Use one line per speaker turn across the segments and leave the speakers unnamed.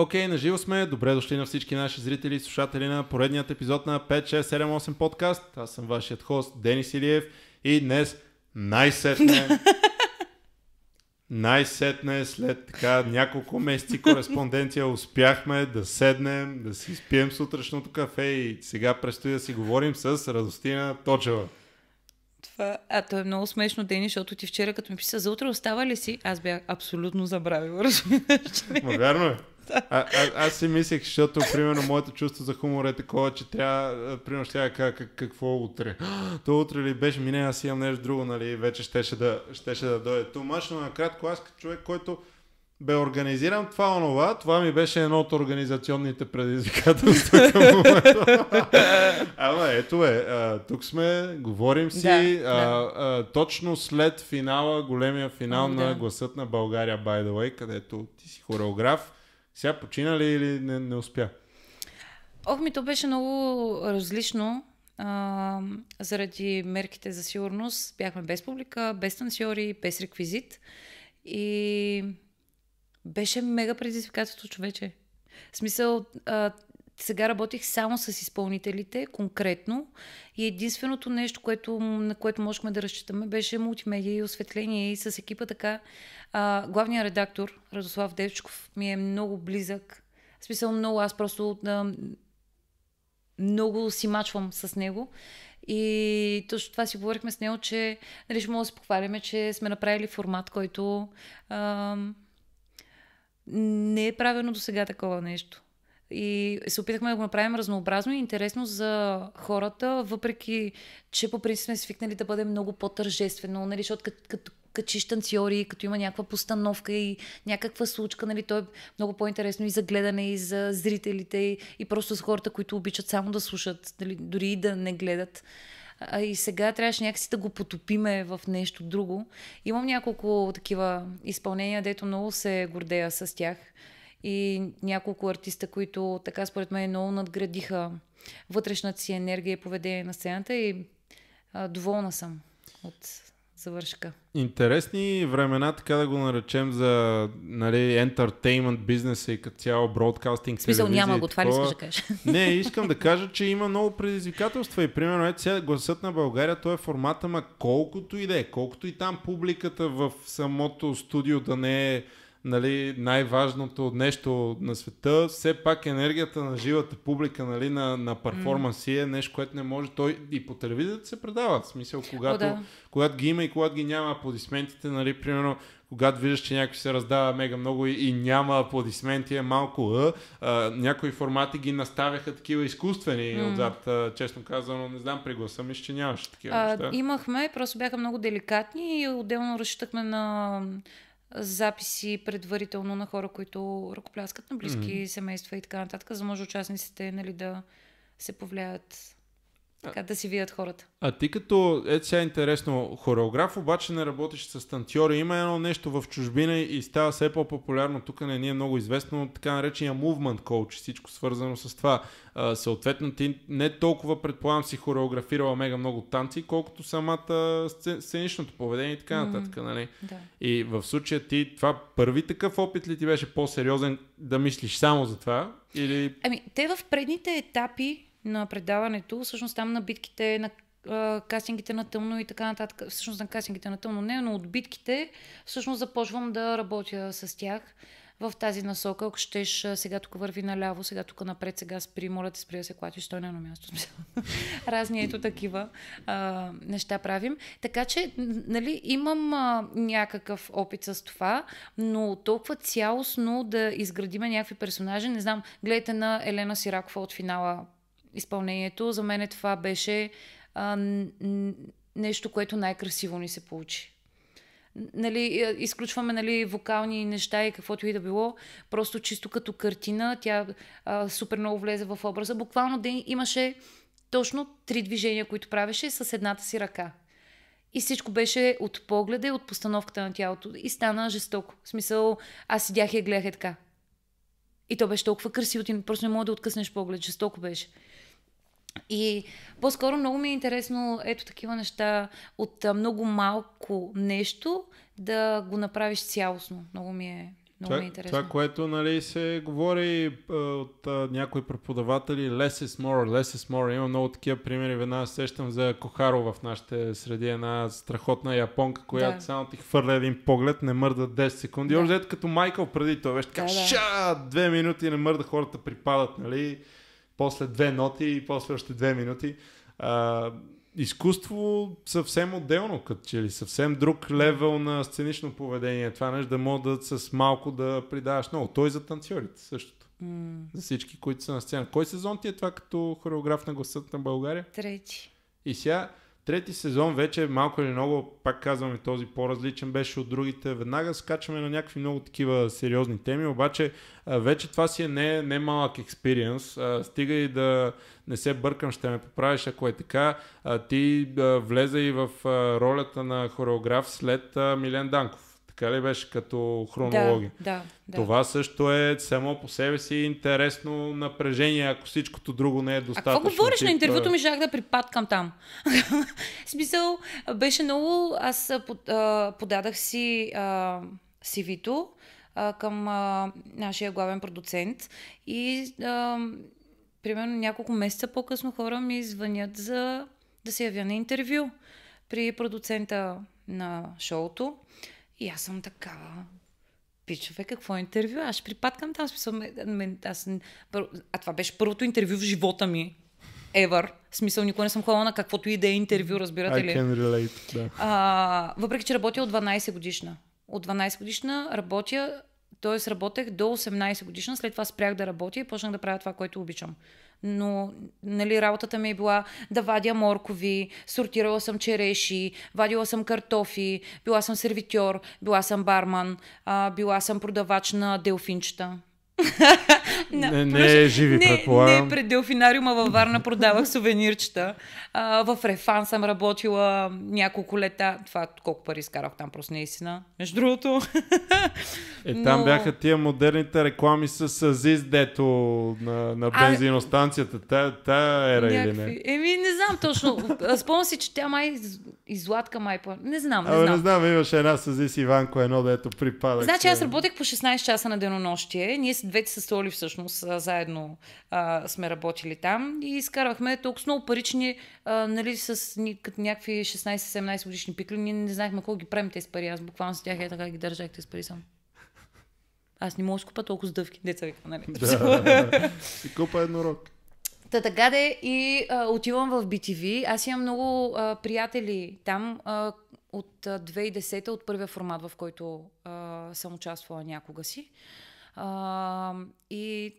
Окей, okay, наживо сме. Добре дошли на всички наши зрители и слушатели на поредният епизод на 5678 подкаст. Аз съм вашият хост Денис Илиев и днес най-сетне най-сетне след така няколко месеци кореспонденция успяхме да седнем, да си спием сутрешното кафе и сега предстои да си говорим с Радостина Точева.
Това, а то е много смешно, Дени, защото ти вчера като ми писа за утре остава ли си, аз бях абсолютно забравила, разбираш вярно
е а, а, аз си мислех, защото, примерно, моето чувство за хумор е такова, че трябва, примерно, ще я кажа как, какво утре. То утре ли беше мине, аз имам нещо друго, нали, вече щеше да, щеше да дойде. Тумаш, но накратко, аз като човек, който бе организирам това онова, това ми беше едно от организационните предизвикателства към момента. Ама ето е, а, тук сме, говорим си, да, а, да. А, точно след финала, големия финал ами да. на Гласът на България, by the way, където ти си хореограф сега почина ли или не, не успя?
Ох, ми то беше много различно. А, заради мерките за сигурност бяхме без публика, без танцори, без реквизит. И беше мега предизвикателство човече. В смисъл, а, сега работих само с изпълнителите, конкретно. И единственото нещо, което, на което можехме да разчитаме, беше мултимедия и осветление. И с екипа така. А, главният редактор, Радослав Девчков, ми е много близък. В смисъл много, аз просто а, много си мачвам с него. И точно това си говорихме с него, че нали, ще мога да се похваляме, че сме направили формат, който а, не е правено до сега такова нещо. И се опитахме да го направим разнообразно и интересно за хората, въпреки че по принцип сме свикнали да бъде много по-тържествено, нали, защото като, като качиш танцори, като има някаква постановка и някаква случка, нали, то е много по-интересно и за гледане, и за зрителите, и, и просто за хората, които обичат само да слушат, нали, дори и да не гледат. А, и сега трябваше някакси да го потопиме в нещо друго. Имам няколко такива изпълнения, дето много се гордея с тях и няколко артиста, които така според мен много надградиха вътрешната си енергия и поведение на сцената и а, доволна съм от завършка.
Интересни времена, така да го наречем за нали, ентертеймент бизнеса и като цяло бродкастинг. В смисъл няма го, това ли искаш да кажа? Не, искам да кажа, че има много предизвикателства и примерно ето сега гласът на България, той е формата, ма колкото и да е, колкото и там публиката в самото студио да не е нали, най-важното нещо на света, все пак енергията на живата публика, нали, на, на перформанси е нещо, което не може. Той и по телевизията се предава. В смисъл, когато, О, да. когато ги има и когато ги няма аплодисментите, нали, примерно, когато виждаш, че някой се раздава мега много и, и няма аплодисменти, е малко а, а, някои формати ги наставяха такива изкуствени mm. отзад, а, честно казано, не знам, при гласа ми, че нямаше такива а, неща.
Имахме, просто бяха много деликатни и отделно разчитахме на записи предварително на хора, които ръкопляскат на близки mm-hmm. семейства и така нататък, за може участниците нали, да се повлияят така да си видят хората.
А ти като, е сега е интересно, хореограф обаче не работиш с танцори. Има едно нещо в чужбина и става все по-популярно. Тук не ни е много известно, така наречения movement coach, всичко свързано с това. А, съответно ти не толкова предполагам си хореографирала мега много танци, колкото самата сценичното поведение и така нататък. Mm-hmm. Нали? Да. И в случая ти това първи такъв опит ли ти беше по-сериозен да мислиш само за това? Или...
Ами, те в предните етапи на предаването, всъщност там на битките, на кастингите на тъмно и така нататък. Всъщност на кастингите на тъмно не, но от битките всъщност започвам да работя с тях в тази насока. Ако щеш, сега тук върви наляво, сега тук напред, сега спри, моля те спри да се клатиш, той е на едно място. Разни ето такива а, неща правим. Така че, нали, имам а, някакъв опит с това, но толкова цялостно да изградиме някакви персонажи. Не знам, гледайте на Елена Сиракова от финала изпълнението. За мен това беше а, нещо, което най-красиво ни се получи. Нали, изключваме нали, вокални неща и каквото и да било, просто чисто като картина, тя а, супер много влезе в образа. Буквално ден имаше точно три движения, които правеше с едната си ръка. И всичко беше от погледа и от постановката на тялото. И стана жестоко. В смисъл, аз сидях и гледах е така. И то беше толкова красиво, ти просто не мога да откъснеш поглед. Жестоко беше. И по-скоро много ми е интересно ето такива неща от много малко нещо да го направиш цялостно. Много ми е много това, ми е интересно. Това,
което нали, се говори а, от а, някои преподаватели, less is more, less is more. Има много такива примери. Веднага сещам за Кохаро в нашите среди, една страхотна японка, която да. само ти хвърля един поглед, не мърда 10 секунди. Да. Още като Майкъл преди това, беше така, да, да. ша, две минути не мърда, хората припадат, нали? после две ноти и после още две минути. А, изкуство съвсем отделно, като че ли съвсем друг левел на сценично поведение. Това нещо да могат да с малко да придаваш много. Той за танцорите същото. Mm. За всички, които са на сцена. Кой сезон ти е това като хореограф на гласът на България? Трети. И сега Трети сезон вече малко или много, пак казвам, и този по-различен беше от другите. Веднага скачваме на някакви много такива сериозни теми, обаче вече това си е не, не малък експириенс. Стига и да не се бъркам, ще ме поправиш, ако е така. Ти влезе и в ролята на хореограф след Милен Данков. Така ли беше като хронология? Да, да, да. Това също е само по себе си интересно напрежение, ако всичкото друго не е достатъчно. А какво говориш на интервюто, е- ми жах
да припадкам там. В смисъл, беше много... Аз подадах си CV-то към а, нашия главен продуцент и а, примерно няколко месеца по-късно хора ми звънят за да се явя на интервю при продуцента на шоуто. И аз съм такава. Пичове, какво е интервю? Аз припадкам там. Смисъл, аз... А това беше първото интервю в живота ми. Ever. В смисъл, никога не съм ходила на каквото и да е интервю, разбирате ли? I can
relate, да.
А, въпреки, че работя от 12 годишна. От 12 годишна работя, т.е. работех до 18 годишна, след това спрях да работя и почнах да правя това, което обичам но нали, работата ми е била да вадя моркови, сортирала съм череши, вадила съм картофи, била съм сервитьор, била съм барман, а, била съм продавач на делфинчета no, не, не е живи, не, предполагам. Не, е пред Делфинариума във Варна продавах сувенирчета. А, в Рефан съм работила няколко лета. Това колко пари изкарах там, просто наистина. Е Между другото. е, там Но... бяха
тия модерните реклами с Азиз, дето на, на бензиностанцията. Та, та ера някакви... или
не? Еми, не знам точно. Спомням си, че тя май и златка май. Не знам, не Абе, знам. не
знам, имаше една с Азиз Иванко, едно дето припада. Значи аз работех
по 16 часа на денонощие. Ние двете столи всъщност заедно а, сме работили там и изкарвахме толкова много парични, а, нали, с някакви 16-17 годишни пикли. Ние не знаехме колко ги правим тези пари. Аз буквално с тях е така ги държах тези пари сам. Аз не мога да купа толкова сдъвки, деца вика, нали? Да,
си купа еднорог.
Та така де и а, отивам в BTV. Аз имам много а, приятели там а, от 2010-та, от първия формат, в който а, съм участвала някога си. А, и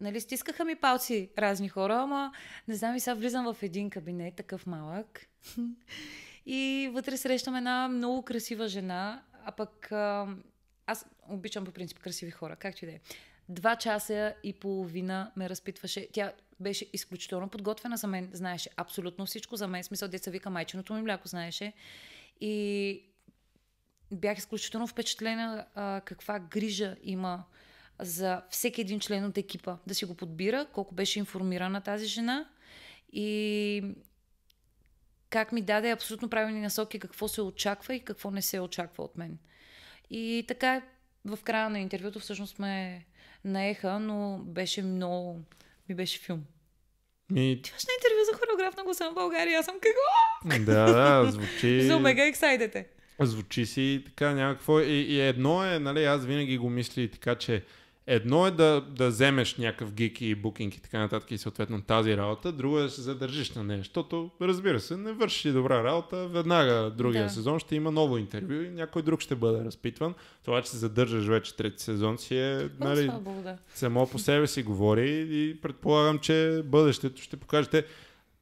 нали, стискаха ми палци разни хора, ама не знам и сега влизам в един кабинет, такъв малък. и вътре срещам една много красива жена, а пък а, аз обичам по принцип красиви хора, както и да е. Два часа и половина ме разпитваше. Тя беше изключително подготвена за мен, знаеше абсолютно всичко за мен, смисъл деца вика майченото ми мляко, знаеше. И бях изключително впечатлена а, каква грижа има за всеки един член от екипа, да си го подбира, колко беше информирана тази жена и как ми даде абсолютно правилни насоки, какво се очаква и какво не се очаква от мен. И така в края на интервюто всъщност ме наеха, но беше много... ми беше филм. Ми... Ти имаш на интервю за хореограф на гласа на България, аз съм какво?
Да, да, звучи... за мега ексайдете. Звучи си така някакво. И, и едно е, нали, аз винаги го мисля: така, че Едно е да, да вземеш някакъв гик и букинг и така нататък и съответно тази работа, друго е да се задържиш на нея, защото разбира се, не върши добра работа, веднага другия да. сезон ще има ново интервю и някой друг ще бъде разпитван. Това, че се задържаш вече трети сезон си е нали, слабо, е да. само по себе си говори и предполагам, че бъдещето ще покажете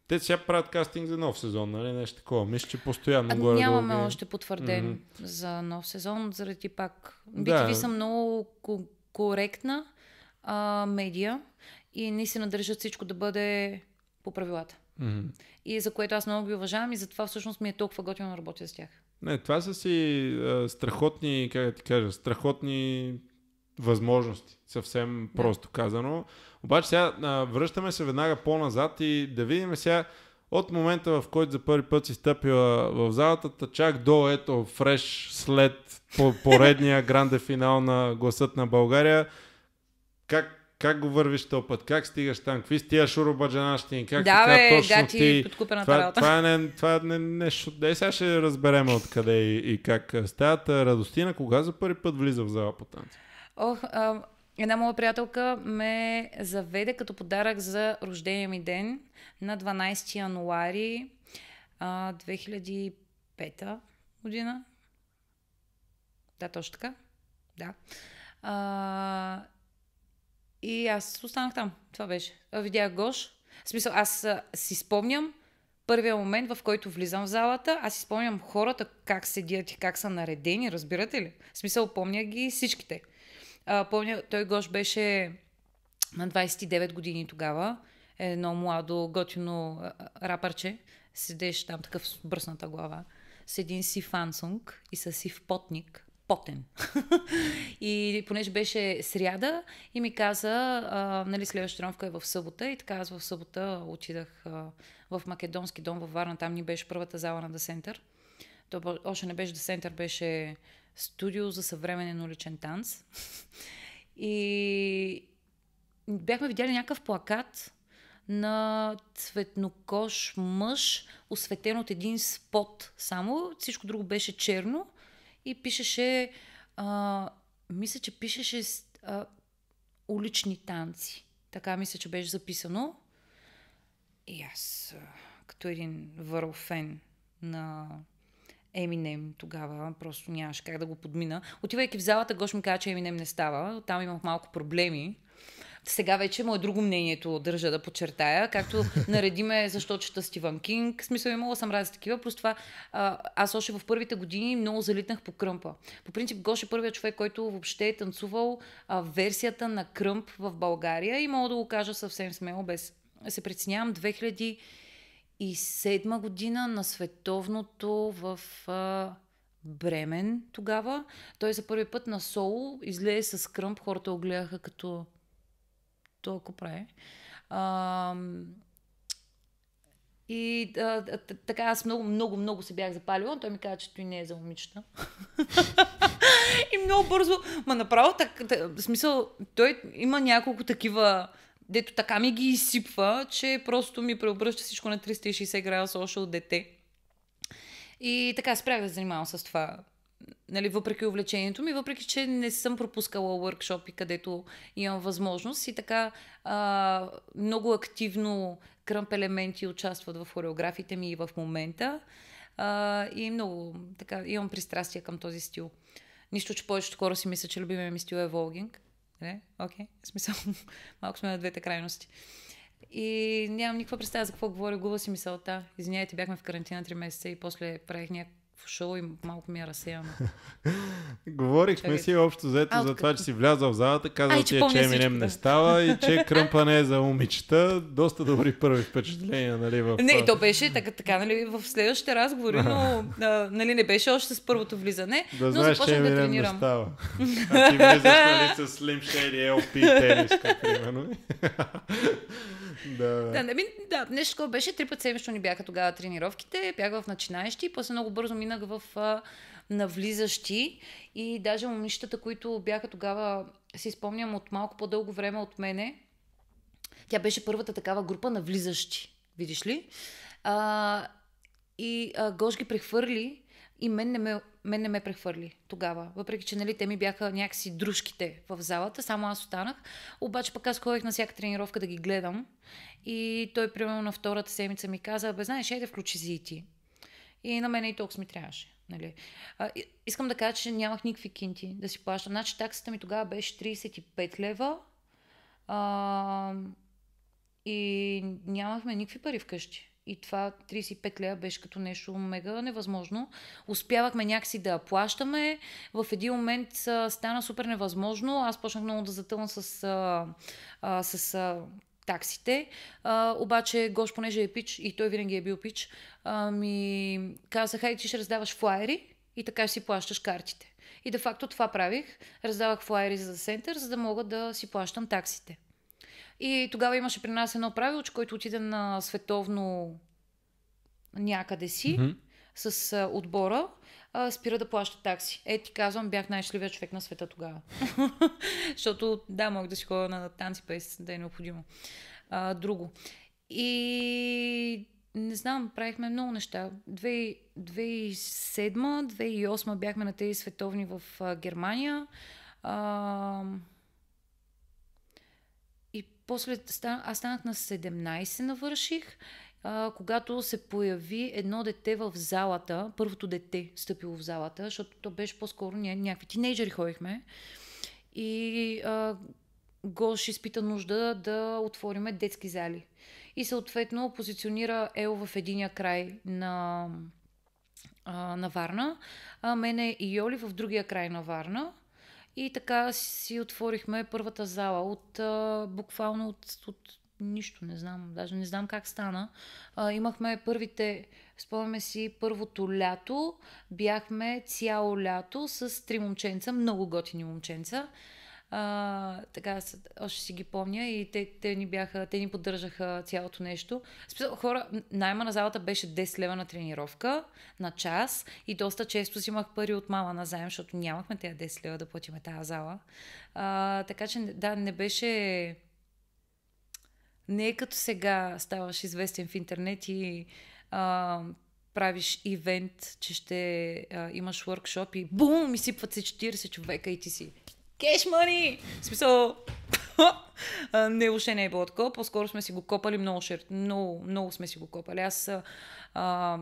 те сега правят кастинг за нов сезон, нали? Нещо такова. Мисля, че постоянно го Нямаме още потвърден
mm-hmm. за нов сезон, заради пак. Битви да. са много коректна а, медия и не се надържат всичко да бъде по правилата. Mm-hmm. И за което аз много ги уважавам и затова всъщност ми е толкова готино да работя с тях.
Не, това са си а, страхотни, как да ти кажа, страхотни възможности, съвсем да. просто казано. Обаче сега а, връщаме се веднага по-назад и да видим сега от момента, в който за първи път си стъпила в залата, чак до ето фреш след поредния гранде финал на гласът на България, как как го вървиш този път? Как стигаш там? Какви с тия шурубаджанащини? Как да, така, бе, точно гати, ти... подкупената това, работа. Това е, не, това е не, нещо... Е, сега ще разберем откъде и, и как стаята. Радостина, кога за първи път влиза в зала по танци?
Ох, Една моя приятелка ме заведе като подарък за рождения ми ден на 12 януари 2005 година. Да, точно така. Да. А, и аз останах там. Това беше. Видях Гош. В смисъл, аз си спомням първия момент, в който влизам в залата, аз си спомням хората как седят и как са наредени, разбирате ли? В смисъл, помня ги всичките. А, помня, той Гош беше на 29 години тогава. Едно младо, готино рапърче. Седеше там такъв с бръсната глава. С един си фансунг и с сив потник. Потен. и понеже беше сряда и ми каза, а, нали следващата тренировка е в събота и така аз в събота отидах а, в Македонски дом във Варна. Там ни беше първата зала на Десентър. То още не беше Десентър, беше студио за съвременен уличен танц. И бяхме видяли някакъв плакат на цветнокош мъж, осветен от един спот само. Всичко друго беше черно и пишеше, а, мисля, че пишеше а, улични танци. Така мисля, че беше записано. И аз, като един фен на Еминем тогава, просто нямаше как да го подмина. Отивайки в залата, Гош ми каза, че Еминем не става. Там имах малко проблеми. Сега вече му е друго мнението, държа да подчертая, както наредиме защо чета Стивън Кинг. В смисъл имала съм рази такива, просто това аз още в първите години много залитнах по кръмпа. По принцип Гош е първият човек, който въобще е танцувал а, версията на кръмп в България и мога да го кажа съвсем смело, без се преценявам, 2000 2007 година на световното в а, Бремен тогава. Той за първи път на соло излезе с кръмп, хората го гледаха като Толкова прави. А, и а, така аз много, много, много се бях запалила. Той ми каза, че той не е за момичета. и много бързо, ма направо так, так, в смисъл, той има няколко такива дето така ми ги изсипва, че просто ми преобръща всичко на 360 градуса още от дете. И така спрях да се занимавам с това нали, въпреки увлечението ми, въпреки че не съм пропускала въркшопи, където имам възможност и така а, много активно кръмп елементи участват в хореографите ми и в момента. А, и много така, имам пристрастие към този стил. Нищо, че повечето хора си мисля, че любимия ми стил е волгинг. Не? окей. Okay. смисъл, малко сме на двете крайности. И нямам никаква представа за какво говоря. Губа си мисълта. Извинявайте, бяхме в карантина 3 месеца и после правих някакво. В шоу и малко ми я разсеяно.
Говорихме си общо взето за това, че си влязал в залата, казал ти, че, че Еминем H&M не става и че кръмпане е за момичета. Доста добри първи впечатления, нали? В... Не, то
беше така, така нали, в следващите разговори, но а, нали, не беше още с първото влизане. Да но знаеш, че Еминем да H&M тренирам. не става. А ти влизаш нали, с Slim Shady LP тениска, примерно да. да, ми, да, ами, нещо такова беше. Три пъти седмично ни бяха тогава тренировките. Бях в начинаещи, после много бързо минах в а, навлизащи. И даже момичетата, които бяха тогава, си спомням от малко по-дълго време от мене, тя беше първата такава група на влизащи. Видиш ли? А, и а, Гош ги прехвърли и мен не ме мен не ме прехвърли тогава. Въпреки, че нали, те ми бяха някакси дружките в залата, само аз останах. Обаче пък аз ходих на всяка тренировка да ги гледам. И той, примерно, на втората седмица ми каза, бе, знаеш, ще да включи Зити. И на мен и толкова ми трябваше. Нали. А, искам да кажа, че нямах никакви кинти да си плащам. Значи таксата ми тогава беше 35 лева. А, и нямахме никакви пари вкъщи и това 35 лева беше като нещо мега невъзможно. Успявахме някакси да плащаме. В един момент а, стана супер невъзможно. Аз почнах много да затълна с, а, а, с а, таксите. А, обаче Гош, понеже е пич и той винаги е бил пич, а, ми каза, хай ти ще раздаваш флайери и така ще си плащаш картите. И де факто това правих. Раздавах флайери за център, за да мога да си плащам таксите. И тогава имаше при нас едно че който отиде на световно някъде си mm-hmm. с отбора спира да плаща такси. Е, ти казвам, бях най-щастливия човек на света тогава. Защото, да, мога да си ходя на танци без да е необходимо. А, друго. И не знам, правихме много неща. 2007-2008 бяхме на тези световни в Германия. А, после аз станах на 17 навърших, а, когато се появи едно дете в залата, първото дете стъпило в залата, защото то беше по-скоро ня, някакви тинейджери ходихме. И а, Гош изпита нужда да отвориме детски зали. И съответно позиционира Ел в единия край на, а, на Варна, а мене и Йоли в другия край на Варна. И така си отворихме първата зала от а, буквално от, от нищо, не знам, даже не знам как стана. А, имахме първите, спомняме си, първото лято, бяхме цяло лято с три момченца, много готини момченца. А, така, още си ги помня и те, те ни бяха, те ни поддържаха цялото нещо. Хора, найма на залата беше 10 лева на тренировка, на час и доста често си имах пари от мама на заем, защото нямахме тези 10 лева да платиме тази зала. А, така че, да, не беше... Не е като сега ставаш известен в интернет и а, правиш ивент, че ще а, имаш workshop и бум, изсипват се 40 човека и ти си кеш мани! В смисъл, не, още не е било такова. По-скоро сме си го копали много шир. Много, много сме си го копали. Аз а,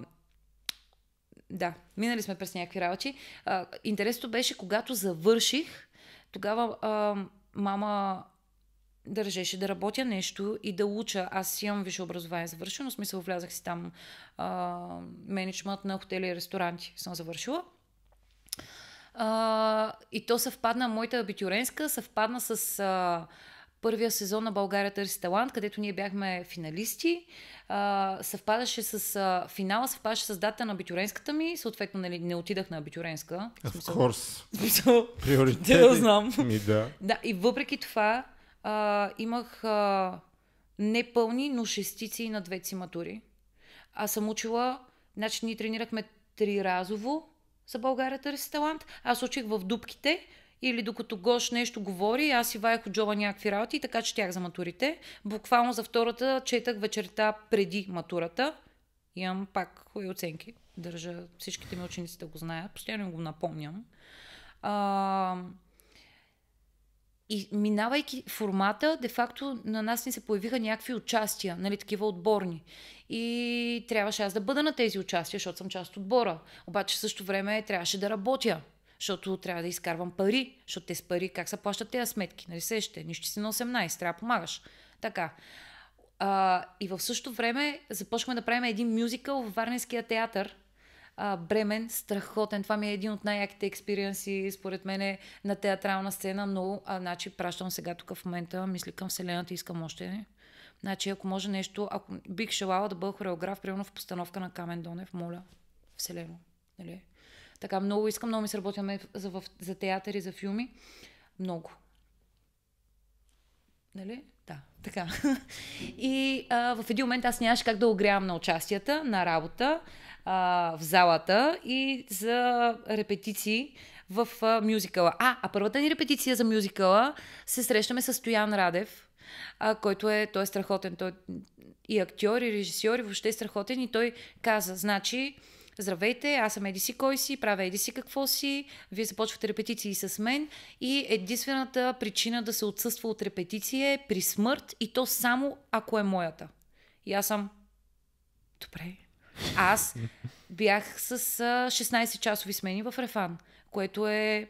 да, минали сме през някакви работи. А, интересното беше, когато завърших, тогава а, мама държеше да работя нещо и да уча. Аз имам висше образование завършено, смисъл влязах си там а, менеджмент на хотели и ресторанти съм завършила. А, и то съвпадна, моята абитуренска съвпадна с а, първия сезон на България търси талант, където ние бяхме финалисти. А, съвпадаше с а, финала, съвпадаше с дата на Абитуренската ми, съответно нали, не отидах на Абитуренска Of course.
Смисъл, Да, знам. Ми, да.
да, и въпреки това а, имах а, непълни, но шестици на две си матури. Аз съм учила, значи ние тренирахме триразово, за България търси талант. Аз учих в дубките или докато Гош нещо говори, аз си ваях от джоба някакви работи, така че тях за матурите. Буквално за втората четах вечерта преди матурата. Имам пак хубави оценки. Държа всичките ми ученици да го знаят. Постоянно го напомням. А, и минавайки формата, де-факто на нас ни се появиха някакви участия, нали, такива отборни. И трябваше аз да бъда на тези участия, защото съм част от отбора. Обаче в същото време трябваше да работя, защото трябва да изкарвам пари, защото те с пари как се плащат тези сметки, нали се ще, нищо си на 18, трябва да помагаш. Така. А, и в същото време започнахме да правим един мюзикъл в Варненския театър, а, бремен, страхотен. Това ми е един от най-яките експириенси, според мен, е на театрална сцена, но а, значи, пращам сега тук в момента, мисля към Вселената, искам още. Не? Значи, ако може нещо, ако бих желала да бъда хореограф, примерно в постановка на Камен Донев, моля, Вселено. Нали? Така, много искам, много ми се работяме за, в, за театър и за филми. Много. Нали? Да, така. И а, в един момент аз нямаше как да огрявам на участията, на работа а, в залата и за репетиции в а, мюзикъла. А, а първата ни репетиция за мюзикъла се срещаме с Стоян Радев, а, който е, той е страхотен, той и актьор, и режисьор, и въобще е страхотен. И той каза, значи, здравейте, аз съм Едиси кой си, правя Едиси какво си, вие започвате репетиции с мен и единствената причина да се отсъства от репетиция е при смърт и то само ако е моята. И аз съм, добре, аз бях с 16-часови смени в Рефан, което е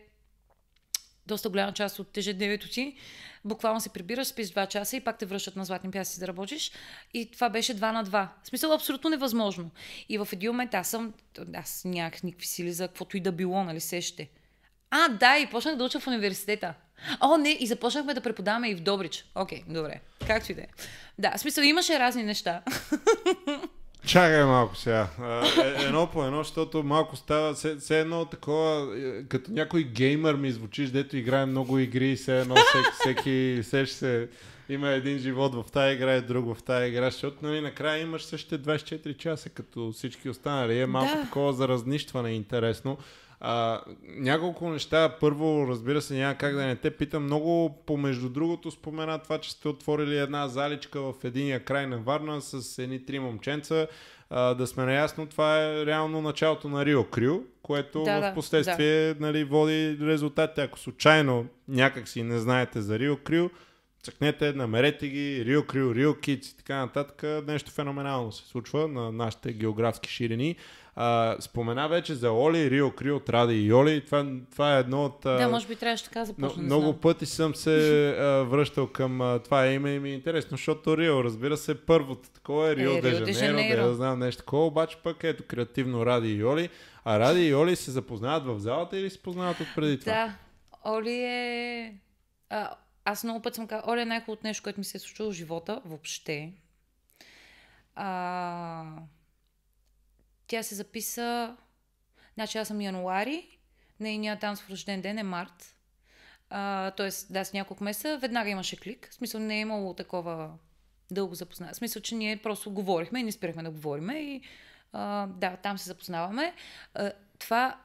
доста голяма част от тежедневието ти. Буквално се прибираш, спиш 2 часа и пак те връщат на златни пясъци да работиш. И това беше 2 на 2. В смисъл абсолютно невъзможно. И в един момент аз съм, аз нямах никакви сили за каквото и да било, нали се ще. А, да, и почнах да уча в университета. О, не, и започнахме да преподаваме и в Добрич. Окей, okay, добре. Както и да е. Да, в смисъл имаше разни неща.
Чакай малко сега. Е, едно по едно, защото малко става. Все едно такова, е, като някой геймър ми звучиш, дето играе много игри и все едно всеки, всеки се има един живот в тази игра и друг в тази игра, защото нали, накрая имаш същите 24 часа като всички останали. Е малко да. такова за разнищване интересно. А, няколко неща. Първо, разбира се, няма как да не те питам. Много, помежду другото, спомена това, че сте отворили една заличка в единия край на Варна с едни три момченца. А, да сме наясно, това е реално началото на Рио Крил, което да, в последствие да. нали, води резултати. Ако случайно някак си не знаете за Рио Крил, цъкнете, намерете ги, Рио Крил, Рио Китс и така нататък. Нещо феноменално се случва на нашите географски ширини. А, спомена вече за Оли, Рио Крио, Тради и Оли. Това, това е едно от... Да, може би трябваше така започна. Много знам. пъти съм се а, връщал към а, това име и ми е интересно, защото Рио, разбира се, първото такова е, е Рио, е, де, Рио де Жанейро, да знам нещо такова, обаче пък ето креативно Ради и Оли. А Ради и Оли се запознават в залата или се познават от преди това? Да,
Оли е... А, аз много път съм казала, Оли е най-хубавото нещо, което ми се е случило в живота въобще. А, тя се записа... Значи аз съм януари, нейният с рожден ден е март. тоест, да, с няколко месеца веднага имаше клик. В смисъл не е имало такова дълго запознаване. В смисъл, че ние просто говорихме и не спирахме да говориме и а, да, там се запознаваме. А, това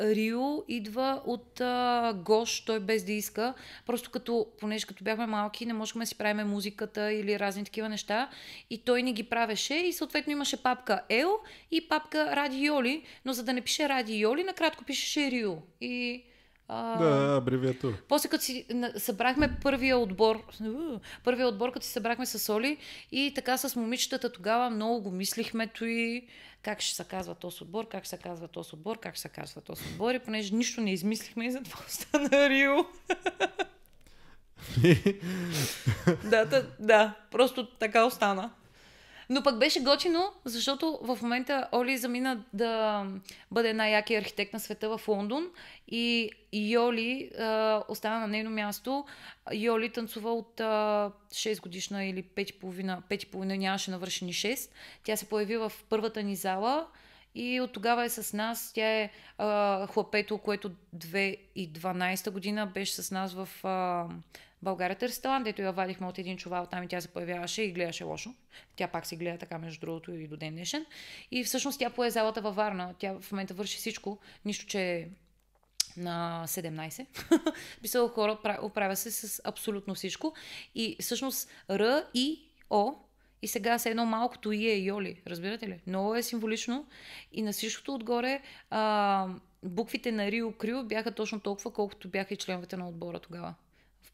Рио идва от а, Гош, той без да иска. Просто като, понеже като бяхме малки, не можехме да си правиме музиката или разни такива неща. И той ни ги правеше и съответно имаше папка Ел и папка Ради Йоли. Но за да не пише Ради Йоли, накратко пишеше Рио. И а, да, абревиатура. После като си събрахме първия отбор, първия отбор, като си събрахме с Оли и така с момичетата тогава много го мислихме и как ще се казва този отбор, как ще се казва този отбор, как ще се казва този отбор и понеже нищо не измислихме и затова остана Рио. да, да, да, просто така остана. Но пък беше готино, защото в момента Оли замина да бъде най-яки архитект на света в Лондон и Йоли а, остана на нейно място. Йоли танцува от а, 6 годишна или 5,5, 5,5 нямаше навършени 6. Тя се появи в първата ни зала и от тогава е с нас. Тя е а, хлапето, което 2012 година беше с нас в а, България търси талант, дето я вадихме от един чувал там и тя се появяваше и гледаше лошо. Тя пак си гледа така, между другото, и до ден днешен. И всъщност тя пое залата във Варна. Тя в момента върши всичко, нищо, че е на 17. Писала хора, оправя се с абсолютно всичко. И всъщност Р и О и сега се едно малкото и е Йоли, разбирате ли? Много е символично и на всичкото отгоре а, буквите на Рио Крио бяха точно толкова, колкото бяха и членовете на отбора тогава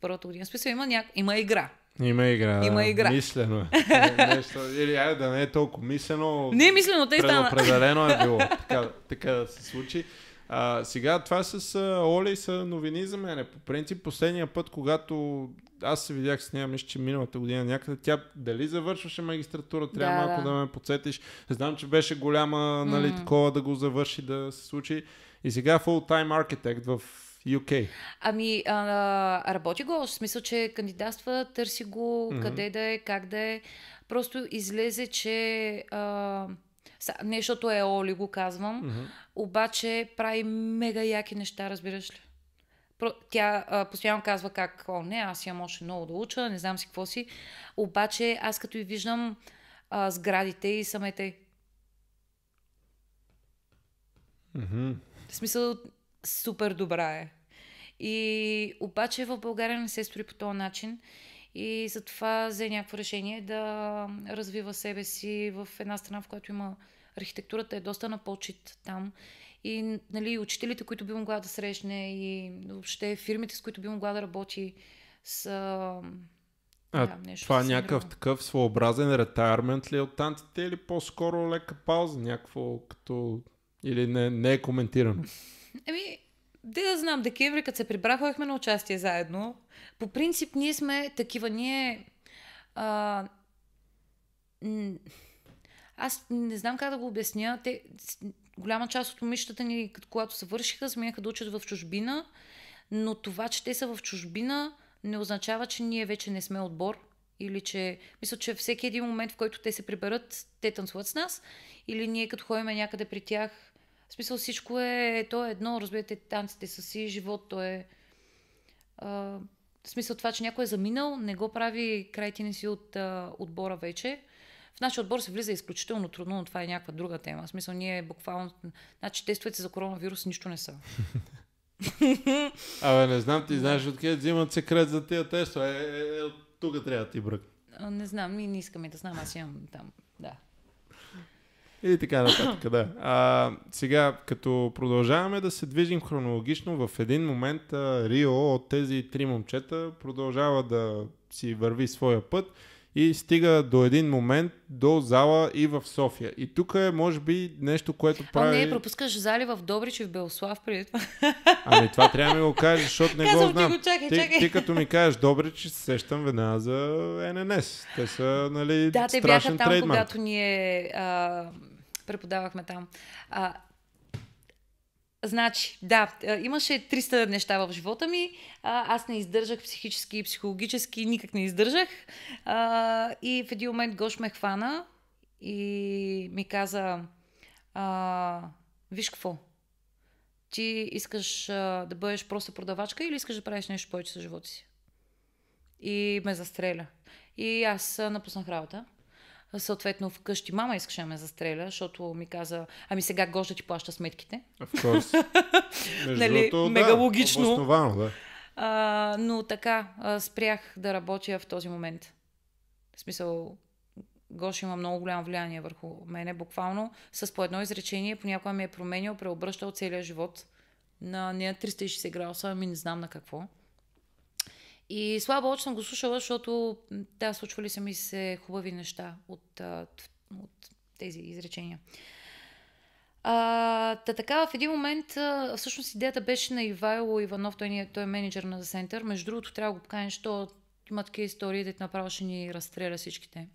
първата година. Смисъл има, няк... има игра. Има игра. Да. Има игра. Мислено
е. Нещо, или айде да не е толкова мислено. Не е мислено, те стана. Определено е било. Така, така да се случи. А, сега това с а, Оли са новини за мен. По принцип, последния път, когато аз се видях с нея, мисля, че миналата година някъде, тя дали завършваше магистратура, трябва да, малко да. да ме подсетиш. Знам, че беше голяма, нали, mm. такова да го завърши, да се случи. И сега Full Time Architect в UK?
Ами, а, работи го, в смисъл, че кандидатства, търси го mm-hmm. къде да е, как да е. Просто излезе, че... А, не, защото е Оли, го казвам, mm-hmm. обаче прави мега яки неща, разбираш ли? Тя а, постоянно казва как, о, не, аз имам още много да уча, не знам си какво си. Обаче аз като и виждам а, сградите и самете. Mm-hmm. В смисъл, супер добра е. И обаче в България не се строи по този начин и затова взе някакво решение да развива себе си в една страна, в която има архитектурата е доста на почет там. И нали, учителите, които би могла да срещне и въобще фирмите, с които би могла да работи са... А да, нещо това е някакъв
такъв своеобразен ретайрмент ли е от тантите или по-скоро лека пауза, някакво като... Или не, не е коментирано?
Еми, де да знам, декември, като се прибрахвахме на участие заедно. По принцип, ние сме такива, ние... А, аз не знам как да го обясня. Те, голяма част от момичетата ни, когато се вършиха, смеяха да учат в чужбина, но това, че те са в чужбина, не означава, че ние вече не сме отбор или че, мисля, че всеки един момент, в който те се приберат, те танцуват с нас или ние като ходим някъде при тях, в смисъл всичко е, то е едно, разбирате, танците са си, живот, то е... А, в смисъл това, че някой е заминал, не го прави край не си от а, отбора вече. В нашия отбор се влиза изключително трудно, но това е някаква друга тема. В смисъл ние буквално... Значи тестовете за коронавирус нищо не са.
Абе, не знам, ти знаеш откъде взимат секрет за тия тестове. Е, е, е, тук трябва да ти брък.
Не знам, и не искаме да знам, аз имам там, да.
И така нататък, да. А, сега, като продължаваме да се движим хронологично, в един момент а, Рио от тези три момчета продължава да си върви своя път и стига до един момент до зала и в София. И тук е, може би, нещо, което ами прави... А не,
пропускаш зали в Добрич и в Белослав преди това.
Ами това трябва да ми го кажеш, защото не Казвам, го знам. Ти, го, чакай, ти, чакай. ти, като ми кажеш Добрич, сещам веднага за ННС. Те са, нали, Да, те бяха там, трейдман. когато
ние... А преподавахме там. А, Значи, да, имаше 300 неща в живота ми. А, аз не издържах психически и психологически, никак не издържах. А, и в един момент Гош ме хвана и ми каза, а, виж какво, ти искаш а, да бъдеш просто продавачка или искаш да правиш нещо повече с живота си? И ме застреля. И аз напуснах работа съответно вкъщи мама искаше да ме застреля, защото ми каза, ами сега Гожда ти плаща сметките. нали, другото, мега да, логично. Да. А, но така, а, спрях да работя в този момент. В смисъл, Гош има много голямо влияние върху мене, буквално с по едно изречение, понякога ми е променял, преобръщал целия живот на не 360 градуса, ами не знам на какво. И слабо очно съм го слушала, защото да, случвали са ми се хубави неща от, от тези изречения. А, та така, в един момент, всъщност идеята беше на Ивайло Иванов, той, е, той е менеджер на The Center. Между другото, трябва да го поканиш, защото има такива истории, дете направо ще ни разстреля всичките.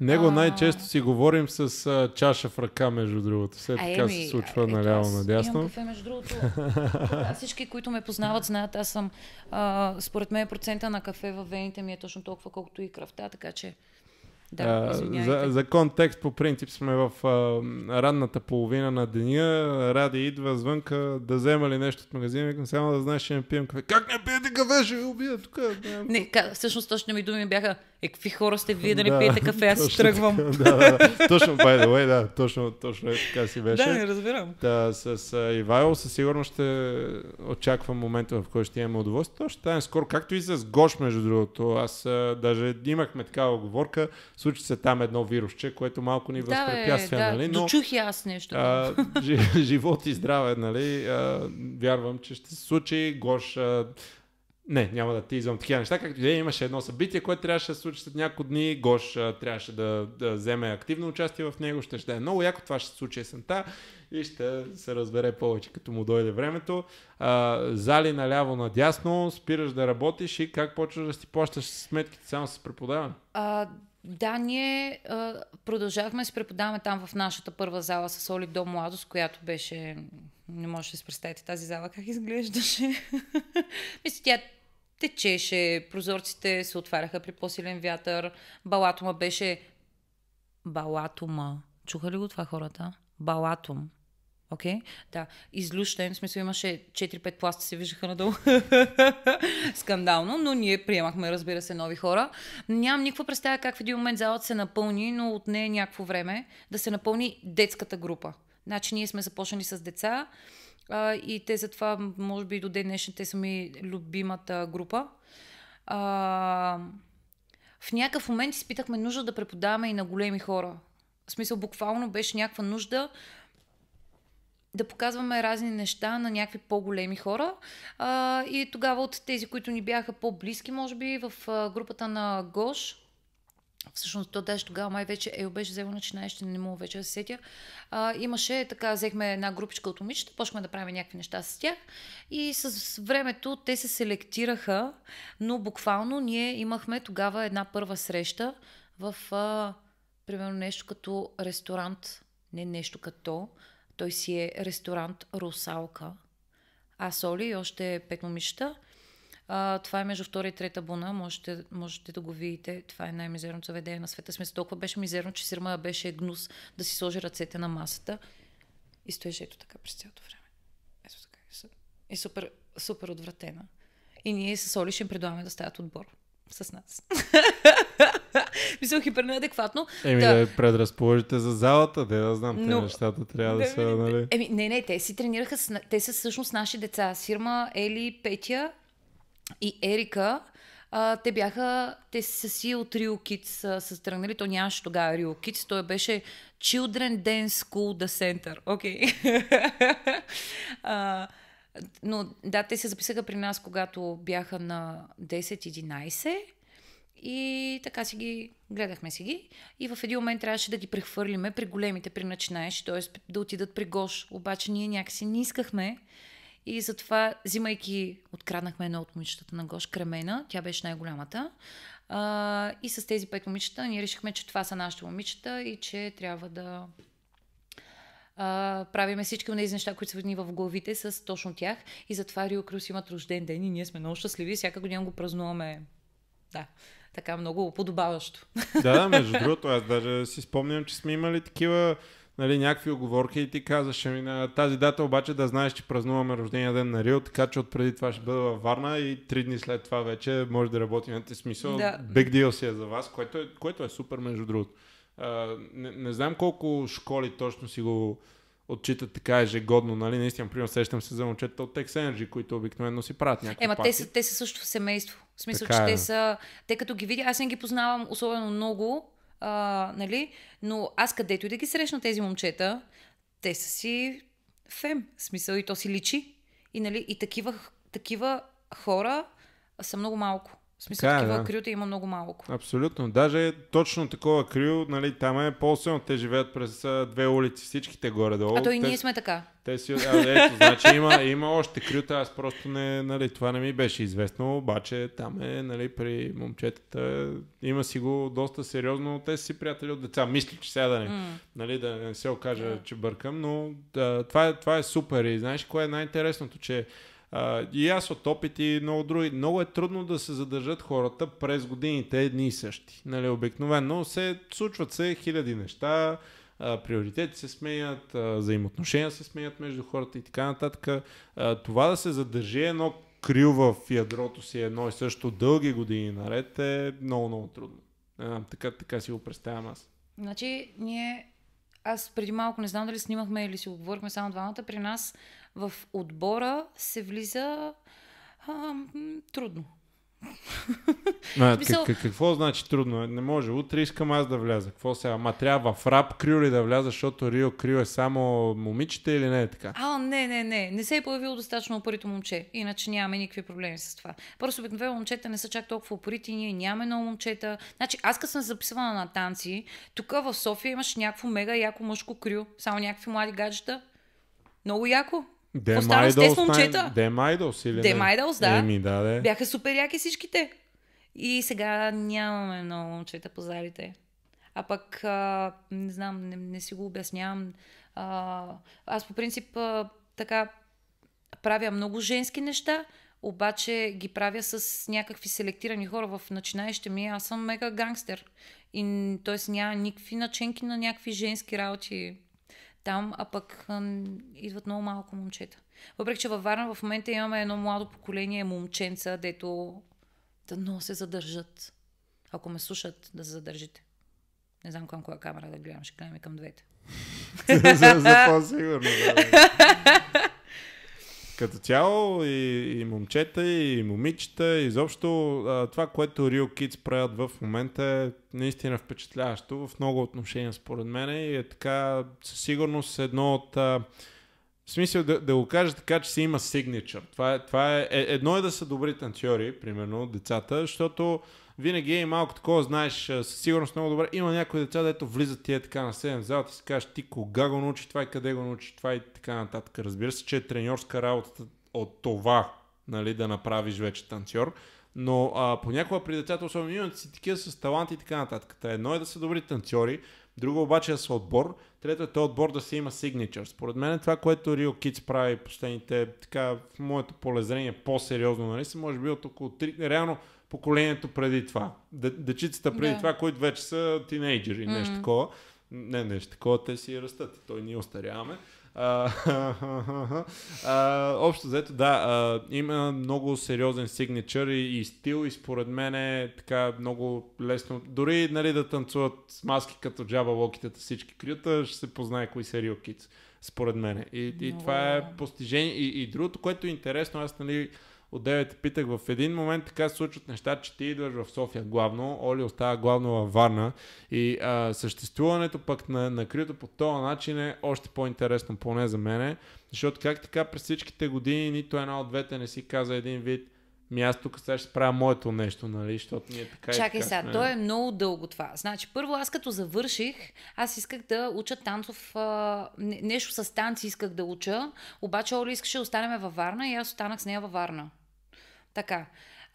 Него най-често
си говорим с а, чаша в ръка, между другото. След така се случва е, наляво, надясно. Кафе, между другото.
всички, които ме познават, знаят, аз съм... А, според мен процента на кафе във вените ми е точно толкова, колкото и кръвта, така че... Да, за, за
контекст, по принцип сме в а, ранната половина на деня. Ради идва звънка да взема ли нещо от магазина. Викам само да знаеш, че не пием кафе. Как не
пиете кафе? Ще ви убия тук. Не, не ка, всъщност точно ми думи бяха, е, какви хора сте вие да не пиете кафе, аз точно, тръгвам. да, да, да, точно, by the way,
да, точно, точно е така си беше. Да, не разбирам. Да, с, с Ивайло със сигурност ще очаквам момента, в който ще имаме удоволствие. Точно тази скоро, както и с Гош, между другото. Аз а, даже имахме такава оговорка случи се там едно вирусче, което малко ни възпрепятства. Да, нали? Но, чух и аз нещо. А, живот и здраве, нали? А, вярвам, че ще се случи. Гош, а, не, няма да ти извам такива неща. Както и е, имаше едно събитие, което трябваше да се случи след няколко дни. Гош а, трябваше да, да вземе активно участие в него. Ще, ще е много яко. Това ще се случи есента и ще се разбере повече, като му дойде времето. А, зали наляво надясно, спираш да работиш и как почваш да си плащаш сметките само с преподаване?
А, да, ние а, продължахме да се преподаваме там в нашата първа зала с Оли до младост, която беше... Не може да си представите тази зала как изглеждаше. Мисля, тя течеше, прозорците се отваряха при по-силен вятър, балатума беше... Балатума. Чуха ли го това хората? Балатум. Окей, okay, да. Излющен, в смисъл имаше 4-5 пласта се виждаха надолу. Скандално, но ние приемахме, разбира се, нови хора. Нямам никаква представя как в един момент залът се напълни, но от нея е някакво време да се напълни детската група. Значи ние сме започнали с деца а, и те затова, може би до ден днешен, те са ми любимата група. А, в някакъв момент изпитахме нужда да преподаваме и на големи хора. В смисъл, буквално беше някаква нужда да показваме разни неща на някакви по-големи хора. А, и тогава от тези, които ни бяха по-близки, може би в групата на Гош, всъщност то даже тогава май вече Ел беше взел начинаеще, не мога вече да се сетя. А, имаше така, взехме една групичка от момичета, почнахме да правим някакви неща с тях и с времето те се селектираха, но буквално ние имахме тогава една първа среща в а, примерно нещо като ресторант, не нещо като, той си е ресторант Русалка. А Соли и още пет момичета. А, това е между втора и трета буна. Можете, можете да го видите. Това е най-мизерното заведение на света. Смисъл, толкова беше мизерно, че сирма беше гнус да си сложи ръцете на масата. И стоеше ето така през цялото време. Ето така. И супер, супер отвратена. И ние с Оли ще им предлагаме да стават отбор с нас. Мисля, хипер неадекватно. Еми да, да
предразположите за залата, да да знам, Но... те нещата трябва да, да са, нали?
Еми, не, не, те си тренираха, с... те са всъщност наши деца. Сирма, Ели, Петя и Ерика а, те бяха, те са си от Rio Kids са, тръгнали, то нямаше тогава Rio Kids, той беше Children Dance School The Center, окей. Okay. но да, те се записаха при нас, когато бяха на 10-11 и така си ги, гледахме си ги. И в един момент трябваше да ги прехвърлиме при големите, при начинаещи, т.е. да отидат при Гош. Обаче ние някакси не искахме. И затова, взимайки, откраднахме едно от момичетата на Гош, Кремена, тя беше най-голямата. А, и с тези пет момичета ние решихме, че това са нашите момичета и че трябва да а, правиме всички от тези неща, които са ни в главите с точно тях. И затова Рио Крус имат рожден ден и ние сме много щастливи. Всяка година го празнуваме. Да така много подобаващо. Да, между другото,
аз даже си спомням, че сме имали такива нали, някакви оговорки и ти казваш, ами на тази дата обаче да знаеш, че празнуваме рождения ден на Рио, така че отпреди това ще бъда във Варна и три дни след това вече може да работим. Имате смисъл, да. big deal си е за вас, което е, което е супер между другото. А, не, не знам колко школи точно си го отчитат така ежегодно, нали? Наистина, примерно, сещам се за момчета от Tex Energy, които обикновено си правят някакви Ема, те са,
те са също семейство. В смисъл, така е. че е. те са... Те като ги видя, аз не ги познавам особено много, а, нали? Но аз където и да ги срещна тези момчета, те са си фем. В смисъл и то си личи. И, нали, и такива, такива хора са много малко. В смисъл, така, е, такива да. крилта има много малко.
Абсолютно. Даже точно такова крил, нали, там е по-силно. Те живеят през две улици всичките горе-долу. А то и те, ние сме така. Те си... А, ето, значи има, има още крилта. Аз просто не... Нали, това не ми беше известно, обаче там е, нали, при момчетата има си го доста сериозно. Те си приятели от деца. Мисля, че сега да не, mm. нали, да не се окажа, yeah. че бъркам, но да, това, е, това е супер. И знаеш кое е най-интересното, че а, и аз от опит и много други. Много е трудно да се задържат хората през годините едни и същи. Нали, обикновено се случват се хиляди неща, а, приоритети се сменят, а, взаимоотношения се сменят между хората и така нататък. А, това да се задържи едно крил в ядрото си едно и също дълги години наред е много, много трудно. А, така, така си го представям аз.
Значи, ние аз преди малко не знам дали снимахме или си оговорихме само двамата. При нас в отбора се влиза а, трудно. А, е, Смисъл... как,
какво значи трудно? Не може. Утре искам аз да вляза. Какво сега? Ама трябва в рап крио ли да вляза, защото Рио крио е само момичета или не е така?
А, не, не, не. Не се е появило достатъчно опорито момче. Иначе нямаме никакви проблеми с това. Просто обикновено момчета не са чак толкова опорити. Ние нямаме много момчета. Значи аз като съм записвала на танци, тук в София имаш някакво мега яко мъжко крио. Само някакви млади гаджета. Много яко. Останах с момчета.
Дем Айдълс или Дем Айдълс, да. Еми, да, да. Бяха
супер яки всичките. И сега нямаме много момчета по залите. А пък, а, не знам, не, не си го обяснявам. А, аз по принцип а, така правя много женски неща, обаче ги правя с някакви селектирани хора в начинаещите ми. Аз съм мега гангстер. И т.е. няма никакви начинки на някакви женски работи там, а пък идват много малко момчета. Въпреки, че във Варна в момента имаме едно младо поколение момченца, дето да много се задържат. Ако ме слушат, да се задържите. Не знам към коя камера да гледам, ще гледам и към двете. за, за по-сигурно. Да.
Като цяло и, и момчета, и момичета, изобщо а, това, което Real Kids правят в момента е наистина впечатляващо в много отношения според мен и е така със сигурност едно от... А, в смисъл да, да го кажа така, че си има signature. Това е, това е, е едно е да са добри танцори, примерно, децата, защото винаги е малко такова, знаеш, със сигурност много добре. Има някои деца, дето влизат тия така на 7 зала, залата и си кажеш ти кога го научи това и къде го научи това и така нататък. Разбира се, че е треньорска работа от това, нали, да направиш вече танцор. Но а, понякога при децата, особено имат си такива с таланти и така нататък. Та едно е да са добри танцори, друго обаче е да са отбор, трето е отбор да си има сигничър. Според мен е това, което рио Kids прави последните, така, в моето полезрение, по-сериозно, нали, са може би от около 3, реално поколението преди това. Дечицата преди да. това, които вече са тинейджери, mm-hmm. нещо такова. Не, нещо такова, те си растат. Той ни остаряваме. А, общо взето, да, а, има много сериозен сигничър и, и стил и според мен е така много лесно. Дори нали, да танцуват с маски като джаба локитата всички крията, ще се познае кои са Рио според мен. И, и това е, е постижение. И, и другото, което е интересно, аз нали, от 9 питах в един момент така се случват неща, че ти идваш в София главно, Оли остава главно във Варна и а, съществуването пък на, на Крито по този начин е още по-интересно, поне за мене, защото как така през всичките години нито една от двете не си каза един вид място, аз тук сега ще правя моето нещо, нали, защото ние така Чакай сега, сме... то е
много дълго това. Значи, първо аз като завърших, аз исках да уча танцов, а, нещо с танци исках да уча, обаче Оли искаше да останеме във Варна и аз останах с нея във Варна. Така.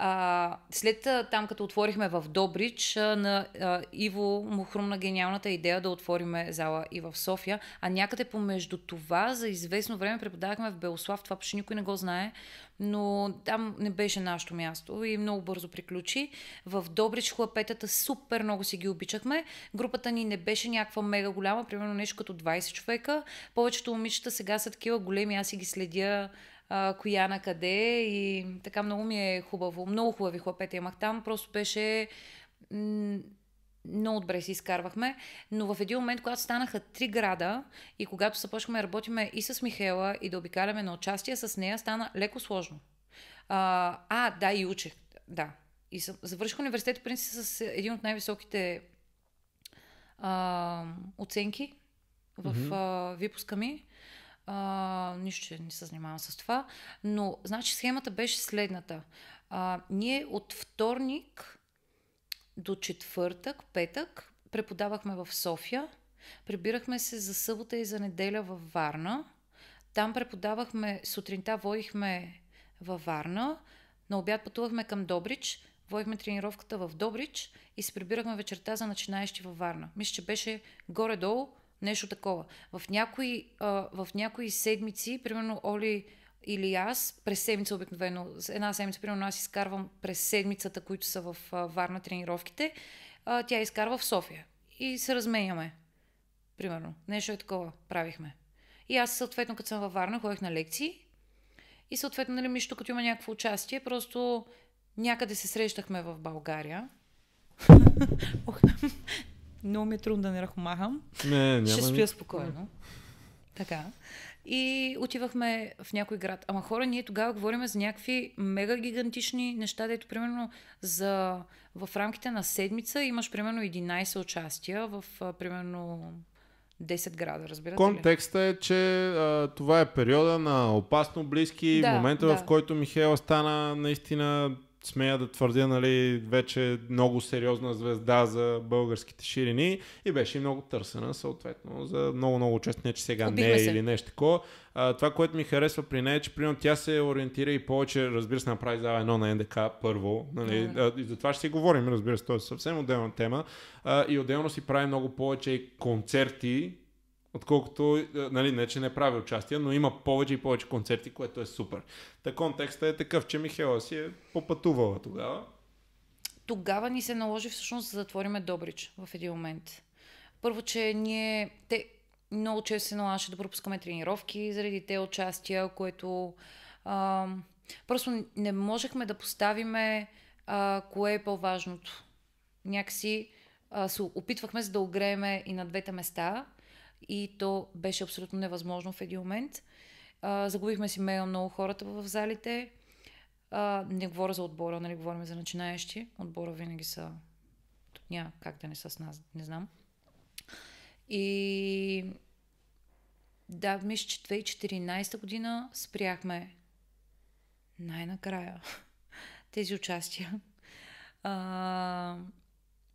А, след там, като отворихме в Добрич, на а, Иво му хрумна гениалната идея да отвориме зала и в София. А някъде помежду това, за известно време преподавахме в Белослав, това почти никой не го знае, но там не беше нашето място и много бързо приключи. В Добрич хлапетата супер много си ги обичахме. Групата ни не беше някаква мега голяма, примерно нещо като 20 човека. Повечето момичета сега са такива големи, аз си ги следя а, коя на къде и така много ми е хубаво. Много хубави хлапета имах там, просто беше много добре си изкарвахме, но в един момент, когато станаха три града и когато започнахме да работиме и с Михела и да обикаляме на участие с нея, стана леко сложно. А, а да, и учех, да. И съм, завърших университет, в принцип, с един от най-високите а, оценки в mm-hmm. а, випуска ми. А, нищо не се занимавам с това. Но, значи, схемата беше следната. А, ние от вторник до четвъртък, петък, преподавахме в София. Прибирахме се за събота и за неделя във Варна. Там преподавахме, сутринта воихме във Варна, на обяд пътувахме към Добрич, водихме тренировката в Добрич и се прибирахме вечерта за начинаещи във Варна. Мисля, че беше горе-долу Нещо такова. В някои, а, в някои седмици, примерно Оли или аз, през седмица обикновено, една седмица, примерно аз изкарвам през седмицата, които са в а, Варна тренировките, а, тя изкарва в София. И се разменяме. Примерно. Нещо е такова. Правихме. И аз съответно, като съм във Варна, ходих на лекции. И съответно, нали, Мишто, като има някакво участие, просто някъде се срещахме в България. Много ми е трудно да не ръхомахам. Не, няма Ще стоя спокойно. Така. И отивахме в някой град. Ама хора, ние тогава говорим за някакви мега гигантични неща, дето примерно за... в рамките на седмица имаш примерно 11 участия в примерно 10 града, разбирате Контекста
ли? е, че а, това е периода на опасно близки, да, момента да. в който Михаела стана наистина смея да твърдя, нали, вече много сериозна звезда за българските ширини и беше много търсена, съответно, за много-много не че сега Обихме не е се. или нещо такова. това, което ми харесва при нея е, че примерно тя се ориентира и повече, разбира се, направи за едно на НДК първо. Нали? А, и за това ще си говорим, разбира се, то е съвсем отделна тема. А, и отделно си прави много повече концерти, Отколкото, е, нали, не че не прави участие, но има повече и повече концерти, което е супер. Та контекстът е такъв, че Михела си е попътувала тогава.
Тогава ни се наложи всъщност да затвориме Добрич в един момент. Първо, че ние... Те, много често се налагаше да пропускаме тренировки заради те участия, което а, просто не можехме да поставиме а, кое е по-важното. Някакси а, се опитвахме за да огрееме и на двете места – и то беше абсолютно невъзможно в един момент. А, загубихме си мега много хората в залите. А, не говоря за отбора, нали, говорим за начинаещи. Отбора винаги са... Тук няма как да не са с нас, не знам. И да, мисля, че 2014 година спряхме най-накрая тези участия. А,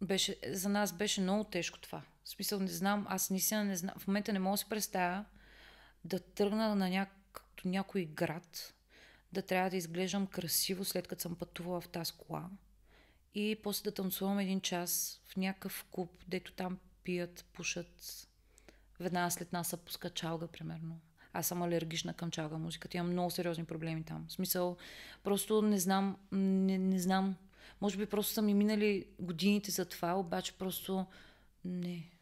беше, за нас беше много тежко това. В смисъл не знам, аз наистина не знам. В момента не мога да се представя да тръгна на някакъв, някой град, да трябва да изглеждам красиво след като съм пътувала в тази кола и после да танцувам един час в някакъв клуб, дето там пият, пушат. Веднага след нас се пуска чалга, примерно. Аз съм алергична към чалга музиката. Имам много сериозни проблеми там. В смисъл, просто не знам, не, не знам. Може би просто са ми минали годините за това, обаче просто не.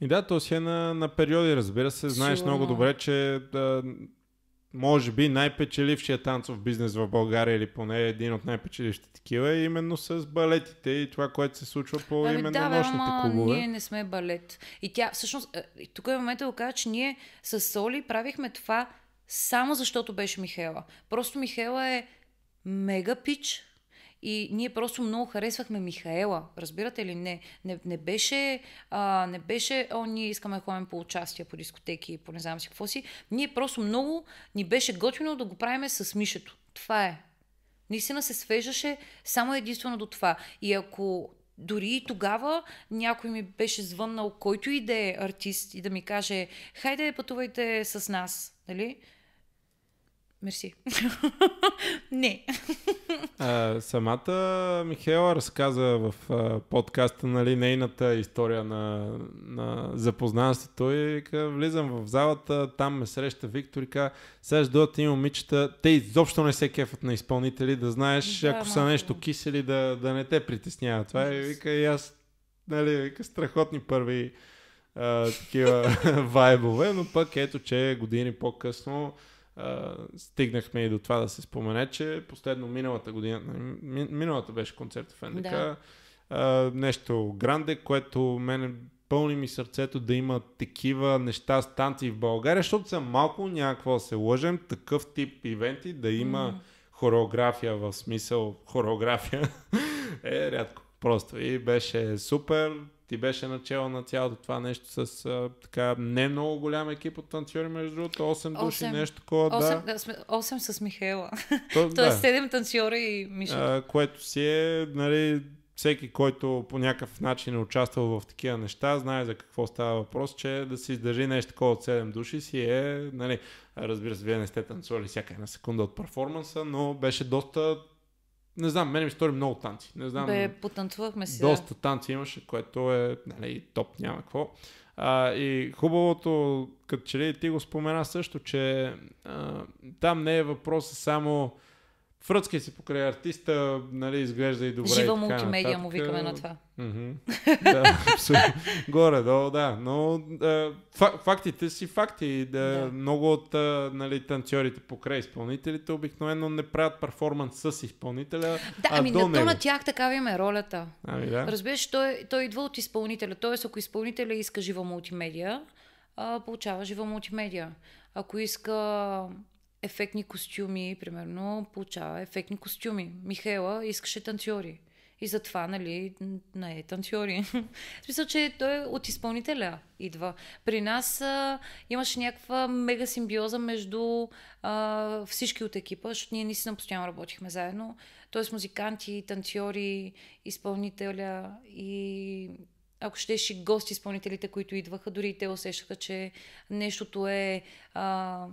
И да, то си е на, на периоди, разбира се. Знаеш Сигурно. много добре, че да, може би най-печелившия танцов бизнес в България или поне един от най-печелившите такива е именно с балетите и това, което се случва по а, ами именно да, нощните ама, клубове. ние не
сме балет. И тя, всъщност, е, тук е момента да кажа, че ние с Соли правихме това само защото беше Михела. Просто Михела е мега пич, и ние просто много харесвахме Михаела, разбирате ли? Не, не, не беше, а, не беше, о, ние искаме да ходим по участие по дискотеки и по не знам си какво си. Ние просто много ни беше готино да го правиме с мишето. Това е. Наистина се свежаше само единствено до това. И ако дори и тогава някой ми беше звъннал, който и да е артист, и да ми каже, хайде пътувайте с нас, нали? Мерси. не.
А, самата Михела разказа в а, подкаста нали, нейната история на, на запознанството и вика, влизам в залата, там ме среща Виктор и ка, сега ще дойдат и момичета, те изобщо не се кефат на изпълнители, да знаеш, да, ако са нещо кисели, да, да не те притеснява. Това е, вика и аз, нали, вика, страхотни първи а, такива вайбове, но пък ето, че години по-късно а, стигнахме и до това да се спомене, че последно миналата година, ми, миналата беше концерт в НДК, да. а, нещо гранде, което мене пълни ми сърцето да има такива неща, станции в България, защото са малко, някакво се лъжем, такъв тип ивенти да има mm. хореография в смисъл хореография е рядко. Просто и беше супер. Ти беше начало на цялото това нещо с а, така не много голям екип от танцори, между другото, 8, 8 души, нещо такова. 8,
да. 8 с Михаела. То, Тоест да. 7 танцори и Миша.
Което си е, нали, всеки, който по някакъв начин е участвал в такива неща, знае за какво става въпрос, че да си издържи нещо такова от 7 души си е, нали, разбира се, вие не сте танцували всяка една секунда от перформанса, но беше доста не знам, мене ми стори много танци. Не знам. Бе, потанцувахме си. Доста да. танци имаше, което е нали, топ, няма какво. А, и хубавото, като че ли ти го спомена също, че а, там не е въпросът е само Фръцки си покрай артиста, нали, изглежда и добре. Жива мултимедия му викаме на това.
Mm-hmm. да,
Горе-долу, да. Но да, фактите си факти. Да, да. Много от нали, танцорите покрай изпълнителите обикновено не правят перформанс с изпълнителя. Да, а ами до на, на
тях такава им е ролята. Ами, да. Разбираш, той, той идва от изпълнителя. Тоест, ако изпълнителя иска жива мултимедия, а, получава жива мултимедия. Ако иска ефектни костюми, примерно, получава ефектни костюми. Михела искаше танцори. И затова, нали, не е танцори. В смисъл, че той е от изпълнителя идва. При нас а, имаше някаква мега симбиоза между а, всички от екипа, защото ние наистина постоянно работихме заедно. Тоест музиканти, танцори, изпълнителя и ако щеш и гости изпълнителите, които идваха, дори и те усещаха, че нещото е... А,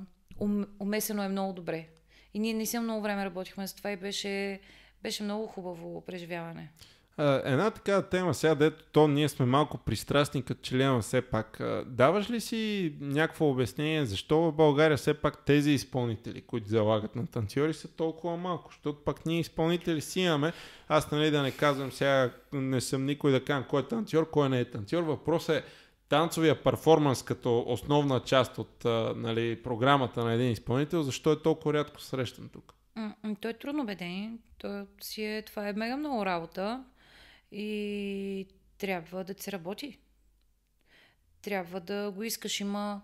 умесено е много добре. И ние не си много време работихме за това и беше, беше много хубаво преживяване.
Една така тема сега, дето то ние сме малко пристрастни като члена все пак. Даваш ли си някакво обяснение защо в България все пак тези изпълнители, които залагат на танцори, са толкова малко? Защото пак ние изпълнители си имаме. Аз нали да не казвам сега, не съм никой да кажа, кой е танцор, кой не е танцор. Въпросът е танцовия перформанс като основна част от а, нали, програмата на един изпълнител, защо е толкова рядко срещан тук?
Ами той е трудно бедение. Той си е, това е мега много работа и трябва да се работи. Трябва да го искаш. Има.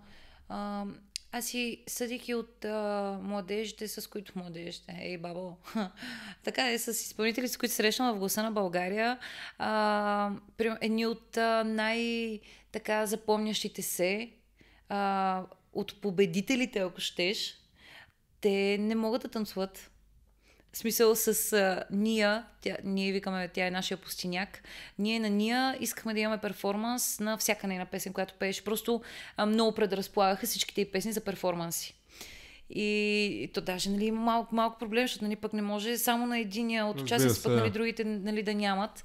А, аз си съдики от а, младежите, с които младежите, е, ей, бабо, така е, с изпълнители, с които срещам в гласа на България, а, едни от а, най- така запомнящите се а, от победителите, ако щеш, те не могат да танцуват. В смисъл с а, Ния, тя, ние викаме, тя е нашия пустиняк. Ние на Ния искахме да имаме перформанс на всяка нейна песен, която пееше. Просто а, много предразполагаха всичките й песни за перформанси. И, и то даже нали, има малко, малко проблем, защото нали, пък не може само на единия от участници, пък нали, другите нали, да нямат.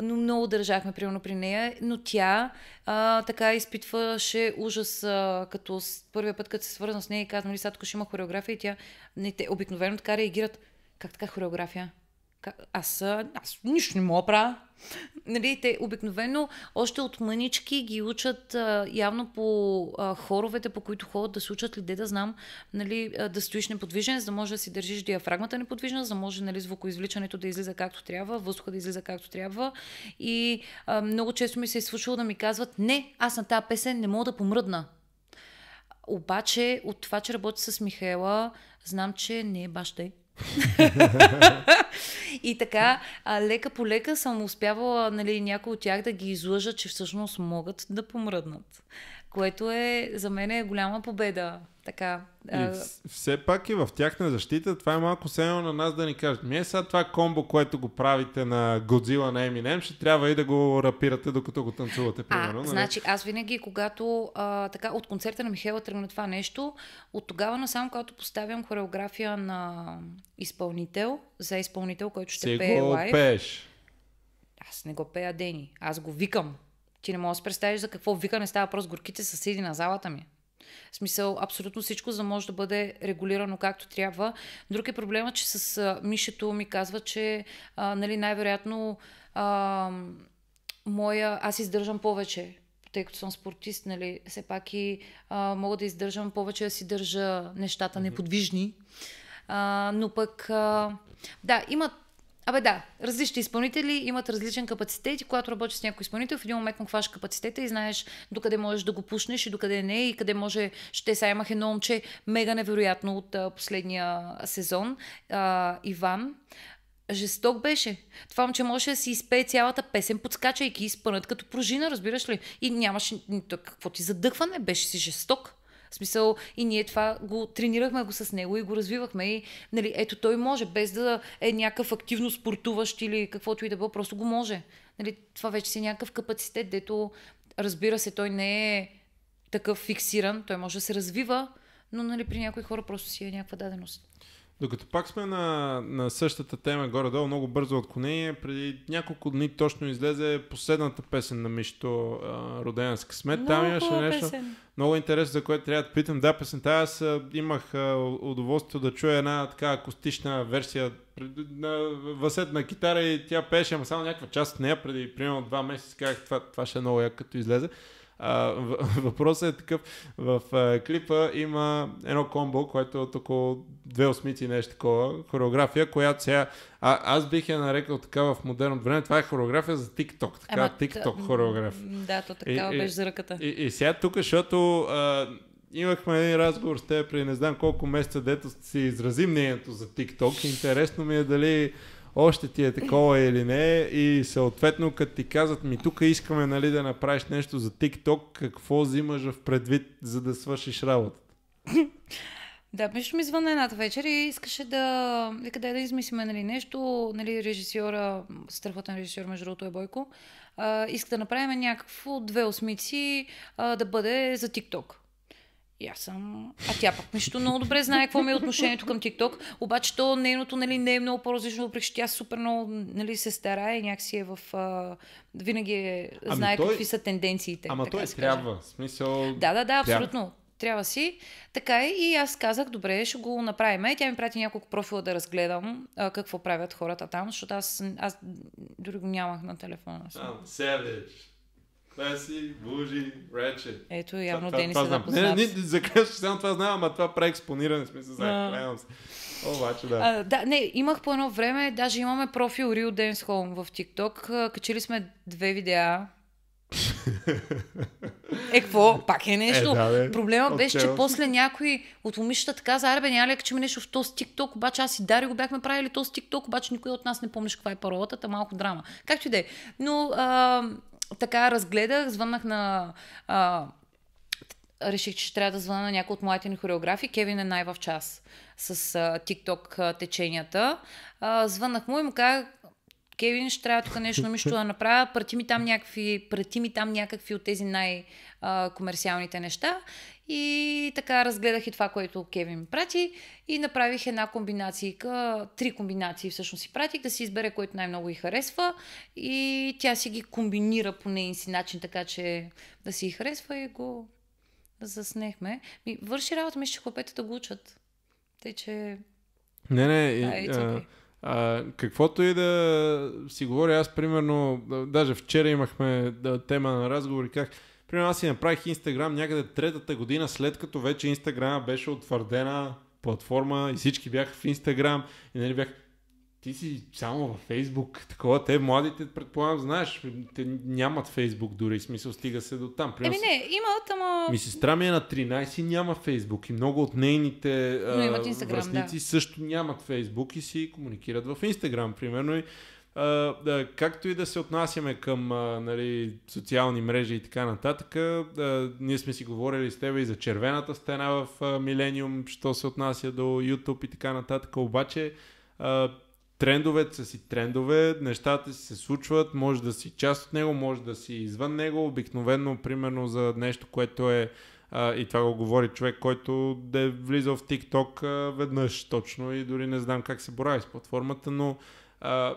Но много държахме, примерно, при нея. Но тя а, така изпитваше ужас, а, като с, първия път, като се свързам с нея и казвам, нали, сега тук ще има хореография и тя не, нали, те, обикновено така реагират. Как така хореография? Как? Аз, аз нищо не мога правя. Нали, те обикновено още от мънички ги учат а, явно по а, хоровете, по които ходят да се учат ли де да знам, нали, а, да стоиш неподвижен, за да може да си държиш диафрагмата неподвижна, за да може нали, звукоизвличането да излиза както трябва, въздуха да излиза както трябва. И а, много често ми се е случило да ми казват, не, аз на тази песен не мога да помръдна. Обаче от това, че работя с Михаела, знам, че не е баща. и така, а, лека по лека съм успявала нали, някои от тях да ги излъжа, че всъщност могат да помръднат което е за мен е голяма победа. Така, а... И
все пак и в тяхна защита, това е малко седно на нас да ни кажат. Ние сега това комбо, което го правите на Годзила на Eminem, ще трябва и да го рапирате, докато го танцувате, примерно. А, нали? значи,
аз винаги, когато а, така, от концерта на Михайла тръгна това нещо, от тогава насам, когато поставям хореография на изпълнител, за изпълнител, който ще пее лайв. пееш. Аз не го пея Дени, аз го викам. Ти не можеш да представиш за какво викане става просто горките съседи на залата ми. В смисъл, абсолютно всичко, за да може да бъде регулирано както трябва. Друг е проблема, че с Мишето ми казва, че а, нали, най-вероятно а, моя... Аз издържам повече, тъй като съм спортист, нали, все пак и а, мога да издържам повече, да си държа нещата неподвижни. А, но пък, а, да, има Абе да, различни изпълнители имат различен капацитет и когато работиш с някой изпълнител, в един момент му хваш капацитета и знаеш докъде можеш да го пушнеш и докъде не и къде може... Ще сега имах едно момче, мега невероятно от а, последния сезон, а, Иван. Жесток беше. Това момче можеше да си изпее цялата песен, подскачайки и като пружина, разбираш ли? И нямаше... Какво ти задъхване? Беше си жесток. В смисъл, и ние това го тренирахме го с него и го развивахме. И, нали, ето той може, без да е някакъв активно спортуващ или каквото и да било, просто го може. Нали, това вече си е някакъв капацитет, дето, разбира се, той не е такъв фиксиран, той може да се развива, но нали, при някои хора просто си е някаква даденост.
Докато пак сме на, на същата тема, горе-долу, много бързо отклонение, преди няколко дни точно излезе последната песен на Мишто, Родена с късмет. Много Там имаше нещо песен. много интересно, за което трябва да питам. Да, песента аз имах удоволствие да чуя една така акустична версия на Васет на китара и тя пеше, ама само някаква част от нея преди примерно два месеца казах, това, това ще е много як като излезе. въпросът е такъв. В а, клипа има едно комбо, което е от около две осмици нещо такова. Хореография, която сега... А, аз бих я нарекал така в модерно време. Това е хореография за TikTok. Така, Ема, TikTok хореография. Да, то такава и, беше за ръката. И, и, и сега тук, защото... А, имахме един разговор с теб при не знам колко месеца, дето си изразим мнението за TikTok. Интересно ми е дали още ти е такова или не. И съответно, като ти казват, ми тук искаме нали, да направиш нещо за TikTok, какво взимаш в предвид, за да свършиш работата?
Да, беше ми звънна едната вечер и искаше да, вика, да, да измислиме нали, нещо. Нали, режисьора, страхотен режисьор, между другото е Бойко, а, иска да направим някакво две осмици а, да бъде за TikTok. И аз съм... А тя пък нещо много добре знае какво ми е отношението към TikTok, обаче то нейното нали, не е много по-различно, въпреки че тя супер много нали, се стара и някакси е в... А, винаги е, ами знае той... какви са тенденциите. Ама той трябва.
В смисъл... Да, да, да, абсолютно.
Трябва трябва си. Така е, и аз казах, добре, ще го направим. И тя ми прати няколко профила да разгледам а, какво правят хората там, защото аз, аз дори го нямах на телефона. Там,
Savage. Класи, бужи, рече. Ето, явно това, Денис това, се запознат. Не, не, за кръщ, само това знам, ама това преекспониране, смисъл, за клянам се. Обаче, да. А,
да, не, имах по едно време, даже имаме профил Real Dance Home в TikTok. Качили сме две видеа, е, какво? Пак е нещо. Е, да, бе. Проблема okay. беше, че после някой от момичета така за бе, няма ли че ми нещо в този TikTok, обаче аз и Дари го бяхме правили този TikTok, обаче никой от нас не помниш каква е паролата, та малко драма. Както и да е. Но а, така разгледах, звъннах на... А, реших, че ще трябва да звъна на някой от младите ни хореографи. Кевин е най-в час с а, TikTok а, теченията. А, звъннах му и му казах, Кевин, ще трябва тук нещо мишто да направя. Прати ми там някакви, прати ми там някакви от тези най-комерциалните неща. И така разгледах и това, което Кевин ми прати и направих една комбинация, три комбинации всъщност си пратих, да си избере което най-много й харесва и тя си ги комбинира по нейния си начин, така че да си харесва и го заснехме. Ми, върши работа, мисля, че хлопетата го учат. Тъй, че...
Не, не, да. и, а, А, каквото и да си говоря, аз примерно, даже вчера имахме тема на разговор и как Примерно аз си направих Инстаграм някъде третата година, след като вече Инстаграма беше утвърдена платформа и всички бяха в Инстаграм и нали бях ти си само във Фейсбук, такова те младите, предполагам, знаеш, те нямат Фейсбук дори, смисъл стига се до там. Еми
не, има, ама... Ми сестра
ми е на 13 и няма Фейсбук и много от нейните а, връзници да. също нямат Фейсбук и си комуникират в Инстаграм, примерно. И а, да, както и да се отнасяме към а, нали, социални мрежи и така нататък, а, ние сме си говорили с теб и за червената стена в Милениум, що се отнася до YouTube и така нататък, обаче а, трендовете са си трендове, нещата си се случват, може да си част от него, може да си извън него, обикновено, примерно за нещо, което е Uh, и това го говори човек, който да е влизал в TikTok uh, веднъж точно и дори не знам как се борави с платформата, но uh,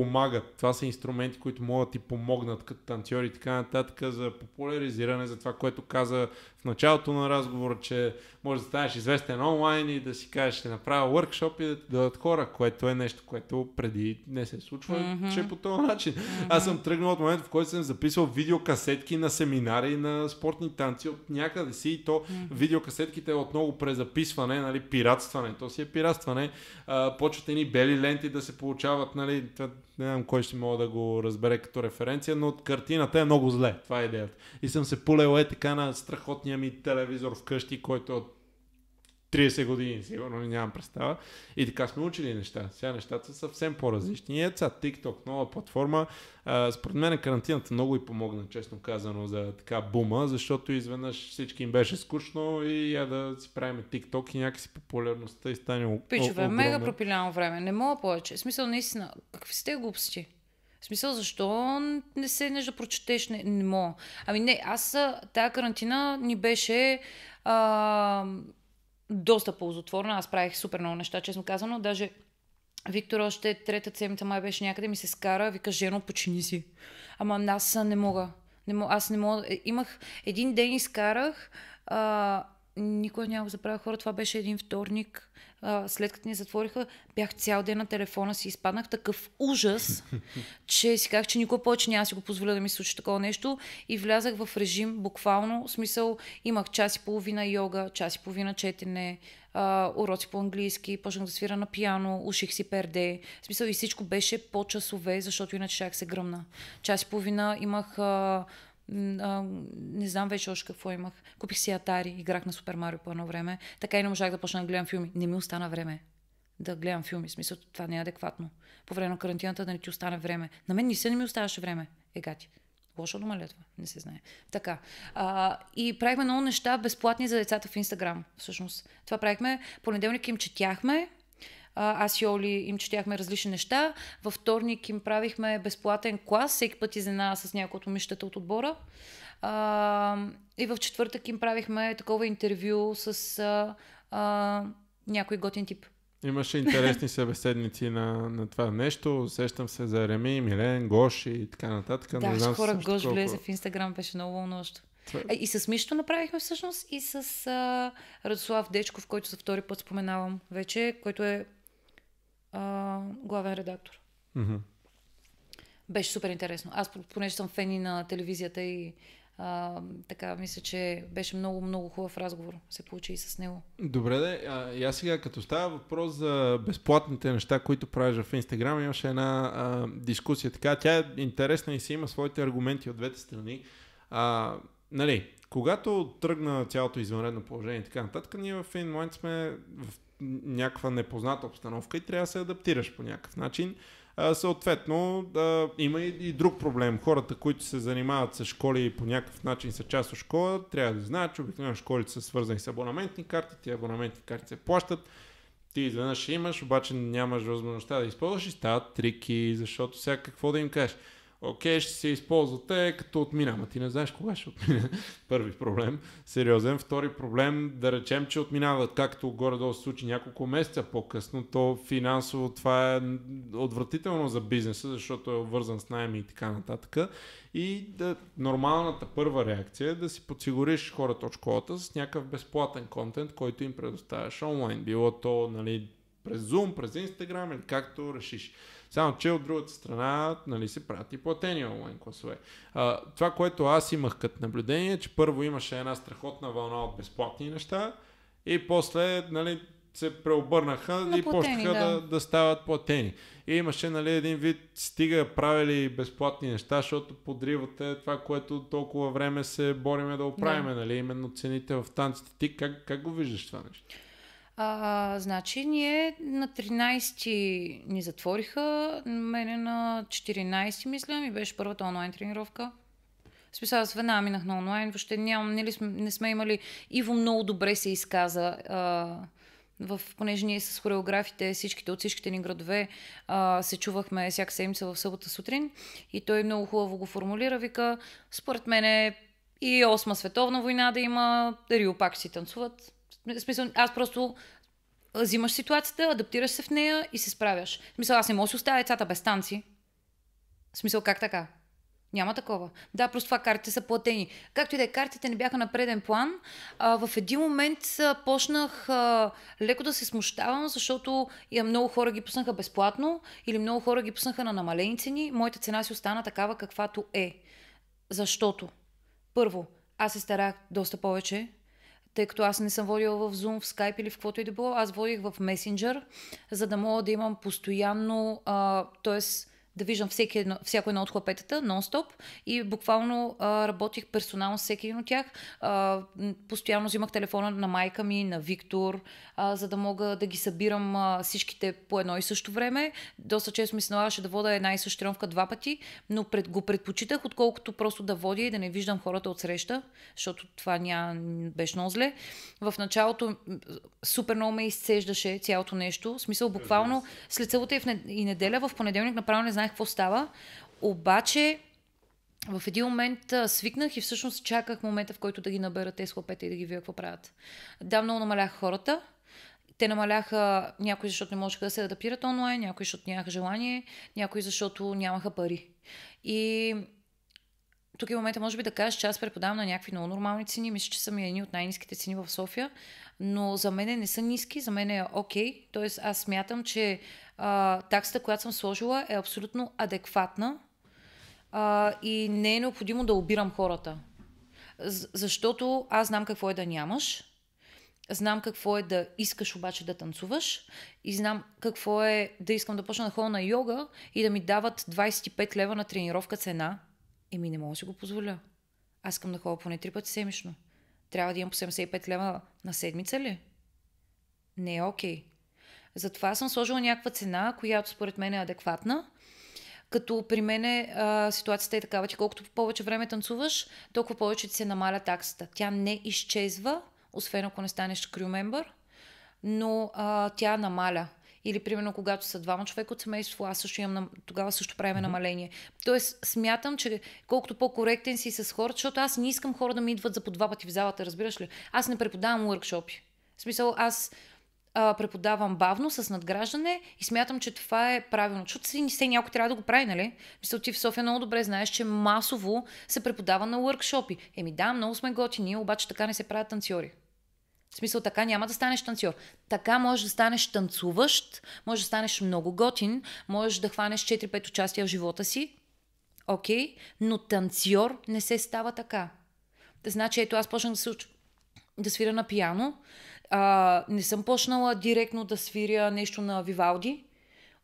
помагат. Това са инструменти, които могат да ти помогнат като танцори и така нататък за популяризиране, за това, което каза началото на разговора, че може да станеш известен онлайн и да си кажеш, ще направя въркшоп и да ти дадат хора, което е нещо, което преди не се случва, mm-hmm. че е по този начин. Mm-hmm. Аз съм тръгнал от момента, в който съм записвал видеокасетки на семинари на спортни танци от някъде си и то mm-hmm. видеокасетките е отново презаписване, нали, пиратстване, то си е пиратстване, а, почват ни бели ленти да се получават, нали, не знам кой ще мога да го разбере като референция, но от картината е много зле, това е идеята. И съм се пулел е така на страхотния любимия ми телевизор вкъщи, който е от 30 години, сигурно нямам представа. И така сме учили неща. Сега нещата са съвсем по-различни. Е, ца, TikTok, нова платформа. А, според мен карантината много и помогна, честно казано, за така бума, защото изведнъж всички им беше скучно и я да си правим TikTok и някакси популярността и стане Пичове, мега
пропиляно време. Не мога повече. В смисъл, наистина, какви сте глупости? В смисъл, защо не се седнеш да прочетеш? Не, не мога. Ами не, аз тая карантина ни беше а, доста ползотворна. Аз правих супер много неща, честно казано. Даже Виктор още трета седмица май беше някъде, ми се скара, вика, жено, почини си. Ама аз не мога. Не мога аз не мога. Е, имах един ден изкарах, а, никога няма го забравя хора, това беше един вторник а, след като ни затвориха, бях цял ден на телефона си, изпаднах такъв ужас, че си казах, че никога повече няма си го позволя да ми случи такова нещо и влязах в режим буквално, в смисъл имах час и половина йога, час и половина четене, а, уроци по английски, почнах да свира на пиано, уших си перде. В смисъл и всичко беше по часове, защото иначе шах се гръмна. Час и половина имах а, а, не знам вече още какво имах. Купих си Атари, играх на Супер Марио по едно време. Така и не можах да почна да гледам филми. Не ми остана време да гледам филми. Смисъл, това не е адекватно. По време на карантината да не ти остане време. На мен не се не ми оставаше време. Егати. Лошо дума ли е това? Не се знае. Така. А, и правихме много неща безплатни за децата в Инстаграм, всъщност. Това правихме. Понеделник им четяхме, аз и Оли им четяхме различни неща. Във вторник им правихме безплатен клас, всеки път изненада с някои от момичетата от отбора. А, и в четвъртък им правихме такова интервю с а, а, някой готин тип. Имаше интересни
събеседници на, на това нещо. Сещам се за Реми, Милен, Гош и така нататък. Да, не знам хора, Гош колко... влезе в
Инстаграм, беше много вълнуващо. Това... Е. Е, и с Мишто направихме всъщност и с а, Радослав Дечков, който за втори път споменавам вече, който е а, главен редактор. Mm-hmm. Беше супер интересно. Аз, понеже съм фени на телевизията и а, така, мисля, че беше много, много хубав разговор. Се получи и с него.
Добре, да. А, и аз сега, като става въпрос за безплатните неща, които правиш в Инстаграм, имаше една а, дискусия. Така, тя е интересна и си има своите аргументи от двете страни. А, нали, когато тръгна цялото извънредно положение и така нататък, ние в един момент сме в някаква непозната обстановка и трябва да се адаптираш по някакъв начин. А, съответно, да, има и, и друг проблем. Хората, които се занимават с школи и по някакъв начин са част от школа, трябва да знаят, че обикновено школите са свързани с абонаментни карти, тези абонаментни карти се плащат. Ти изведнъж имаш, обаче нямаш възможността да използваш и стават трики, защото всякакво какво да им кажеш окей, ще се използвате като отмина. ти не знаеш кога ще отмина. Първи проблем, сериозен. Втори проблем, да речем, че отминават, както горе-долу се случи няколко месеца по-късно, то финансово това е отвратително за бизнеса, защото е вързан с найеми и така нататък. И да, нормалната първа реакция е да си подсигуриш хората от школата с някакъв безплатен контент, който им предоставяш онлайн. Било то нали, през Zoom, през Instagram или както решиш. Само, че от другата страна нали, се правят и платени онлайн класове. А, това, което аз имах като наблюдение, е, че първо имаше една страхотна вълна от безплатни неща и после нали, се преобърнаха На и почнаха да. Да, да стават платени. И имаше нали, един вид, стига правили безплатни неща, защото подривът е това, което толкова време се бориме да оправим. да. нали, именно цените в танците. Ти как, как го виждаш това нещо?
А, значи ние на 13 ни затвориха, мене на 14 мисля ми беше първата онлайн тренировка. смисъл, аз веднага минах на онлайн, въобще нямам, не, ли сме, не сме имали. Иво много добре се изказа. А, в, понеже ние с хореографите, всичките от всичките ни градове а, се чувахме всяка седмица в събота сутрин и той много хубаво го формулира, вика, според мен е и осма световна война да има, Рио пак си танцуват, Смисъл, аз просто взимаш ситуацията, адаптираш се в нея и се справяш. В смисъл, аз не мога да си оставя децата без танци. В смисъл, как така? Няма такова. Да, просто това картите са платени. Както и да е, картите не бяха на преден план. А, в един момент а, почнах а, леко да се смущавам, защото я, много хора ги пуснаха безплатно или много хора ги пуснаха на намалени цени. Моята цена си остана такава каквато е. Защото, първо, аз се старах доста повече тъй като аз не съм водила в Zoom, в Skype или в каквото и да било, аз водих в Messenger, за да мога да имам постоянно, т.е да виждам всеки едно, всяко едно от хлапетата нон-стоп и буквално а, работих персонално с всеки един от тях. А, постоянно взимах телефона на майка ми, на Виктор, а, за да мога да ги събирам а, всичките по едно и също време. Доста често ми се налагаше да вода една и съща тренировка два пъти, но пред, го предпочитах, отколкото просто да водя и да не виждам хората от среща, защото това няма, беше много зле. В началото супер много ме изцеждаше цялото нещо. В смисъл, буквално след целото и, в и неделя, в понеделник направо не знам, знаех какво става. Обаче в един момент а, свикнах и всъщност чаках момента, в който да ги набера тези хлопета и да ги видя какво правят. Да, много намалях хората. Те намаляха някои, защото не можеха да се адаптират онлайн, някои, защото нямаха желание, някои, защото нямаха пари. И тук е момента, може би да кажа, че аз преподавам на някакви много нормални цени. Мисля, че са ми едни от най-низките цени в София, но за мен не са ниски, за мен е окей. Okay. Тоест, аз смятам, че а, таксата, която съм сложила, е абсолютно адекватна а, и не е необходимо да обирам хората. Защото аз знам какво е да нямаш, знам какво е да искаш обаче да танцуваш и знам какво е да искам да почна да ходя на йога и да ми дават 25 лева на тренировка цена. Еми не мога да си го позволя. Аз искам да ходя поне три пъти седмично. Трябва да имам по 75 лева на седмица ли? Не е окей. Okay. Затова съм сложила някаква цена, която според мен е адекватна. Като при мен е, а, ситуацията е такава, че колкото повече време танцуваш, толкова повече ти се намаля таксата. Тя не изчезва, освен ако не станеш crew member, но а, тя намаля. Или, примерно, когато са двама човека от семейство, аз също имам, тогава също правим mm-hmm. намаление. Тоест, смятам, че колкото по-коректен си с хората, защото аз не искам хора да ми идват за по два пъти в залата, разбираш ли? Аз не преподавам уркшопи. В смисъл, аз а, преподавам бавно, с надграждане и смятам, че това е правилно. Защото си, се някой трябва да го прави, нали? Мисля, ти в София много добре знаеш, че масово се преподава на уркшопи. Еми да, много сме готини, обаче така не се правят танцори. В смисъл, така няма да станеш танцор. Така можеш да станеш танцуващ, можеш да станеш много готин, можеш да хванеш 4-5 участия в живота си. Окей, okay? но танцор не се става така. Значи, ето аз почнах да се уча да свира на пиано. А, не съм почнала директно да свиря нещо на Вивалди.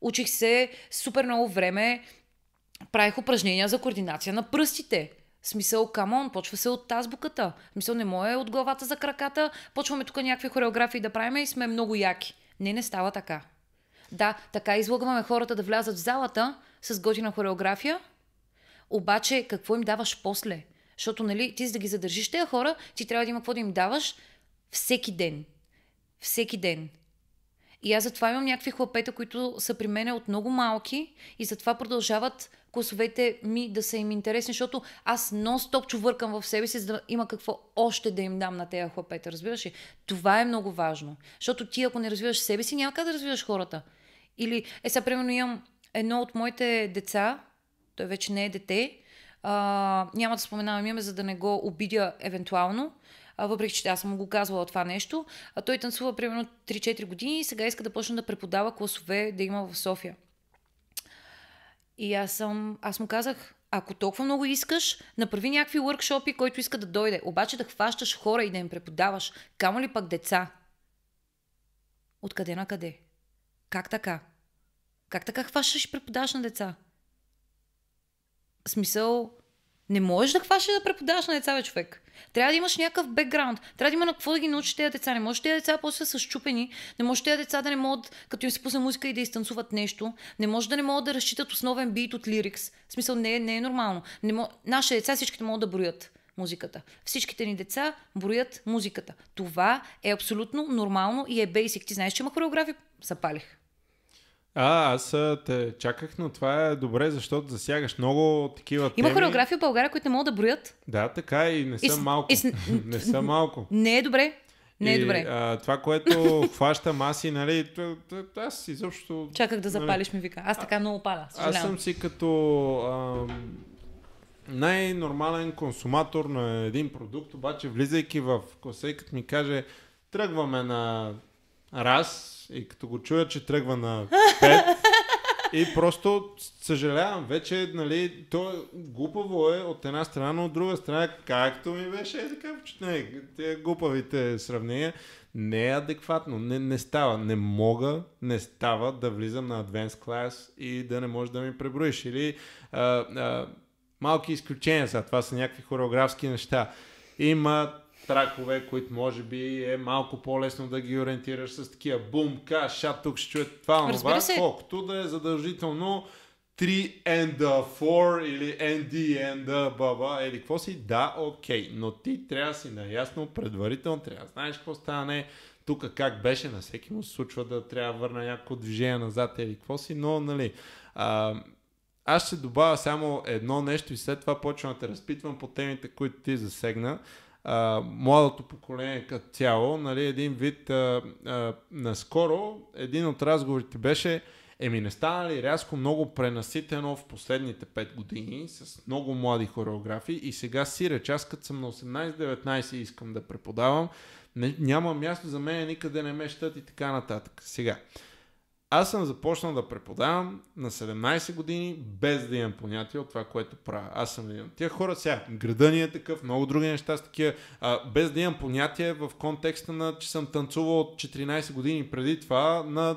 Учих се супер много време. Правих упражнения за координация на пръстите. Смисъл, камон, почва се от азбуката. Смисъл, не мое е от главата за краката. Почваме тук някакви хореографии да правим и сме много яки. Не, не става така. Да, така излагаме хората да влязат в залата с готина хореография, обаче какво им даваш после? Защото, нали, ти за да ги задържиш тези хора, ти трябва да има какво да им даваш всеки ден всеки ден. И аз затова имам някакви хлапета, които са при мен от много малки и затова продължават косовете ми да са им интересни, защото аз нон-стоп чувъркам в себе си, за да има какво още да им дам на тези хлапета, разбираш ли? Това е много важно, защото ти ако не развиваш себе си, няма как да развиваш хората. Или, е сега примерно имам едно от моите деца, той вече не е дете, а, няма да споменавам име, за да не го обидя евентуално, въпреки че аз съм го казвала това нещо. А той танцува примерно 3-4 години и сега иска да почне да преподава класове да има в София. И аз, съм, аз му казах, ако толкова много искаш, направи някакви въркшопи, който иска да дойде. Обаче да хващаш хора и да им преподаваш, камо ли пък деца. Откъде на къде? Как така? Как така хващаш и преподаваш на деца? Смисъл, не можеш да хващаш да преподаваш на деца, бе, човек. Трябва да имаш някакъв бекграунд. Трябва да има на какво да ги научиш тези деца. Не можеш тези деца после да са щупени. Не можеш тези деца да не могат, като им се пусне музика и да изтанцуват нещо. Не може да не могат да разчитат основен бит от лирикс. В смисъл, не, е, не е нормално. Не мож... Нашите деца всичките могат да броят музиката. Всичките ни деца броят музиката. Това е абсолютно нормално и е бейсик. Ти знаеш, че има хореографи? Запалих.
А, аз те чаках, но това е добре, защото засягаш много такива Има теми. Има хореография
в България, които не могат да броят.
Да, така и не са и, малко. Ис... не са малко.
Не е добре. Не е и,
А, това, което хваща маси, нали,
аз изобщо... Чаках да нали, запалиш нали, ми вика. Аз така много паля. Аз съм
си като ам, най-нормален консуматор на един продукт, обаче влизайки в косей, като ми каже тръгваме на раз, и като го чуя, че тръгва на 5 и просто съжалявам, вече, нали, то глупаво е от една страна, но от друга страна, както ми беше, е така, че не, нали, те глупавите сравнения, не е адекватно, не, не става, не мога, не става да влизам на Advanced Class и да не можеш да ми преброиш. Или а, а, малки изключения, за това са някакви хореографски неща. Има тракове, които може би е малко по-лесно да ги ориентираш с такива бум, каш, ша тук ще чуят това, това, се... колкото да е задължително 3 and 4 или ND and e баба, или какво си, да, окей, okay. но ти трябва да си наясно предварително, трябва да знаеш какво стане, тук как беше, на всеки му се случва да трябва да върна някакво движение назад или какво си, но нали, а, аз ще добавя само едно нещо и след това почвам да те разпитвам по темите, които ти засегна а, младото поколение като цяло, нали, един вид а, а, наскоро, един от разговорите беше Еми не стана ли рязко много пренаситено в последните 5 години с много млади хореографи и сега си реч, аз като съм на 18-19 и искам да преподавам, не, няма място за мен, никъде не ме щат и така нататък. Сега, аз съм започнал да преподавам на 17 години, без да имам понятие от това, което правя. Аз съм един от тия хора. Сега, града ни е такъв, много други неща са такива, а, без да имам понятие в контекста на, че съм танцувал от 14 години преди това на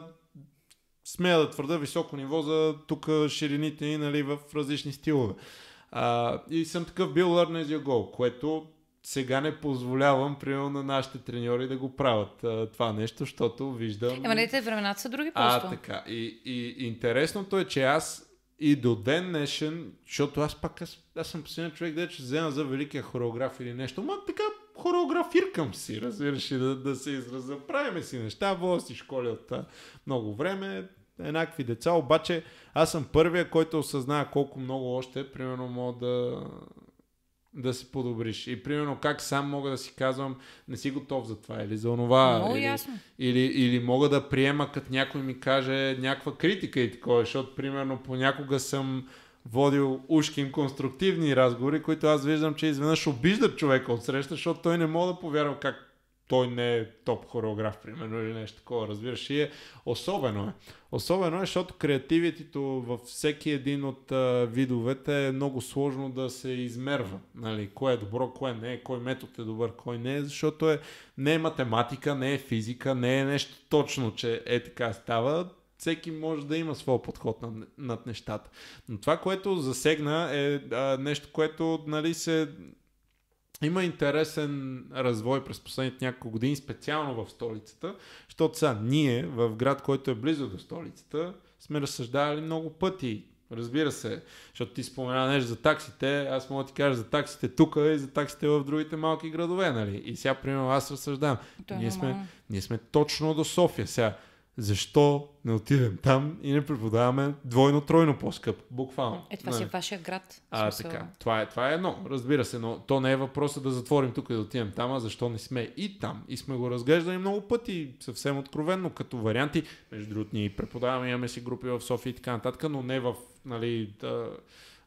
смея да твърда високо ниво за тук ширините ни нали, в различни стилове. А, и съм такъв бил learn as you go, което сега не позволявам, примерно, на нашите треньори да го правят а, това нещо, защото виждам... Ема дайте,
нали, времената са други просто. А,
така. И, и интересното е, че аз и до ден днешен, защото аз пак аз, аз съм последният човек, да че взема за великия хореограф или нещо, ма така хореографиркам си, разбираш да, да се израза. Правиме си неща, водя си школи от много време, еднакви деца, обаче аз съм първия, който осъзнава колко много още, примерно, мога да да се подобриш. И примерно как сам мога да си казвам, не си готов за това или за онова. Много или, ясно. Или, или мога да приема, като някой ми каже някаква критика и такова, защото примерно понякога съм водил ушким конструктивни разговори, които аз виждам, че изведнъж обиждат човека от среща, защото той не мога да повярва как той не е топ хореограф, примерно, или нещо такова, разбираш. И е, особено е. Особено е, защото креативитито във всеки един от а, видовете е много сложно да се измерва. Нали, кое е добро, кое не е, кой метод е добър, кой не е, защото е, не е математика, не е физика, не е нещо точно, че е така става. Всеки може да има своя подход над, над нещата. Но това, което засегна е а, нещо, което нали, се има интересен развой през последните няколко години, специално в столицата, защото сега ние в град, който е близо до столицата, сме разсъждавали много пъти. Разбира се, защото ти спомена нещо за таксите, аз мога да ти кажа за таксите тук и за таксите в другите малки градове, нали? И сега, примерно, аз разсъждавам. Е ние сме, ние сме точно до София. Сега, защо не отидем там и не преподаваме двойно-тройно по-скъп, буквално. Е, това не. си е нали? вашия
град. А, смисъл. така.
Това е, това е едно, разбира се, но то не е въпроса да затворим тук и да отидем там, а защо не сме и там. И сме го разглеждали много пъти, съвсем откровенно, като варианти. Между другото, ние преподаваме, имаме си групи в София и така нататък, но не в, нали, да,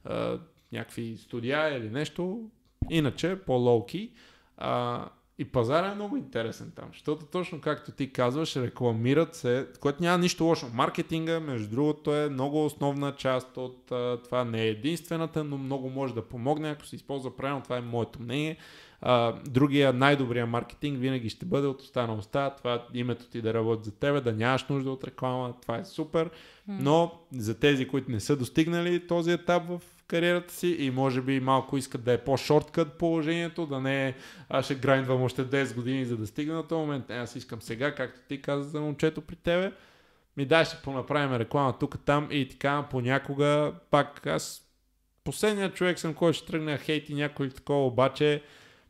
а, някакви студия или нещо. Иначе, по-лоуки. А, и пазара е много интересен там, защото точно както ти казваш, рекламират се, което няма нищо лошо. Маркетинга, между другото, е много основна част от а, това. Не е единствената, но много може да помогне, ако се използва правилно. Това е моето мнение. А, другия най-добрия маркетинг винаги ще бъде от останалостта. Това името ти да работи за тебе, да нямаш нужда от реклама. Това е супер. Но за тези, които не са достигнали този етап в кариерата си и може би малко искат да е по-шорткът положението, да не е аз ще грайндвам още 10 години за да стигна на този момент. Е, аз искам сега, както ти каза за момчето при тебе. Ми дай ще понаправим реклама тук, там и така понякога пак аз последният човек съм, който ще тръгне хейти някой такова, обаче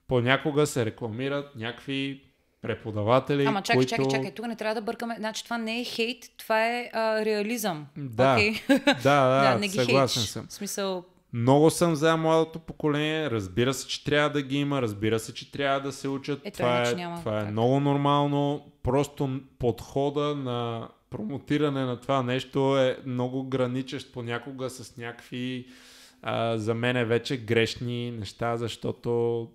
понякога се рекламират някакви преподаватели. Ама чакай, които... чакай, чакай,
тук не трябва да бъркаме. Значи това не е хейт, това е а, реализъм. Да, okay. да, да, да не ги съгласен хейт. съм. В смисъл...
Много съм за младото поколение, разбира се, че трябва да ги има, разбира се, че трябва да се учат. Е, това е, няма това е как. е много нормално. Просто подхода на промотиране на това нещо е много граничещ понякога с някакви а, за мен е вече грешни неща, защото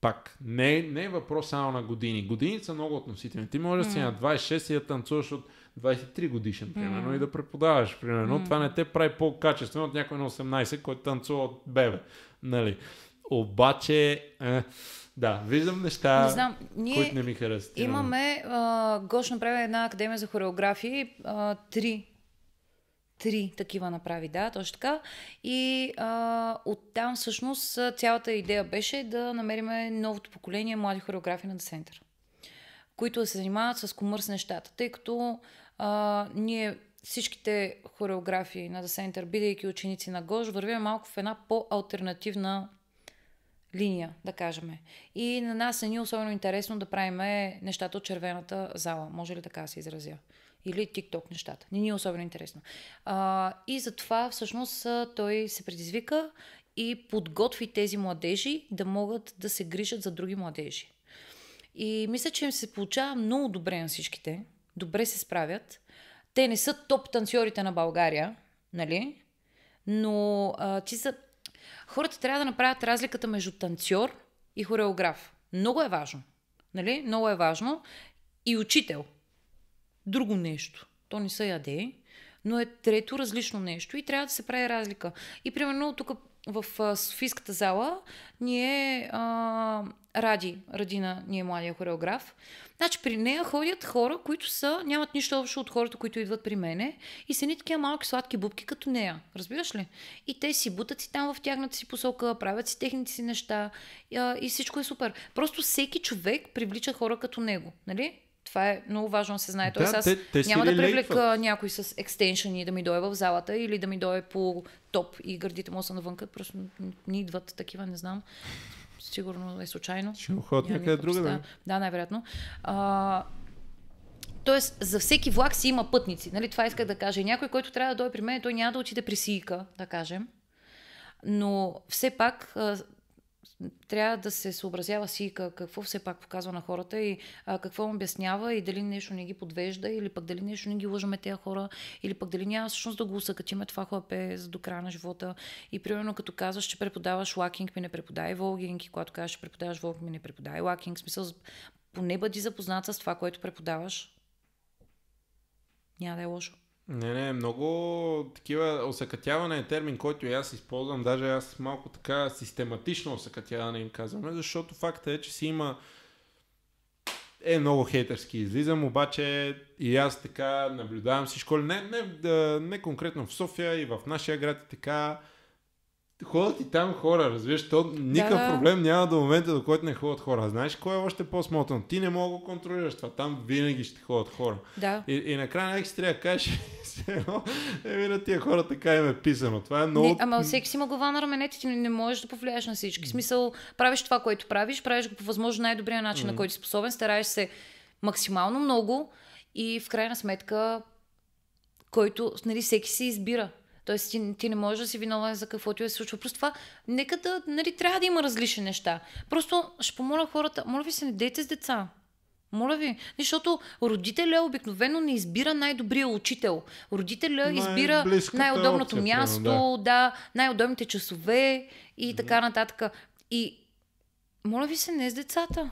пак, не, не е въпрос само на години. Години са много относителни. Ти можеш да си на 26 и да танцуваш от 23 годишен, примерно, mm. и да преподаваш, примерно. Mm. Това не те прави по-качествено от някой на 18, който танцува от бебе, нали? Обаче, е, да, виждам неща, не знам, ние които не ми харесват. Имаме,
а, Гош направи една академия за хореографии, а, три три такива направи, да, точно така. И а, оттам всъщност цялата идея беше да намерим новото поколение млади хореографи на Десентър, които да се занимават с комърс нещата, тъй като а, ние всичките хореографии на Десентър, бидейки ученици на Гож, вървим малко в една по-алтернативна линия, да кажем. И на нас е ни особено интересно да правим нещата от червената зала, може ли така се изразя? или TikTok нещата. Не ни е особено интересно. А, и затова всъщност той се предизвика и подготви тези младежи да могат да се грижат за други младежи. И мисля, че им се получава много добре на всичките. Добре се справят. Те не са топ танцорите на България, нали? Но а, ти са... хората трябва да направят разликата между танцор и хореограф. Много е важно. Нали? Много е важно. И учител друго нещо. То не са яде, но е трето различно нещо и трябва да се прави разлика. И примерно тук в Софийската зала ние а, Ради, Радина ни е младия хореограф. Значи при нея ходят хора, които са, нямат нищо общо от хората, които идват при мене и са ни такива малки сладки бубки като нея. Разбираш ли? И те си бутат си там в тяхната си посока, правят си техните си неща и, а, и всичко е супер. Просто всеки човек привлича хора като него. Нали? Това е много важно да се знае. Тоест да, аз те, те няма да привлека някой с екстеншъни да ми дойде в залата или да ми дойде по топ и гърдите му са навънка. Просто не идват такива, не знам. Сигурно е случайно. Ще ходят някъде друга. Да, нали? да най-вероятно. Тоест, за всеки влак си има пътници. Нали? Това исках да кажа. И някой, който трябва да дойде при мен, той няма да отиде при СИИКа, да кажем. Но все пак трябва да се съобразява си какво все пак показва на хората и а, какво им обяснява и дали нещо не ги подвежда или пък дали нещо не ги лъжаме тези хора или пък дали няма всъщност да го усъкатиме това хлапе за до края на живота. И примерно като казваш, че преподаваш лакинг, ми не преподай волгинг и когато казваш, че преподаваш волгинг, ми не преподай лакинг. В смисъл, поне бъди запознат с това, което преподаваш. Няма да е лошо.
Не, не, много такива осъкътяване е термин, който и аз използвам, даже аз малко така систематично осъкътяване им казваме, защото факта е, че си има е много хейтърски излизам, обаче и аз така наблюдавам всичко. Не, не, не конкретно в София и в нашия град и така ходят и там хора, разбираш, то никакъв да, проблем няма до момента, до който не ходят хора. Знаеш кой е още по-смотно? Ти не мога да го контролираш това, там винаги ще ходят хора. Да. И, и накрая на си трябва да кажеш, еми на тия хора така им е писано. Това е много... Не, ама всеки
си има глава на раменете, ти не можеш да повлияеш на всички. В смисъл, правиш това, което правиш, правиш го по възможно най-добрия начин, mm-hmm. на който си способен, стараеш се максимално много и в крайна сметка който, нали, всеки си избира. Тоест ти, ти не можеш да си виновен за какво ти е се случва. Просто това, нека да, нали, трябва да има различни неща. Просто ще помоля хората, моля ви се, не дейте с деца. Моля ви, защото родителя обикновено не избира най-добрия учител. Родителя Най- избира най-удобното опция, място, да. да, най-удобните часове и така нататък. И моля ви се, не с децата.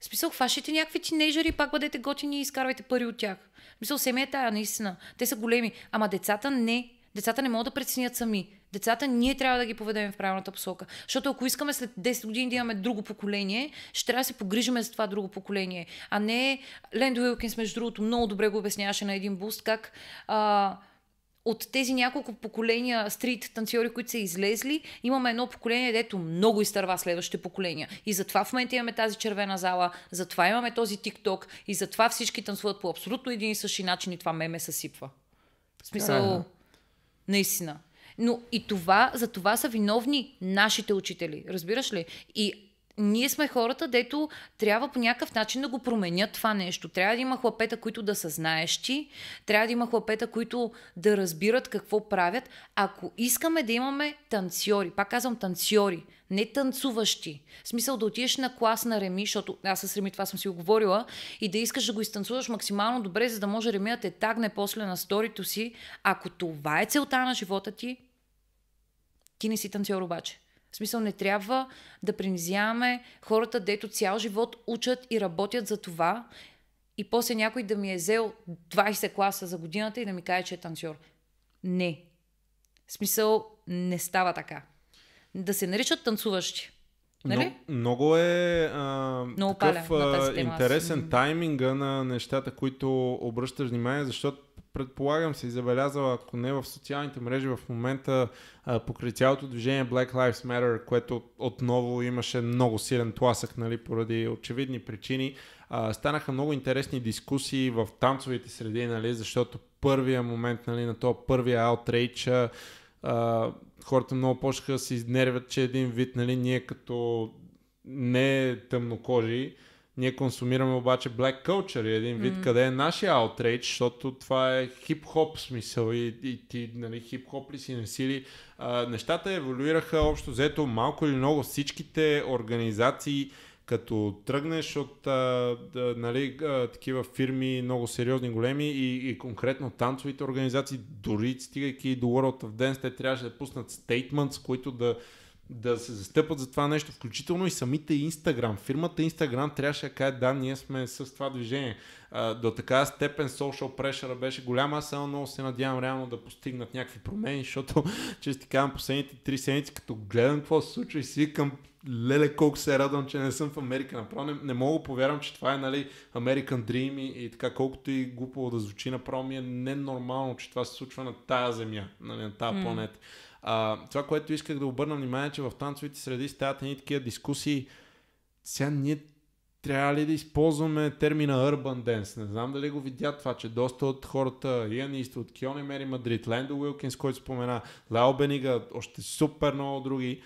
В смисъл, хващайте някакви тинейджери пак бъдете готини и изкарвайте пари от тях. В смисъл, семията, е наистина, те са големи. Ама децата не. Децата не могат да преценят сами. Децата ние трябва да ги поведем в правилната посока. Защото ако искаме след 10 години да имаме друго поколение, ще трябва да се погрижиме за това друго поколение. А не Ленду Уилкинс, между другото, много добре го обясняваше на един буст, как а, от тези няколко поколения стрит танцори, които са излезли, имаме едно поколение, дето много изтърва следващите поколения. И затова в момента имаме тази червена зала, затова имаме този тикток и затова всички танцуват по абсолютно един и същи начин и това меме се сипва. В смисъл... Ага. Наистина. Но и това, за това са виновни нашите учители. Разбираш ли? И ние сме хората, дето трябва по някакъв начин да го променят това нещо. Трябва да има хлапета, които да са знаещи, трябва да има хлапета, които да разбират какво правят. Ако искаме да имаме танцори, пак казвам танцори, не танцуващи. В смисъл да отидеш на клас на Реми, защото аз с Реми това съм си оговорила, и да искаш да го изтанцуваш максимално добре, за да може Реми да те тагне после на сторито си. Ако това е целта на живота ти, ти не си танцор обаче смисъл не трябва да принизяваме хората, дето цял живот учат и работят за това и после някой да ми е взел 20 класа за годината и да ми каже, че е танцор. Не. В смисъл не става така. Да се наричат танцуващи. Нали?
Но, много е а, много такъв паля, на тази тема. интересен тайминга на нещата, които обръщаш внимание, защото предполагам и забелязала, ако не в социалните мрежи в момента, а, покрай цялото движение Black Lives Matter, което отново имаше много силен тласък, нали, поради очевидни причини, а, станаха много интересни дискусии в танцовите среди, нали, защото първия момент, нали, на то първия аутрейч, а, хората много почнаха да се изнервят, че един вид, нали, ние като не тъмнокожи, ние консумираме обаче black culture и един вид mm. къде е нашия outrage, защото това е хип-хоп смисъл и, и ти нали, хип-хоп ли си, не си ли. А, нещата еволюираха общо взето малко или много всичките организации, като тръгнеш от а, да, нали, а, такива фирми, много сериозни, големи и, и конкретно танцовите организации, дори стигайки до World of Dance, те трябваше да пуснат стейтмент с които да да се застъпат за това нещо, включително и самите Instagram. Фирмата Instagram трябваше да каже, да, ние сме с това движение. А, до такава степен social pressure беше голяма, аз само много се надявам реално да постигнат някакви промени, защото, че ти казвам, последните три седмици, като гледам какво се случва и си викам, леле колко се радвам, че не съм в Америка. Направо не, не мога повярвам, че това е нали, American Dream и, и така, колкото и глупо да звучи, направо ми е ненормално, че това се случва на тая земя, нали, на тая планета. Mm. А, това, което исках да обърна внимание, е, че в танцовите среди стават едни такива дискусии. Сега ние трябва ли да използваме термина Urban Dance? Не знам дали го видя това, че доста от хората, Иан Ист, от Киони Мери Мадрид, Лендо Уилкинс, който спомена, Лао Бенига, още супер много други,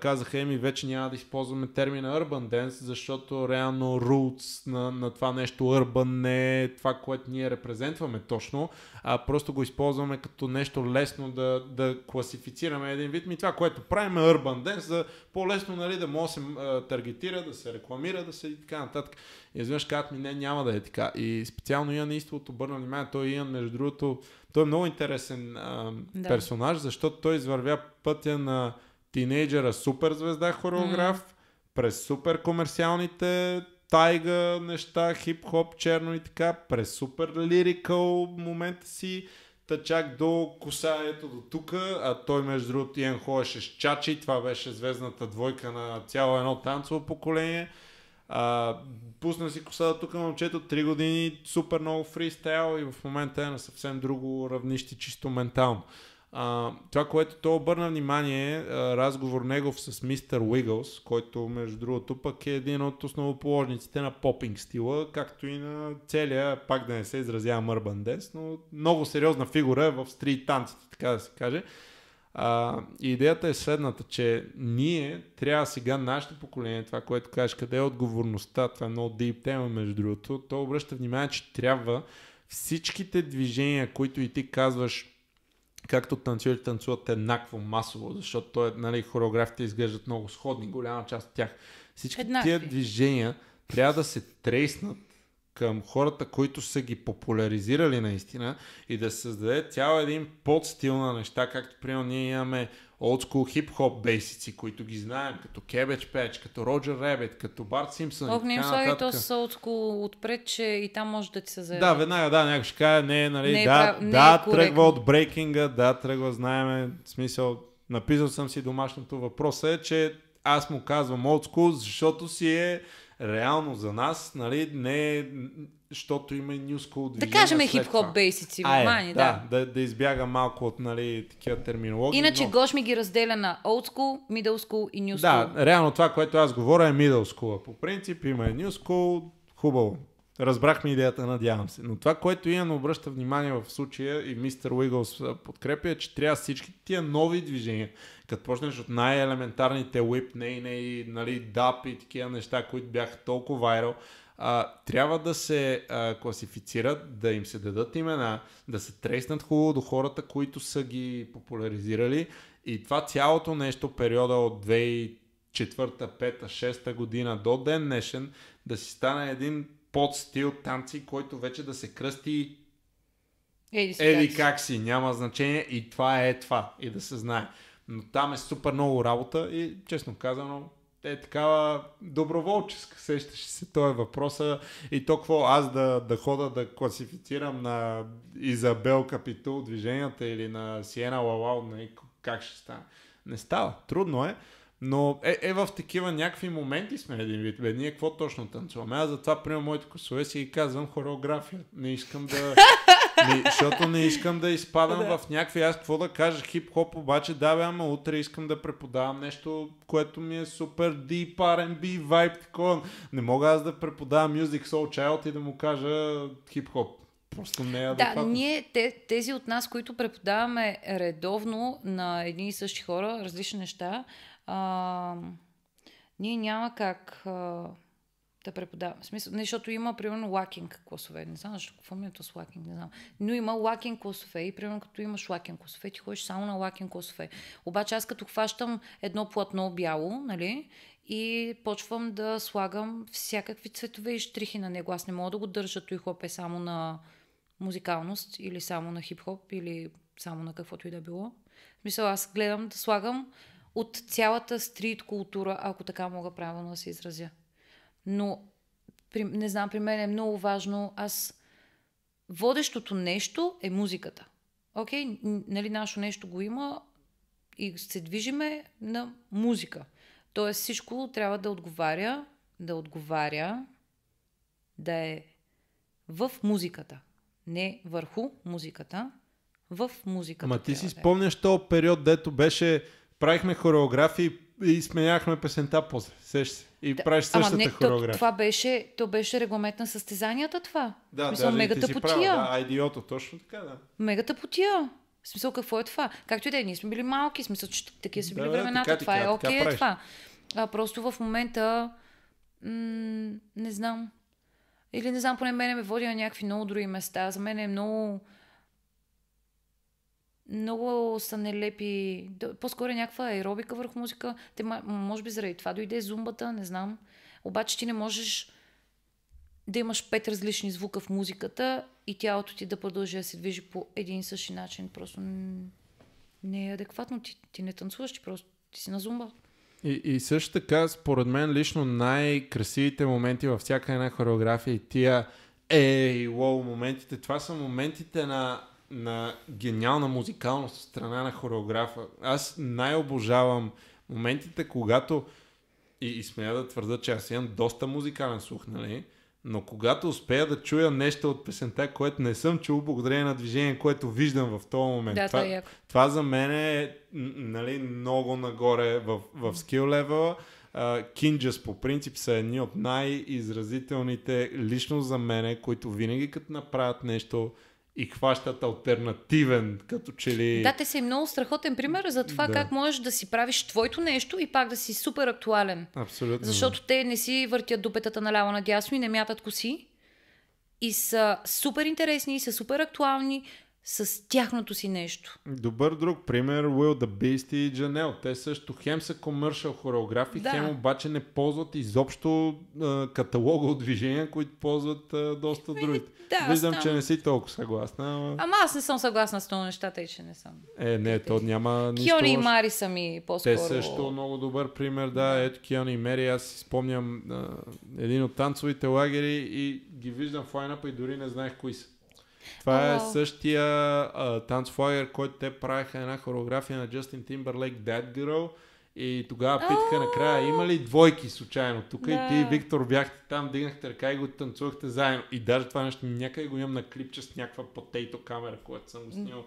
казаха, еми вече няма да използваме термина Urban Dance, защото реално roots на, на това нещо Urban не е това, което ние репрезентваме точно, а просто го използваме като нещо лесно да, да класифицираме един вид. Ми това, което правим е Urban Dance, за по-лесно нали, да може да се таргетира, да се рекламира, да се и така нататък. И изведнъж казват ми, не, няма да е така. И специално Иан Иствуд обърна внимание, той Иан, между другото, той е много интересен а, да. персонаж, защото той извървя пътя на тинейджера супер звезда хореограф, mm. през супер комерциалните тайга неща, хип-хоп, черно и така, през супер лирикъл момента си, та чак до коса ето до тука, а той между другото Иен ходеше с Чачи, това беше звездната двойка на цяло едно танцово поколение. А, пусна си коса до тук момчето, 3 години, супер много фристайл и в момента е на съвсем друго равнище, чисто ментално. А, това, което то обърна внимание, е, разговор негов с мистер Уигълс, който между другото пък е един от основоположниците на попинг стила, както и на целия, пак да не се изразява Мърбан Дес, но много сериозна фигура в стрит танците, така да се каже. А, идеята е следната, че ние трябва сега нашето поколение, това, което кажеш, къде е отговорността, това е много дип тема между другото, то обръща внимание, че трябва всичките движения, които и ти казваш, както танцорите танцуват еднакво масово, защото той, нали, хореографите изглеждат много сходни, голяма част от тях. Всички Еднакви. тия движения трябва да се треснат към хората, които са ги популяризирали наистина и да създаде цял един подстил на неща, както примерно ние имаме old school хип-хоп бейсици, които ги знаем, като Cabbage Patch, като Роджер Rabbit, като Барт Симпсън Ох, не им слагай, то са
old school отпред, че и там може да ти се заеда. Да,
веднага, да, някой ще каже, не, нали, не е да, прав... да, не е тръгва от брейкинга, да, тръгва, знаем, смисъл, написал съм си домашното въпрос е, че аз му казвам old school, защото си е реално за нас, нали, не е защото има New School движение. Да кажем хип-хоп бейсици, е, мани, да. Да, да, да избяга малко от нали, такива терминологии. Иначе но...
Гош ми ги разделя на old school, middle school и new school.
Да, реално това, което аз говоря е middle school. По принцип има е new school, хубаво. Разбрахме идеята, надявам се. Но това, което Иан обръща внимание в случая и мистер Уигълс подкрепя, е, че трябва всички тия нови движения, като почнеш от най-елементарните whip, ней, ней, нали, дап и такива неща, които бяха толкова вайрал, а, трябва да се а, класифицират, да им се дадат имена, да се треснат хубаво до хората, които са ги популяризирали. И това цялото нещо, периода от 2004, 2005, 2006 година до ден днешен, да си стане един под стил танци, който вече да се кръсти Еди, Еди как си, няма значение и това е това и да се знае. Но там е супер много работа и честно казано е такава доброволческа, сещаше се, той е въпроса и то какво аз да, да хода да класифицирам на Изабел Капитул движенията или на Сиена Лалау, нали, как ще стане. Не става, трудно е, но е, е в такива някакви моменти сме един вид. Бе, ние какво точно танцуваме? Аз затова приема моите косове си и казвам хореография. Не искам да... Не, защото не искам да изпадам да. в някакви... Аз какво да кажа? Хип-хоп обаче, да бе, ама утре искам да преподавам нещо, което ми е супер deep R&B вайб, такова. Не мога аз да преподавам Music Soul Child и да му кажа хип-хоп. Просто не е адекватно. Да,
ние, те, тези от нас, които преподаваме редовно на едни и същи хора, различни неща, а, ние няма как а, да преподаваме. В смисъл, защото има, примерно, лакинг класове. Не знам защо, какво ми е то с лакинг, не знам. Но има лакинг класове и, примерно, като имаш лакинг класове, ти ходиш само на лакинг класове. Обаче аз като хващам едно платно бяло, нали, и почвам да слагам всякакви цветове и штрихи на него. Аз не мога да го държа той хоп е само на музикалност или само на хип-хоп или само на каквото и да било. В смисъл, аз гледам да слагам от цялата стрит култура, ако така мога правилно да се изразя. Но, при, не знам, при мен е много важно, аз водещото нещо е музиката. Окей, okay? нали нашето нещо го има и се движиме на музика. Тоест всичко трябва да отговаря, да отговаря, да е в музиката. Не върху музиката, в музиката. Ма
ти си да е. спомняш този период, дето беше правихме хореографии и сменяхме песента после. Сеш се. И да, правиш същата не, хореография. Това
беше, то беше регламент на състезанията това. Да, смисъл, да, потия. тъпотия. Да,
айдиото, точно така, да.
Мегата потия. В смисъл, какво е това? Както и да е, ние сме били малки, в смисъл, че такива са били да, времената, така, това е така, е окей, okay, това. А, просто в момента, м- не знам, или не знам, поне мене ме води на някакви много други места. За мен е много много са нелепи. По-скоро е някаква аеробика върху музика. Те, може би заради това дойде зумбата, не знам. Обаче ти не можеш да имаш пет различни звука в музиката и тялото ти да продължи да се движи по един и същи начин. Просто не е адекватно. Ти, ти не танцуваш, ти просто ти си на зумба.
И, и също така, според мен лично най-красивите моменти във всяка една хореография и тия ей, лоу, моментите, това са моментите на на гениална музикалност от страна на хореографа. Аз най-обожавам моментите, когато и, и смея да твърда, че аз имам доста музикален слух, нали? Но когато успея да чуя нещо от песента, което не съм чул благодарение на движение, което виждам в този момент. Да, това, е това за мен е нали, много нагоре в, в скил левела. Кинджас по принцип са едни от най-изразителните лично за мене, които винаги като направят нещо и хващат альтернативен, като че ли... Да, те
са и много страхотен пример за това да. как можеш да си правиш твоето нещо и пак да си супер актуален. Абсолютно. Защото те не си въртят дупетата наляво надясно и не мятат коси. И са супер интересни, и са супер актуални, с тяхното си нещо.
Добър друг пример, Will the Beast и Джанел. Те също хем са комършал хореографи, да. хем обаче не ползват изобщо а, каталога от движения, които ползват а, доста е, другите.
Да, Виждам, че не
си толкова съгласна. Ама...
ама аз не съм съгласна с това нещата и че не съм.
Е, не, то няма нищо. Киони и Мари са ми по-скоро. Те също много добър пример, да. Ето Киони и Мери, аз си спомням а, един от танцовите лагери и ги виждам в лайнапа и дори не знаех кои са. Това oh. е същия а, uh, който те правиха една хореография на Джастин Тимберлейк Dead Girl и тогава питаха oh. накрая има ли двойки случайно тук Yeah. и ти Виктор бяхте там, дигнахте ръка и го танцувахте заедно. И даже това нещо някъде го имам на клипче с някаква потейто камера, която съм го снимал. Mm.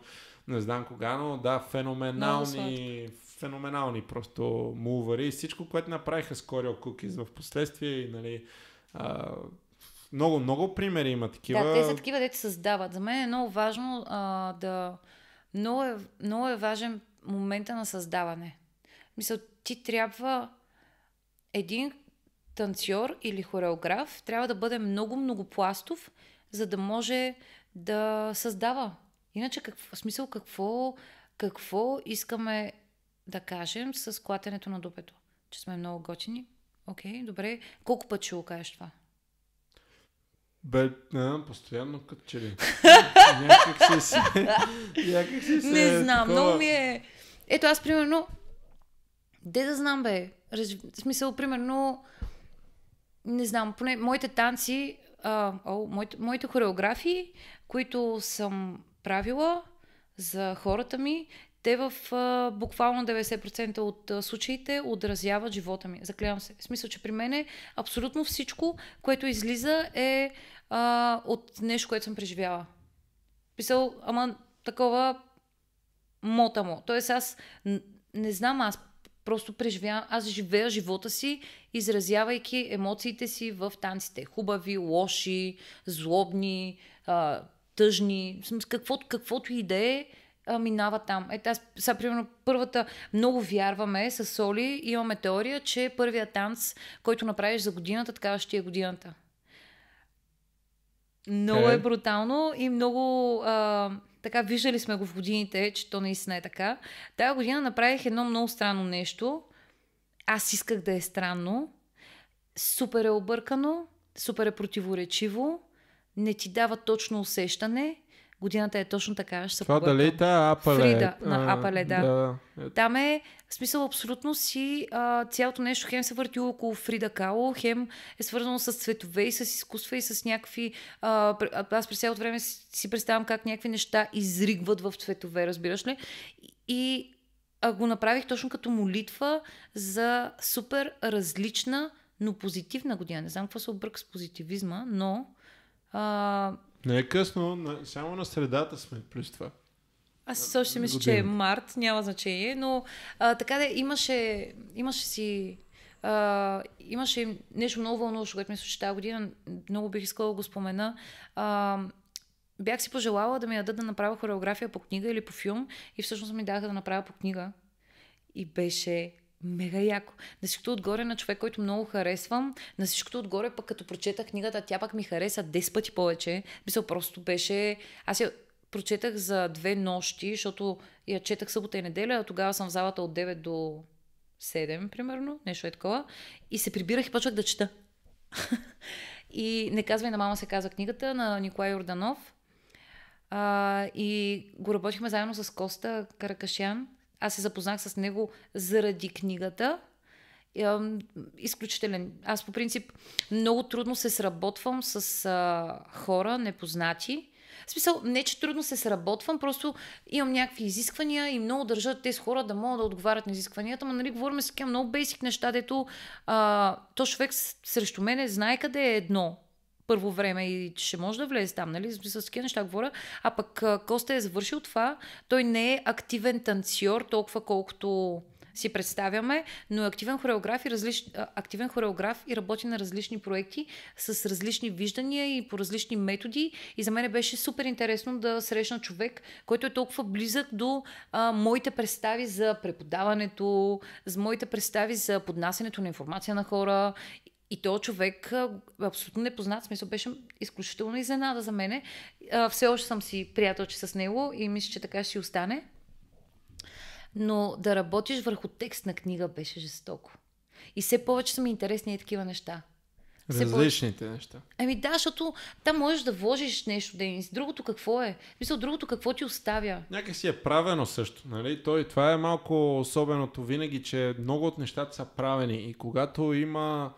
Не знам кога, но да, феноменални, феноменални просто мувари. И Всичко, което направиха с Корио Кукиз в последствие и нали, много, много примери има такива. Да, те са такива,
дето създават. За мен е много важно а, да... Много е, много е важен момента на създаване. Мисля, ти трябва един танцор или хореограф трябва да бъде много многопластов, за да може да създава. Иначе, какво, в смисъл, какво, какво искаме да кажем с клатенето на дупето? Че сме много готини. Окей, okay, добре. Колко пъти ще го кажеш това?
Бе, не, постоянно като че ли. някак си се... си Не е знам, такова... много ми
е... Ето аз примерно... Де да знам, бе. Раз... В смисъл, примерно... Не знам, поне моите танци... А, о, моите, моите хореографии, които съм правила за хората ми, те в а, буквално 90% от а, случаите отразяват живота ми. Заклявам се. В смисъл, че при мен е абсолютно всичко, което излиза е а, от нещо, което съм преживяла. Писал, ама такова мота му. Тоест аз не знам, аз просто преживявам, аз живея живота си, изразявайки емоциите си в танците. Хубави, лоши, злобни, а, тъжни, каквото, каквото и да е, а, минава там. Ето аз сега, примерно, първата, много вярваме с Соли, имаме теория, че първият танц, който направиш за годината, такава ще е годината. Много е брутално и много... А, така виждали сме го в годините, че то наистина е така. Тая година направих едно много странно нещо. Аз исках да е странно. Супер е объркано, супер е противоречиво, не ти дава точно усещане годината е точно така. Ще се Това дали е та Апале? Фрида, на Апале, да. да. Там е, в смисъл, абсолютно си а, цялото нещо хем се върти около Фрида Кало, хем е свързано с цветове и с изкуства и с някакви... А, аз през цялото време си, си представям как някакви неща изригват в цветове, разбираш ли? И а, го направих точно като молитва за супер различна, но позитивна година. Не знам какво се обърка с позитивизма, но а,
не е късно, на, само на средата сме плюс това.
Аз още мисля, че е март, няма значение, но а, така да имаше, имаше си а, имаше нещо много вълнуващо, което мисля, че тази година много бих искала да го спомена. А, бях си пожелала да ми дадат да направя хореография по книга или по филм и всъщност ми даха да направя по книга. И беше Мега яко. На всичкото отгоре на човек, който много харесвам, на всичкото отгоре пък като прочета книгата, тя пък ми хареса 10 пъти повече. Мисъл, просто беше... Аз я прочетах за две нощи, защото я четах събота и неделя, а тогава съм в залата от 9 до 7, примерно, нещо е такова. И се прибирах и почвах да чета. и не казвай на мама се каза книгата на Николай Йорданов. А, и го работихме заедно с Коста Каракашян аз се запознах с него заради книгата. Изключителен. Аз по принцип много трудно се сработвам с а, хора, непознати. В смисъл, не че трудно се сработвам, просто имам някакви изисквания и много държат тези хора да могат да отговарят на изискванията, но нали, говорим с такива много бейсик неща, дето а, то човек срещу мене знае къде е едно първо време и ще може да влезе там, нали? С такива неща говоря. А пък Коста е завършил това. Той не е активен танцор толкова колкото си представяме, но е активен хореограф, и различ... активен хореограф и работи на различни проекти с различни виждания и по различни методи. И за мен беше супер интересно да срещна човек, който е толкова близък до а, моите представи за преподаването, за моите представи за поднасянето на информация на хора и то човек абсолютно непознат, смисъл беше изключително изненада за мене. Все още съм си приятелче с него и мисля, че така ще остане. Но да работиш върху текст на книга беше жестоко. И все повече са ми интересни и такива неща.
Различните повече... неща.
Ами да, защото там можеш да вложиш нещо, Денис. Другото какво е? Мисля, другото какво ти оставя?
Някак си е правено също. Нали? Той, това е малко особеното винаги, че много от нещата са правени. И когато има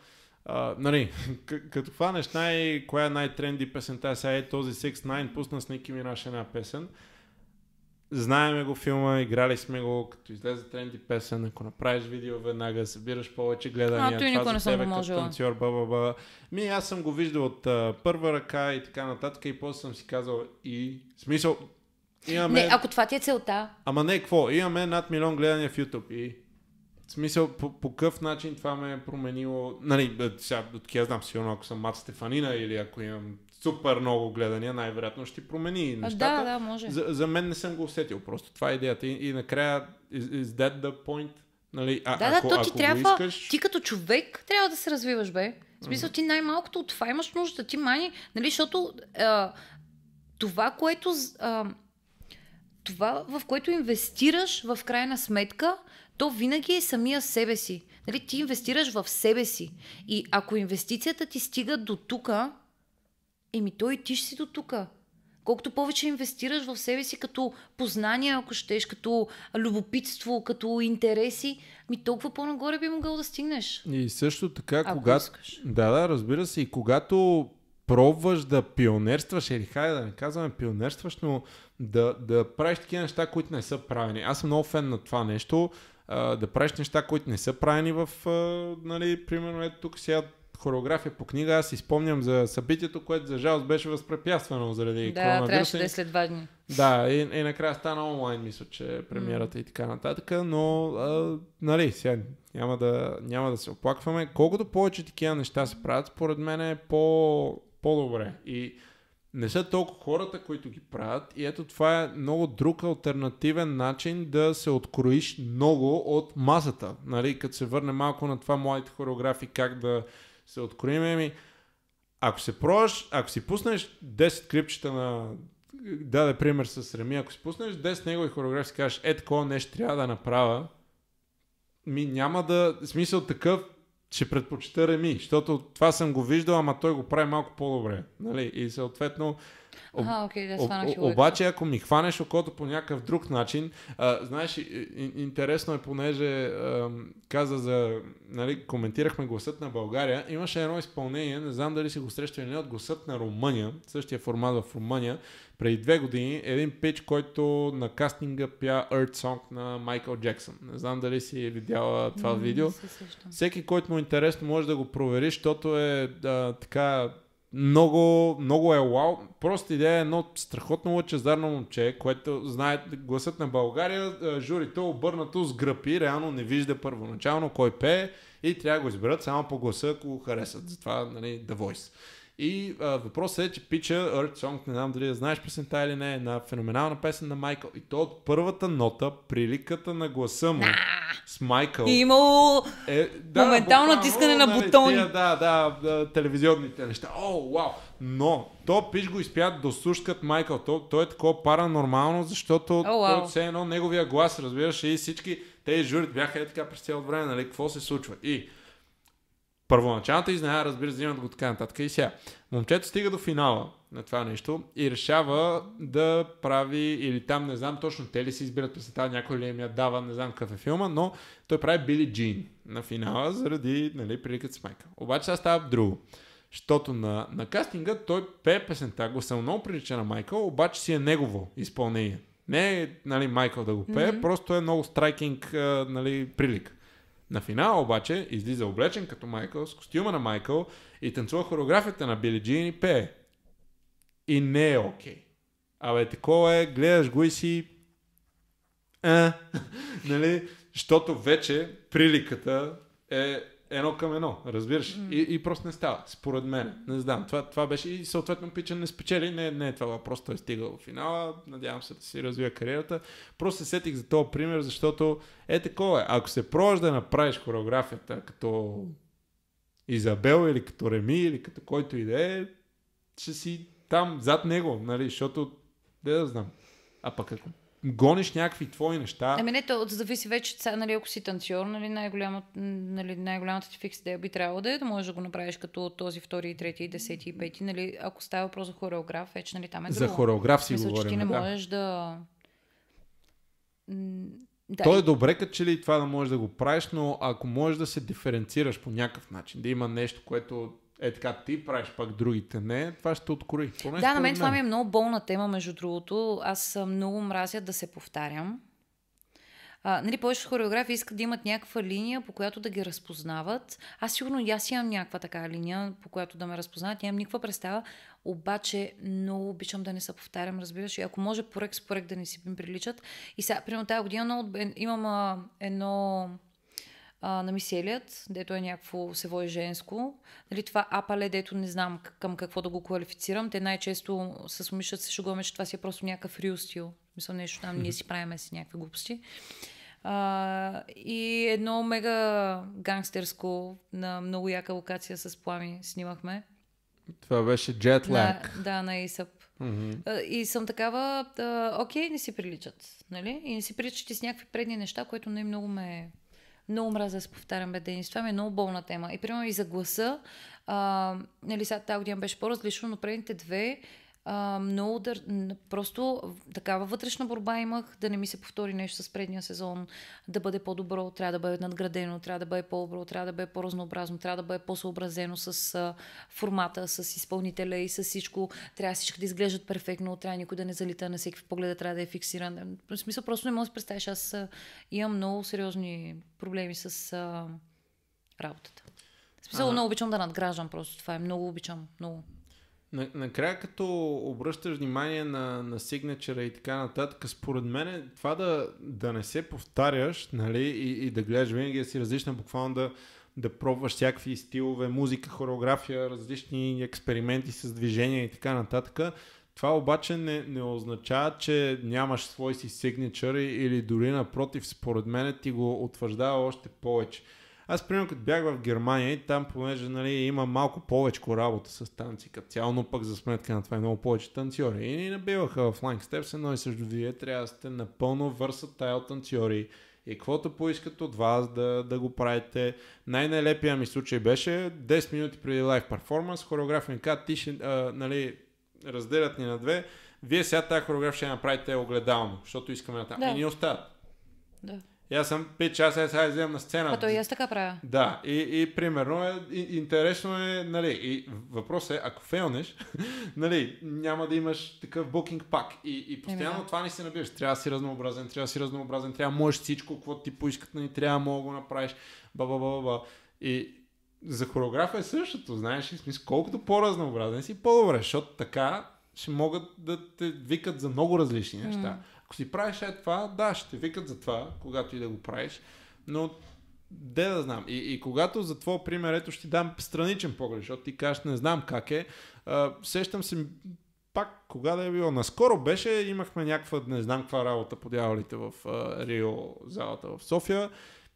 Uh, нали, като хванеш най, коя е най-тренди песента, сега е този 6-9, пусна с Ники Минаш една песен. Знаеме го филма, играли сме го, като излезе тренди песен, ако направиш видео веднага, събираш повече гледания, а, това никой не за тебе като танцор, ба, ба, Ми, аз съм го виждал от uh, първа ръка и така нататък и после съм си казал и... Смисъл, имаме... Не, ако
това ти е целта.
Ама не, какво? Имаме над милион гледания в YouTube и... В смисъл, по, по какъв начин това ме е променило... Нали, сега, я знам, сигурно ако съм Мат Стефанина или ако имам супер много гледания, най-вероятно ще промени нещата. Да, да, може. За, за мен не съм го усетил, просто това е идеята. И, и накрая, is, is that the point? Нали, а, да, ако, да, то ти ако трябва, искаш...
ти като човек трябва да се развиваш, бе. В смисъл, mm-hmm. ти най-малкото от това имаш нужда, ти мани, нали, защото а, това, което... А, това, в което инвестираш, в крайна сметка, то винаги е самия себе си. Нали, ти инвестираш в себе си. И ако инвестицията ти стига до тук, еми той, и ти ще си до тук. Колкото повече инвестираш в себе си като познания, ако щеш, като любопитство, като интереси, ми толкова по-нагоре би могъл да стигнеш.
И също така, ако когато... Искаш. Да, да, разбира се. И когато пробваш да пионерстваш, или хайде да не казваме пионерстваш, но да, да правиш такива неща, които не са правени. Аз съм много фен на това нещо а, да правиш неща, които не са правени в, а, нали, примерно ето тук сега хореография по книга. Аз си спомням за събитието, което за жалост беше възпрепятствано заради да, коронавируса. Да, трябваше да е след два дни. Да, и, и накрая стана онлайн, мисля, че премиерата mm. и така нататък, но а, нали, сега няма да, няма да се оплакваме. Колкото повече такива неща се правят, според мен е по, по-добре. И не са толкова хората, които ги правят. И ето това е много друг альтернативен начин да се откроиш много от масата. Нали, като се върне малко на това младите хореографи, как да се откроим. Ами, ако се пробваш, ако си пуснеш 10 клипчета на даде пример с Реми, ако си пуснеш 10 негови хореографи, и кажеш, е такова нещо трябва да направя, ми няма да, смисъл такъв ще предпочита Реми, защото това съм го виждал, ама той го прави малко по-добре. Нали? И съответно Об, а, окей, да, об, обаче, ако ми хванеш окото по някакъв друг начин, а, знаеш, интересно е, понеже а, каза за, нали, коментирахме гласът на България, имаше едно изпълнение, не знам дали си го срещал или не, от гласът на Румъния, същия формат в Румъния, преди две години, един пич, който на кастинга пя Earth Song на Майкъл Джексън. Не знам дали си видяла това не, видео. Не Всеки, който му е интересно, може да го провери, защото е а, така много, много е вау. Просто идея е едно страхотно лъчезарно момче, което знае гласът на България, журито е обърнато с гръпи, реално не вижда първоначално кой пее и трябва да го изберат само по гласа, ако го харесат. Затова, нали, The Voice. И а, въпросът е, че пича Earth Song, не знам дали да знаеш песента или не, е на феноменална песен на Майкъл. И то от първата нота, приликата на гласа му с Майкъл. И имало е, да, моментално буквално, тискане на нали, бутони. да, да, да, телевизионните неща. О, вау! Но, то пич го изпят да сушкат Майкъл. То, то е такова паранормално, защото oh, wow. все едно неговия глас, разбираш, и всички тези журит бяха е така през цялото време, нали, какво се случва. И първоначалната изненада, разбира се, взимат го така нататък. И сега, момчето стига до финала на това нещо и решава да прави, или там, не знам точно, те ли си избират песента, някой ли им я дава, не знам какъв е филма, но той прави Били Джин на финала заради, нали, приликът с майка. Обаче сега става друго. Щото на, на кастинга той пее песента, го съм много прилича на Майкъл, обаче си е негово изпълнение. Не е нали, Майкъл да го пее, mm-hmm. просто е много страйкинг нали, прилик. На финала обаче излиза облечен като Майкъл, с костюма на Майкъл и танцува хореографията на Били Джин и пее. И не е окей. Okay. Абе, такова е, гледаш го и си... А, е, нали? Защото вече приликата е едно към едно, разбираш? Mm. И, и просто не става, според мен. Не знам, това, това беше и съответно пича не спечели, не, не е това въпрос, той е стигал в финала, надявам се да си развия кариерата. Просто се сетих за този пример, защото е такова, ако се пробваш да направиш хореографията като Изабел или като Реми или като който и да е, ще си там зад него, нали, защото не да знам. А пък ако гониш някакви твои неща. Ами
не, то зависи вече, ця, нали, ако си танцор, нали, най нали, най-голямата ти фикс идея би трябвало да е да можеш да го направиш като този втори, трети, десети и пети. Нали, ако става въпрос за хореограф, вече нали, там е друго. За хореограф си Мисля, говорим. Че ти не можеш да... Да, То е добре,
като че ли това да можеш да го правиш, но ако можеш да се диференцираш по някакъв начин, да има нещо, което е така ти правиш пак другите не, това ще открои. Поне да, на мен това ми е
много болна тема, между другото. Аз много мразя да се повтарям. А, нали, повече хореографи искат да имат някаква линия, по която да ги разпознават. Аз сигурно и аз имам някаква така линия, по която да ме разпознават. Нямам никаква представа, обаче много обичам да не се повтарям, разбираш. И ако може порек с порек да не си приличат. И сега, примерно тази година имам а, едно а, на миселият, дето е някакво всево женско. Нали, това апале, дето не знам към какво да го квалифицирам. Те най-често с момичета се шегуваме, че това си е просто някакъв стил. Мисля, нещо там, ние си правиме си някакви глупости. А, и едно мега гангстерско на много яка локация с плами снимахме.
Това беше Jetlag.
Да, да на ИСАП. Mm-hmm. И съм такава, а, окей, не си приличат, нали? И не си приличат и с някакви предни неща, което не много ме много мраза да се повтарям бе, Денис. Това ми е много болна тема. И примерно и за гласа, а, нали сега тази година беше по-различно, но предните две а, много дър... просто такава вътрешна борба имах да не ми се повтори нещо с предния сезон, да бъде по-добро, трябва да бъде надградено, трябва да бъде по-добро, трябва да бъде по-разнообразно, трябва да бъде по-съобразено с а, формата, с изпълнителя и с всичко. Трябва всички да изглеждат перфектно, трябва никой да не залита на всеки поглед, трябва да е фиксиран. В смисъл, просто не мога да представиш. Аз а, имам много сериозни проблеми с а, работата. В смисъл, а... много обичам да надграждам просто. Това е много обичам. Много.
Накрая, като обръщаш внимание на, на сигначера и така нататък, според мен това да, да не се повтаряш нали, и, и да гледаш винаги да си различна, буквално да, да пробваш всякакви стилове, музика, хореография, различни експерименти с движение и така нататък. Това обаче не, не означава, че нямаш свой си сигничър или дори напротив, според мен ти го утвърждава още повече. Аз, примерно, като бях в Германия и там, понеже нали, има малко повече работа с танци, като цяло, но пък за сметка на това е много повече танцори. И ни набиваха в Flying Steps но и също вие трябва да сте напълно върсатайл танцори. И каквото поискат от вас да, да го правите. Най-нелепия ми случай беше 10 минути преди лайв перформанс, хореограф ми каза, ти ще, а, нали, разделят ни на две, вие сега тази хореограф ще направите огледално, защото искаме на там. Да. И ни остават. Да. И аз съм 5 часа, аз сега излизам на сцена. А то
и аз така правя. Да,
и, и примерно е, и, интересно е, нали, и въпросът е, ако фейлнеш, нали, няма да имаш такъв букинг пак. И, и постоянно Еми, това не се набираш. Трябва да си разнообразен, трябва да си разнообразен, трябва да можеш всичко, какво ти поискат, нали, трябва да го направиш, ба ба ба ба И за хореографа е същото, знаеш, смисъл, колкото по-разнообразен си, по-добре, защото така ще могат да те викат за много различни неща. Mm. Ако си правиш е това, да, ще те викат за това, когато и да го правиш, но де да знам. И, и когато за твой пример, ето ще ти дам страничен поглед, защото ти кажеш не знам как е, а, сещам се пак кога да е било. Наскоро беше, имахме някаква, не знам каква работа подявалите в а, Рио залата в София.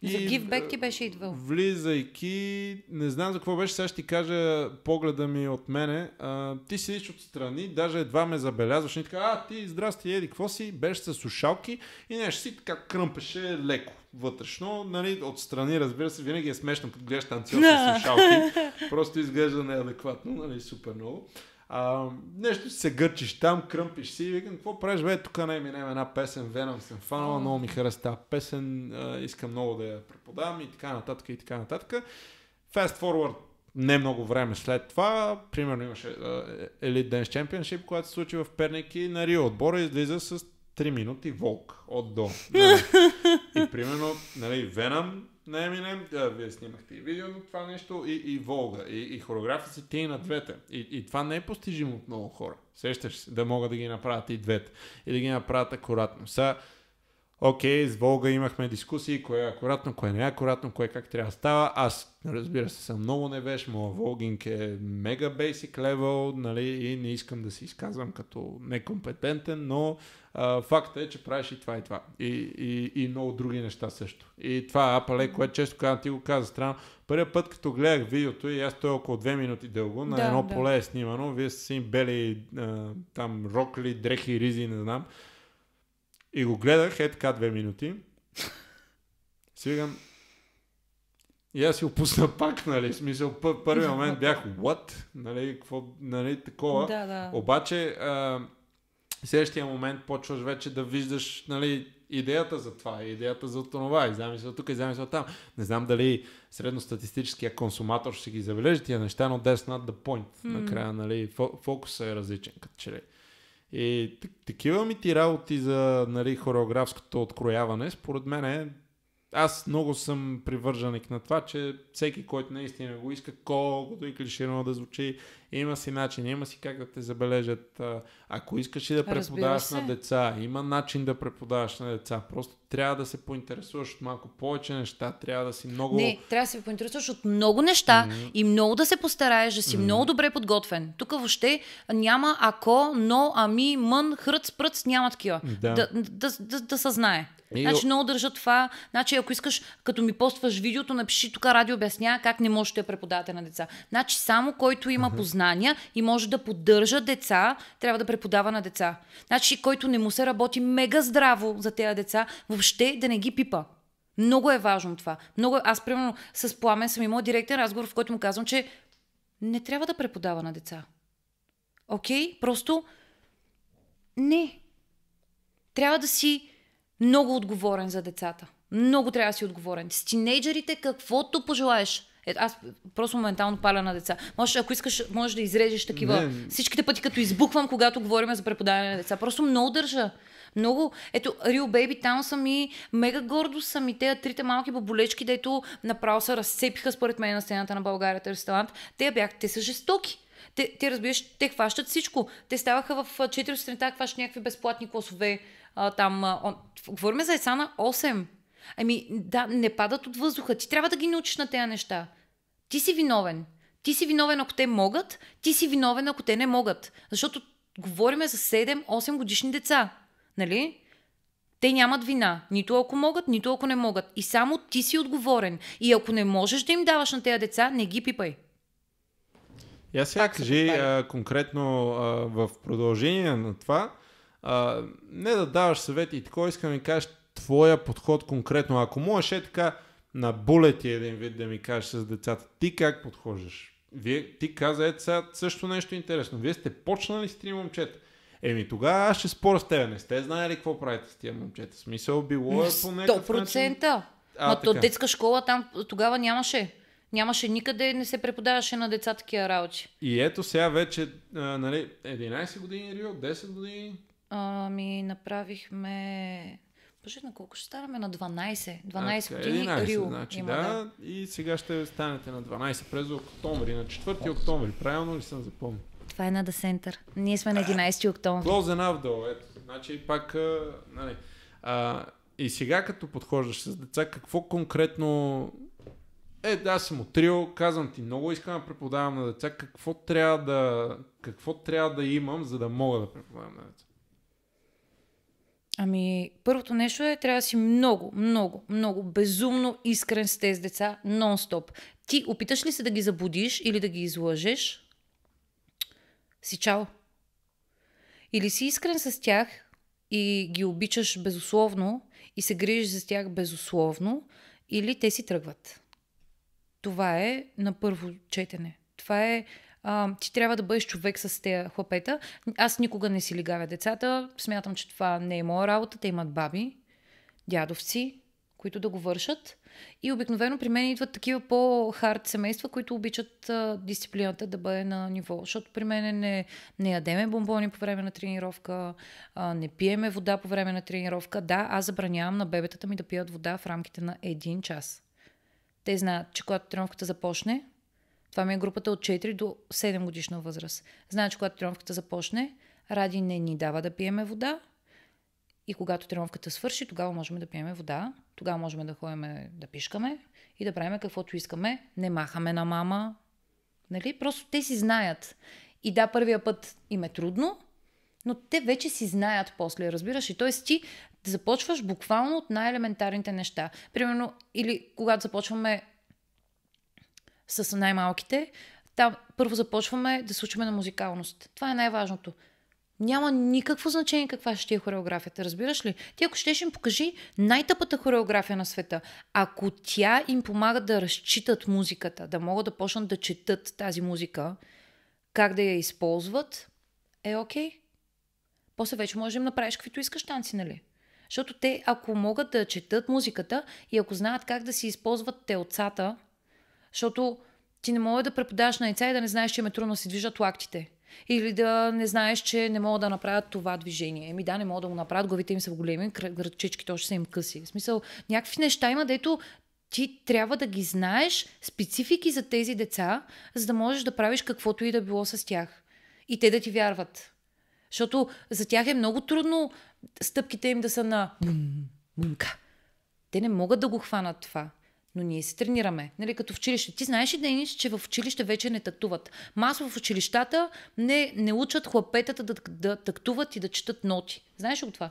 И, за гивбек ти беше идвал. Влизайки, не знам за какво беше, сега ще ти кажа погледа ми от мене. А, ти седиш отстрани, даже едва ме забелязваш. И така, а ти, здрасти, еди, какво си? Беше с сушалки, и не, си така кръмпеше леко вътрешно. Нали, отстрани, разбира се, винаги е смешно, като гледаш танцор с сушалки. Просто изглежда неадекватно, нали, супер много. А, нещо си се гърчиш там, кръмпиш си и викам, какво правиш, бе, тук не минем една песен, Веном съм фанала, много ми хареса тази песен, а, искам много да я преподавам и така нататък и така нататък. Fast forward не много време след това, примерно имаше uh, Elite Dance Championship, която се случи в Перник и на Рио отбора излиза с 3 минути волк от до. Нали? И примерно, нали, Венам на Еминем, да, вие снимахте и видео за това нещо, и, и Волга, и, и хореографи са ти и на двете. И, и това не е постижимо от много хора. Сещаш се да могат да ги направят и двете. И да ги направят акуратно. Са, окей, okay, с Волга имахме дискусии, кое е акуратно, кое не е акуратно, кое как трябва да става. Аз, разбира се, съм много невеж, моя Волгинг е мега basic level, нали, и не искам да се изказвам като некомпетентен, но а, факта е, че правиш и това и това. И, и, и много други неща също. И това апале, което често казвам, ти го каза странно. Първият път, като гледах видеото и аз той е около 2 минути дълго, на да, едно да. поле е снимано, вие сте си бели а, там рокли, дрехи, ризи, не знам. И го гледах, е така 2 минути. Свигам, и аз си опусна пак, нали, смисъл, първи момент бях, what, нали, какво, нали, такова. Да, да. Обаче, а, и следващия момент почваш вече да виждаш нали, идеята за това, идеята за това, и замисъл тук, и замисъл там. Не знам дали средностатистическия консуматор ще ги забележи тия неща, но that's not the point. Mm. Накрая, нали, фокусът е различен, като че ли. И такива ми ти работи за нали, хореографското открояване, според мен е аз много съм привърженик на това, че всеки, който наистина го иска, колкото и клиширано да звучи, има си начин, има си как да те забележат. Ако искаш и да преподаваш на деца, има начин да преподаваш на деца. Просто трябва да се поинтересуваш от малко повече неща, трябва да си много... Не,
трябва да се поинтересуваш от много неща mm-hmm. и много да се постараеш, да си mm-hmm. много добре подготвен. Тук въобще няма ако, но, ами, мън, хръц, пръц, няма такива. Да, да, да, да, да се знае. И... Значи много държа това. Значи ако искаш, като ми постваш видеото, напиши тук радио обясня как не можеш да я преподавате на деца. Значи само който има познания и може да поддържа деца, трябва да преподава на деца. Значи който не му се работи мега здраво за тези деца, въобще да не ги пипа. Много е важно това. Много е... Аз, примерно, с Пламен съм имал директен разговор, в който му казвам, че не трябва да преподава на деца. Окей? Просто не. Трябва да си много отговорен за децата. Много трябва да си отговорен. С тинейджерите каквото пожелаеш. Е, аз просто моментално паля на деца. Може, ако искаш, можеш да изрежеш такива. Не. Всичките пъти, като избухвам, когато говорим за преподаване на деца. Просто много държа. Много. Ето, Рио бейби там са ми, мега гордо са ми. Те трите малки бабулечки, дето направо се разцепиха според мен на стената на България ресторант. Те бяха те са жестоки. Те, те разбираш, те хващат всичко. Те ставаха в 4 сутринта, хващат някакви безплатни класове а, там... А, говорим за еца на 8. Ами, да, не падат от въздуха. Ти трябва да ги научиш на тези неща. Ти си виновен. Ти си виновен, ако те могат. Ти си виновен, ако те не могат. Защото говориме за 7-8 годишни деца. Нали? Те нямат вина. Нито ако могат, нито ако не могат. И само ти си отговорен. И ако не можеш да им даваш на тези деца, не ги пипай.
Я сега кажи конкретно а, в продължение на това, а, не да даваш съвети и такова, искам да ми кажеш твоя подход конкретно. Ако можеш е така на булети един вид да ми кажеш с децата, ти как подхождаш? Вие, ти каза ето сега също нещо интересно. Вие сте почнали с три момчета. Еми тогава аз ще споря с тебе. Не сте знаели какво правите с тия момчета. Смисъл било е по някакъв 100%.
А, то детска школа там тогава нямаше. Нямаше никъде, не се преподаваше на деца такива работи.
И ето сега вече, а, нали, 11 години Рио, 10
години. Ами, направихме... Боже, на колко ще станаме? На 12. 12 okay, години 11, Рио. Значи, има, да, да,
и сега ще станете на 12 през октомври, на 4 октомври. Правилно ли съм запомнил?
Това е на Center. Ние сме на 11 октомври. Close
enough, though. Ето, значи пак... А, нали, а, и сега като подхождаш с деца, какво конкретно... Е, да, съм отрил, казвам ти, много искам да преподавам на деца, какво трябва да, какво трябва да имам, за да мога да преподавам на деца?
Ами, първото нещо е, трябва да си много, много, много безумно искрен с тези деца, нон-стоп. Ти опиташ ли се да ги забудиш или да ги излъжеш? Си чао. Или си искрен с тях и ги обичаш безусловно и се грижиш за тях безусловно, или те си тръгват. Това е на първо четене. Това е а, ти трябва да бъдеш човек с тези хлапета. Аз никога не си лигавя децата. Смятам, че това не е моя работа. Те имат баби, дядовци, които да го вършат. И обикновено при мен идват такива по-хард семейства, които обичат а, дисциплината да бъде на ниво. Защото при мен не, не ядеме бомбони по време на тренировка, а, не пиеме вода по време на тренировка. Да, аз забранявам на бебетата ми да пият вода в рамките на един час. Те знаят, че когато тренировката започне, това ми е групата от 4 до 7 годишна възраст. Значи, когато тренировката започне, Ради не ни дава да пиеме вода. И когато тренировката свърши, тогава можем да пиеме вода, тогава можем да ходим да пишкаме и да правим каквото искаме. Не махаме на мама. Нали? Просто те си знаят. И да, първия път им е трудно, но те вече си знаят после, разбираш. И т.е. ти започваш буквално от най-елементарните неща. Примерно, или когато започваме с най-малките, там първо започваме да се учиме на музикалност. Това е най-важното. Няма никакво значение каква ще ти е хореографията, разбираш ли? Ти ако щеш им покажи най-тъпата хореография на света. Ако тя им помага да разчитат музиката, да могат да почнат да четат тази музика, как да я използват, е окей. Okay. После вече можеш да им направиш каквито искаш танци, нали? Защото те, ако могат да четат музиката и ако знаят как да си използват телцата, защото ти не мога да преподаваш на деца и да не знаеш, че е трудно си движат лактите. Или да не знаеш, че не могат да направят това движение. Еми да, не могат да го направят, главите им са големи, гръчички още са им къси. В смисъл, някакви неща има, дето ти трябва да ги знаеш специфики за тези деца, за да можеш да правиш каквото и да било с тях. И те да ти вярват. Защото за тях е много трудно стъпките им да са на бум, бумка. Те не могат да го хванат това. Но ние се тренираме, нали, като в училище. Ти знаеш ли, Денис, че в училище вече не тактуват? Масово в училищата не, не учат хлапетата да, да тактуват и да четат ноти. Знаеш ли го това?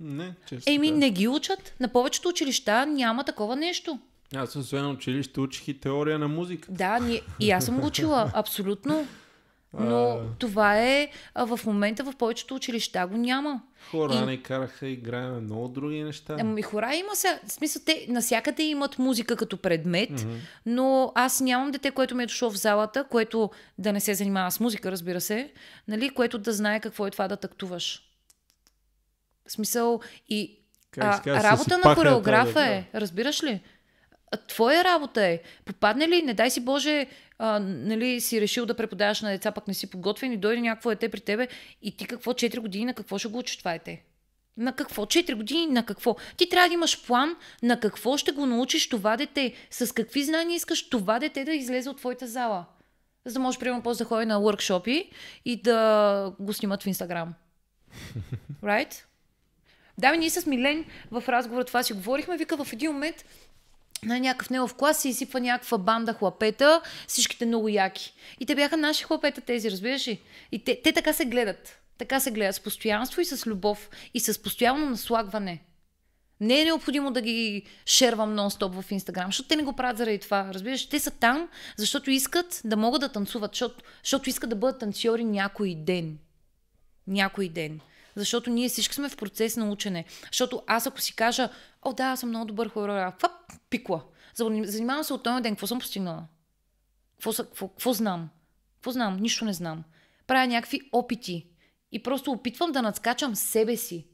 Не, честно. Еми, да. не ги учат. На повечето училища няма такова нещо.
Аз освен училище учих и теория на музика.
Да, ни... и аз съм го учила, абсолютно. Но а... това е а, в момента в повечето училища го няма.
Хора и... не караха, на много други неща. Ами
хора има се. В смисъл, те насякъде имат музика като предмет, mm-hmm. но аз нямам дете, което ми е дошло в залата, което да не се занимава с музика, разбира се, нали, което да знае какво е това да тактуваш. В смисъл, и а, казва, работа на хореографа е, да. разбираш ли? твоя работа е. Попадне ли, не дай си Боже, а, нали, си решил да преподаваш на деца, пък не си подготвен и дойде някакво дете при тебе и ти какво 4 години, на какво ще го учиш това дете? На какво? 4 години на какво? Ти трябва да имаш план на какво ще го научиш това дете, с какви знания искаш това дете да излезе от твоята зала. За да можеш, примерно, после да ходи на workshop и да го снимат в Инстаграм. Right? Да, ние с Милен в разговора това си говорихме. Вика, в един момент на някакъв негов клас се изсипва някаква банда хлапета, всичките много яки. И те бяха наши хлапета тези, разбираш ли? И те, те така се гледат. Така се гледат с постоянство и с любов и с постоянно наслагване. Не е необходимо да ги шервам нон-стоп в Инстаграм, защото те не го правят заради това. Разбираш, те са там, защото искат да могат да танцуват, защото, защото искат да бъдат танцори някой ден. Някой ден. Защото ние всички сме в процес на учене. Защото аз ако си кажа, о да, аз съм много добър хореограф, каква пикла? Занимавам се от този ден, какво съм постигнала? Какво, какво знам? Какво знам? Нищо не знам. Правя някакви опити. И просто опитвам да надскачам себе си.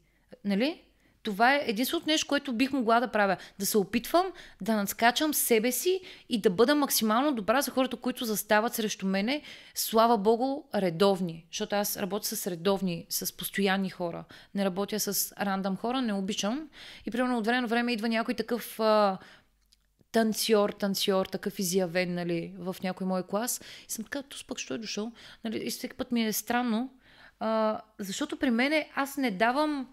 Нали? Това е единственото нещо, което бих могла да правя. Да се опитвам да надскачам себе си и да бъда максимално добра за хората, които застават срещу мене. Слава Богу, редовни. Защото аз работя с редовни, с постоянни хора. Не работя с рандам хора, не обичам. И примерно от време на време идва някой такъв а, танцор, танцор, такъв изявен, нали, в някой мой клас. И съм така, то пък, що е дошъл? Нали, и всеки път ми е странно, а, защото при мене аз не давам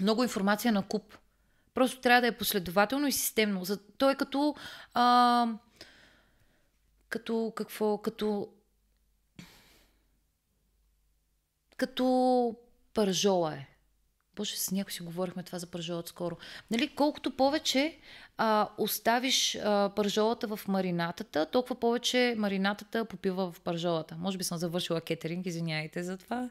много информация на куп. Просто трябва да е последователно и системно. За, той е като... А, като какво? Като... Като пържола е. Боже, с някой си говорихме това за пържола скоро. Нали, колкото повече а, оставиш а, пържолата в маринатата, толкова повече маринатата попива в пържолата. Може би съм завършила кетеринг, извиняйте за това.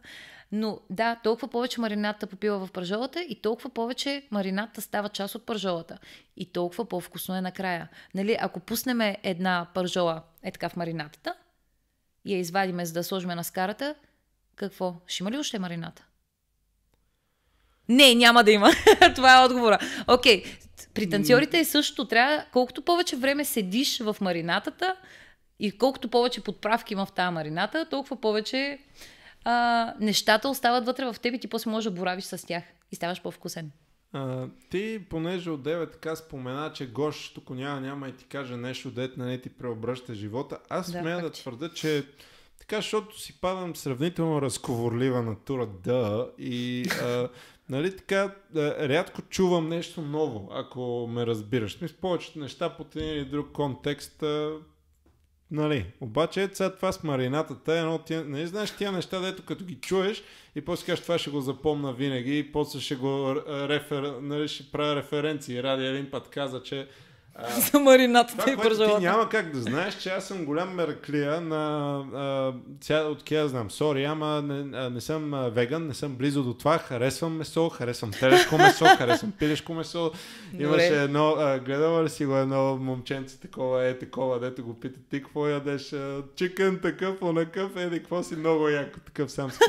Но да, толкова повече марината попива в пържолата и толкова повече марината става част от пържолата. И толкова по-вкусно е накрая. Нали, ако пуснем една пържола е така в маринатата, и я извадиме за да сложим на скарата, какво? Ще има ли още марината? Не, няма да има. Това е отговора. Окей, при танцорите е също. Трябва, колкото повече време седиш в маринатата и колкото повече подправки има в тази марината, толкова повече а, нещата остават вътре в теб и ти после можеш да боравиш с тях и ставаш по-вкусен.
А, ти, понеже от 9 така спомена, че Гош тук няма, няма и ти каже нещо, дет на не ти преобръща живота, аз да, смея да твърда, че така, защото си падам сравнително разговорлива натура, да, и а, нали, така, е, рядко чувам нещо ново, ако ме разбираш. с повечето неща под един или друг контекст, а, е, нали. Обаче, е, сега това с маринатата е едно от тия, нали, знаеш тия неща, дето като ги чуеш и после кажеш, това ще го запомна винаги и после ще го е, рефер, нали, ще правя референции. Ради един път каза, че а, за маринатата и бържалата. Ти няма как да знаеш, че аз съм голям мераклия на... А, от кия знам, сори, ама не, не съм веган, не съм близо до това. Харесвам месо, харесвам телешко месо, харесвам пилешко месо. Имаше Добре. едно, а, гледала ли си го едно момченце такова, е такова, дето го пита, ти какво ядеш? чикън такъв, онакъв, еди, какво си много яко, такъв сам си.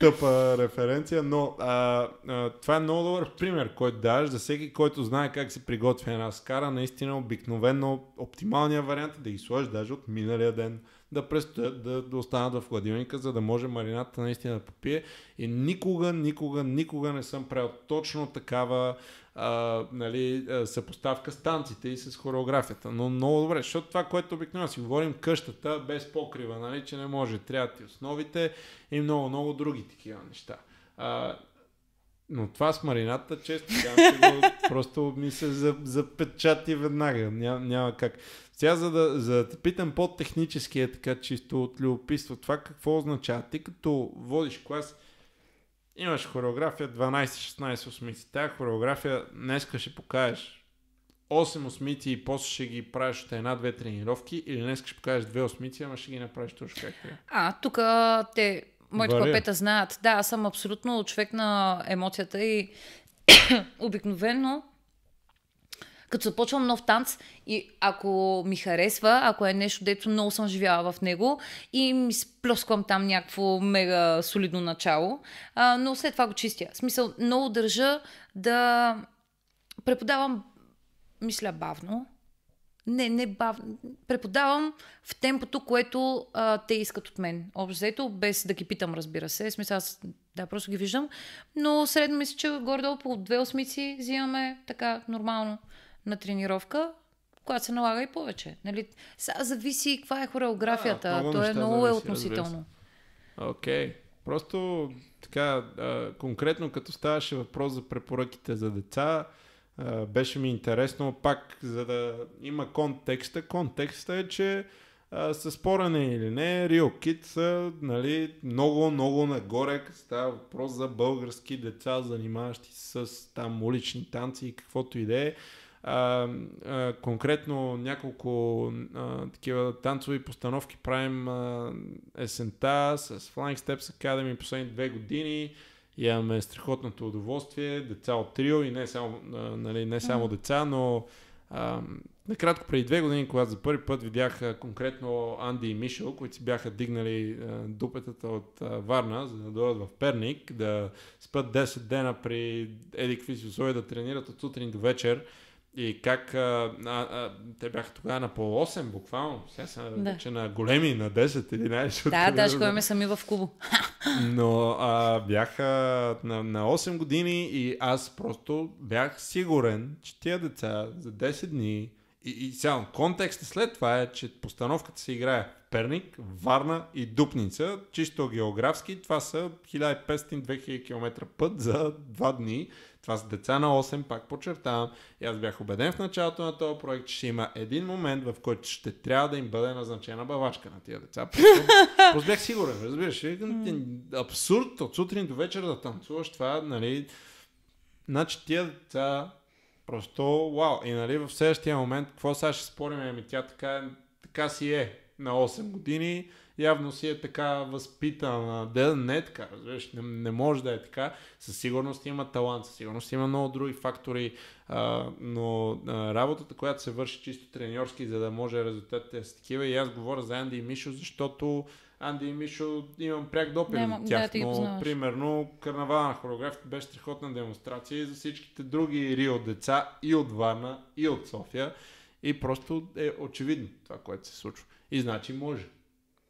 тъпа референция, но а, а, това е много добър пример, който даваш за всеки, който знае как се приготвя една скара. Наистина обикновено оптималният вариант е да ги сложиш даже от миналия ден да престоят, да, да останат в хладилника, за да може марината наистина да попие. И никога, никога, никога не съм правил точно такава а, нали, съпоставка с танците и с хореографията. Но много добре, защото това, което обикновено си говорим, къщата без покрива, нали, че не може, трябва ти основите и много-много други такива неща. А, но това с марината, често го, просто ми се запечати веднага. Ням, няма как. Сега, за да, за да те питам по-технически, е така чисто от любопитство, това какво означава? Ти като водиш клас, имаш хореография 12-16 осмици. Тая хореография днеска ще покажеш 8 осмици и после ще ги правиш от една-две тренировки или днес ще покажеш две осмици, ама ще ги направиш точно както е.
А, тук те, моите папета знаят. Да, аз съм абсолютно човек на емоцията и обикновено като започвам нов танц и ако ми харесва, ако е нещо, дето много съм живяла в него и ми сплесквам там някакво мега солидно начало, а, но след това го чистя. В смисъл, много държа да преподавам, мисля, бавно. Не, не бавно. Преподавам в темпото, което а, те искат от мен. Общо взето, без да ги питам, разбира се. В смисъл, аз да, просто ги виждам. Но средно мисля, че горе-долу по две осмици взимаме така нормално на тренировка, която се налага и повече. Нали? Сега зависи каква е хореографията. А, То е много зависи, е относително.
Окей. Okay. Просто така, конкретно като ставаше въпрос за препоръките за деца, беше ми интересно пак, за да има контекста. Контекста е, че а, с спорене или не, Real Kids са нали, много, много нагоре, става въпрос за български деца, занимаващи се с там улични танци и каквото и да е а, а, конкретно няколко а, такива танцови постановки правим а, есента с Flying Steps Academy последните две години. И имаме страхотното удоволствие, деца от трио и не само, а, нали, не само mm деца, но а, накратко преди две години, когато за първи път видях а, конкретно Анди и Мишел, които си бяха дигнали а, дупетата от а, Варна, за да дойдат в Перник, да спят 10 дена при еди какви условия да тренират от сутрин до вечер, и как а, а, те бяха тогава на по 8 буквално. Сега са да. вече на големи, на 10, 11. Да, даже ме
сами в клубо.
Но а, бяха на, на 8 години и аз просто бях сигурен, че тия деца за 10 дни и, и сега контекстът след това е, че постановката се играе. Перник, Варна и Дупница. Чисто географски това са 1500-2000 км път за два дни. Това са деца на 8, пак подчертавам. И аз бях убеден в началото на този проект, че ще има един момент, в който ще трябва да им бъде назначена бавачка на тия деца. Просто бях сигурен, разбираш. Абсурд от сутрин до вечер да танцуваш това, нали... Значи тия деца Просто, вау. И нали в следващия момент, какво сега ще спорим? Ами тя така, така си е на 8 години, явно си е така възпитана. Да, не е така, разбираш, не, не може да е така. Със сигурност има талант, със сигурност има много други фактори, а, но а, работата, която се върши чисто треньорски, за да може резултатите да са такива, и аз говоря за Анди и Мишо, защото Анди и Мишо имам пряк допир от тях, да, но примерно карнавала на хореографите беше страхотна демонстрация и за всичките други Рио деца и от Варна, и от София. И просто е очевидно това, което се случва. И значи може.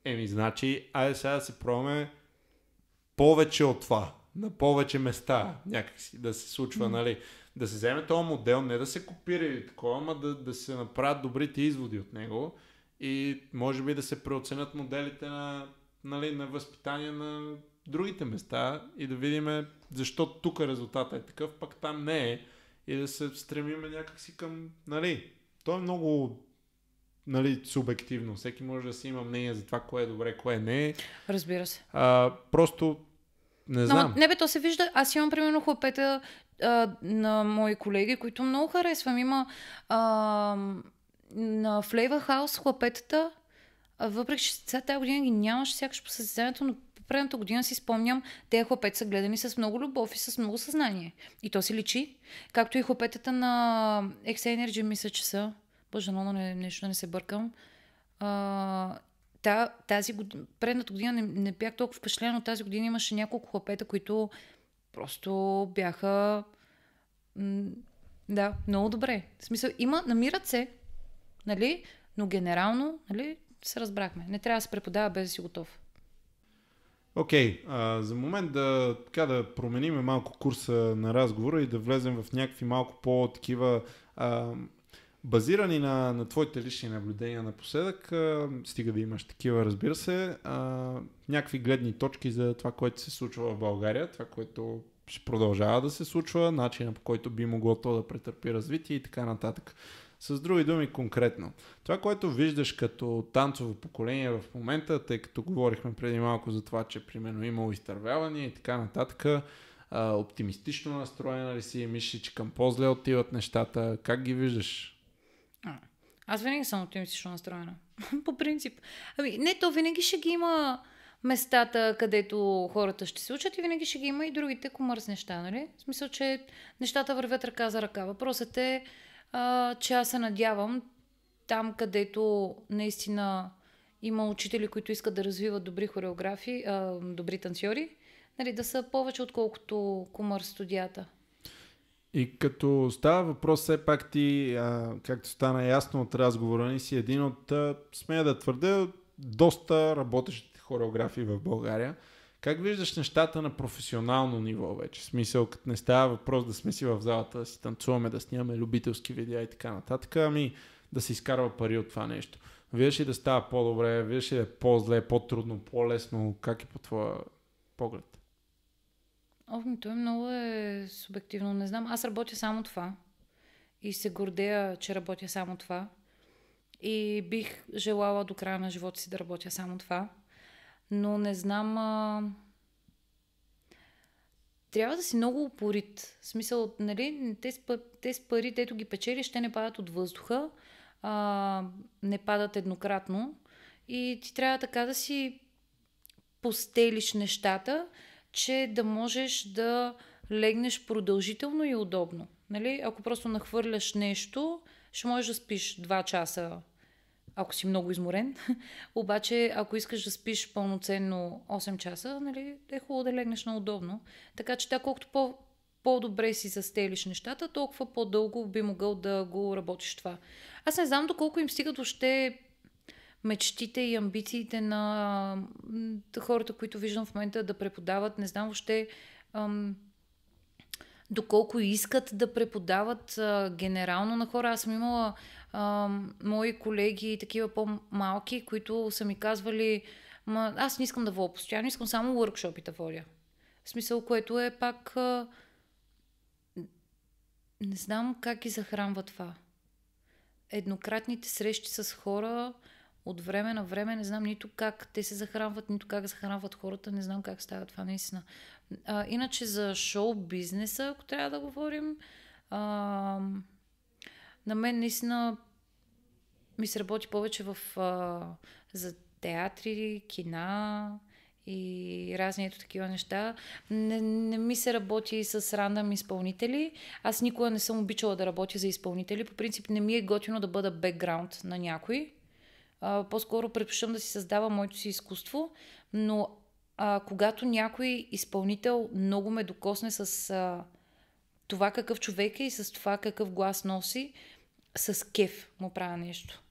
Еми, значи, айде сега да се пробваме повече от това, на повече места някакси да се случва, mm. нали? Да се вземе този модел, не да се копира или такова, ама да, да се направят добрите изводи от него и може би да се преоценят моделите на, нали, на възпитание на другите места и да видим защо тук резултата е такъв, пък там не е и да се стремиме някакси към, нали, то е много нали, субективно. Всеки може да си има мнение за това, кое е добре, кое не е. Разбира се. А, просто не знам. Но,
не бе, то се вижда. Аз имам примерно хлопета а, на мои колеги, които много харесвам. Има а, на Flavor House а, въпреки че сега тази година ги нямаше, сякаш по състезанието, но предната година си спомням, те хлопета са гледани с много любов и с много съзнание. И то се личи. Както и хлопетата на X Energy, мисля, че са. Боже, но не, нещо не се бъркам. А, та, тази година, предната година не, не бях толкова впечатлена, но тази година имаше няколко хлапета, които просто бяха... да, много добре. В смисъл, има, намират се, нали? Но генерално, нали, се разбрахме. Не трябва да се преподава без да си готов.
Окей, okay, за момент да, така, да променим малко курса на разговора и да влезем в някакви малко по-такива базирани на, на твоите лични наблюдения напоследък, а, стига да имаш такива, разбира се, а, някакви гледни точки за това, което се случва в България, това, което ще продължава да се случва, начина по който би могло то да претърпи развитие и така нататък. С други думи, конкретно, това, което виждаш като танцово поколение в момента, тъй като говорихме преди малко за това, че примерно имало изтървявания и така нататък, оптимистично настроена ли си, мислиш, че към по-зле отиват нещата, как ги виждаш?
Аз винаги съм оптимистично настроена. По принцип. Ами, не, то винаги ще ги има местата, където хората ще се учат и винаги ще ги има и другите комърс неща, нали? В смисъл, че нещата вървят ръка за ръка. Въпросът е, а, че аз се надявам там, където наистина има учители, които искат да развиват добри хореографи, а, добри танцори, нали, да са повече отколкото комърс студията.
И като става въпрос, все пак ти, а, както стана ясно от разговора ни, си един от, а, смея да твърдя, доста работещите хореографии в България. Как виждаш нещата на професионално ниво вече? В смисъл, като не става въпрос да сме си в залата, да си танцуваме, да снимаме любителски видеа и така нататък, ами да се изкарва пари от това нещо. Виждаш ли да става по-добре, виждаш ли да е по-зле, по-трудно, по-лесно? Как е по твоя поглед?
Огнето е много е субективно, не знам. Аз работя само това. И се гордея, че работя само това. И бих желала до края на живота си да работя само това. Но не знам... А... Трябва да си много упорит. В смисъл, нали, те, с пари, дето ги печели, ще не падат от въздуха, а, не падат еднократно. И ти трябва така да си постелиш нещата че да можеш да легнеш продължително и удобно. Нали? Ако просто нахвърляш нещо, ще можеш да спиш 2 часа, ако си много изморен. Обаче, ако искаш да спиш пълноценно 8 часа, нали, е хубаво да легнеш на удобно. Така че, тя колкото по- по-добре си застелиш нещата, толкова по-дълго би могъл да го работиш това. Аз не знам доколко им стигат още мечтите и амбициите на хората, които виждам в момента да преподават. Не знам въобще ам, доколко искат да преподават а, генерално на хора. Аз съм имала а, мои колеги, такива по-малки, които са ми казвали, Ма, аз не искам да водя постоянно, искам само въркшопи да водя. В смисъл, което е пак... А, не знам как и захранва това. Еднократните срещи с хора, от време на време не знам нито как те се захранват, нито как захранват хората, не знам как става това наистина. А, иначе за шоу бизнеса, ако трябва да говорим, а, на мен наистина ми се работи повече в, а, за театри, кина и разни ето такива неща. Не, не ми се работи с рандъм изпълнители. Аз никога не съм обичала да работя за изпълнители. По принцип не ми е готино да бъда бекграунд на някой по-скоро предпочитам да си създавам моето си изкуство, но а, когато някой изпълнител много ме докосне с а, това какъв човек е и с това какъв глас носи, с кеф му правя нещо.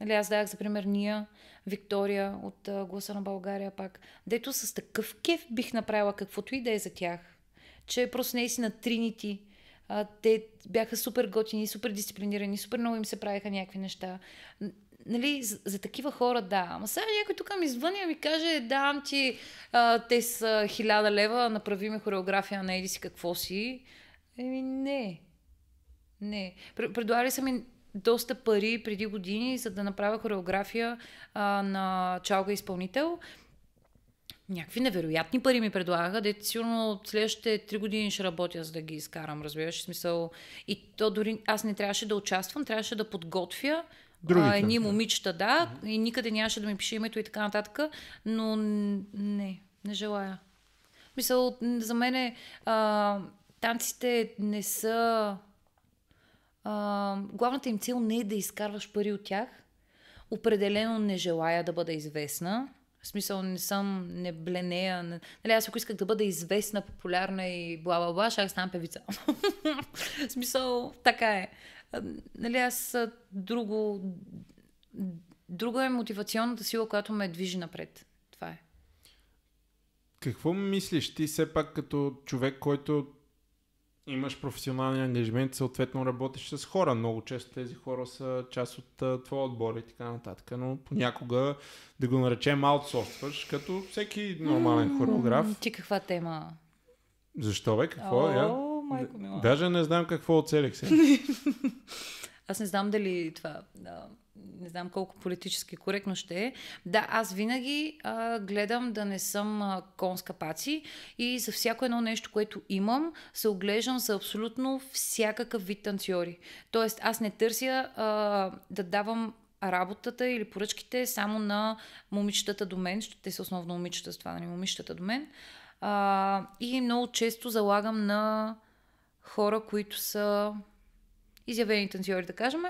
Или нали, аз дадах за пример Ния, Виктория от а, Гласа на България пак, дето с такъв кеф бих направила каквото и да е за тях. Че просто е на тринити, а, те бяха супер готини, супер дисциплинирани, супер много им се правиха някакви неща нали, за, за такива хора да. Ама сега някой тук ми звъни и ми каже, давам ти, а, те са хиляда лева, направи ми хореография на Едиси, какво си. Еми, не. Не. Предлагали са ми доста пари преди години, за да направя хореография а, на чалга изпълнител. Някакви невероятни пари ми предлагаха, де сигурно следващите три години ще работя, за да ги изкарам, разбираш, смисъл. И то дори аз не трябваше да участвам, трябваше да подготвя Другите, а, едни момичета, да, и никъде нямаше да ми пише името и така нататък, но не, не желая. Мисъл, за мен танците не са... А, главната им цел не е да изкарваш пари от тях. Определено не желая да бъда известна. В смисъл не съм, не бленея. Не... Нали, аз ако исках да бъда известна, популярна и бла-бла-бла, ще стана певица. в смисъл, така е нали, аз друго... Друга е мотивационната сила, която ме движи напред. Това е.
Какво мислиш ти все пак като човек, който имаш професионални ангажимент, съответно работиш с хора. Много често тези хора са част от твоя отбор и така нататък, но понякога да го наречем аутсорстваш, като всеки нормален хореограф.
Ти каква тема?
Защо бе? Какво? Е? О, майко мила. Даже не знам какво оцелих се.
Аз не знам дали това... Да, не знам колко политически коректно ще е. Да, аз винаги а, гледам да не съм а, конска паци и за всяко едно нещо, което имам, се оглеждам за абсолютно всякакъв вид танцори. Тоест, аз не търся а, да давам работата или поръчките само на момичетата до мен, защото те са основно момичета с това, на нали, момичетата до мен. А, и много често залагам на хора, които са изявени танцори, да кажем,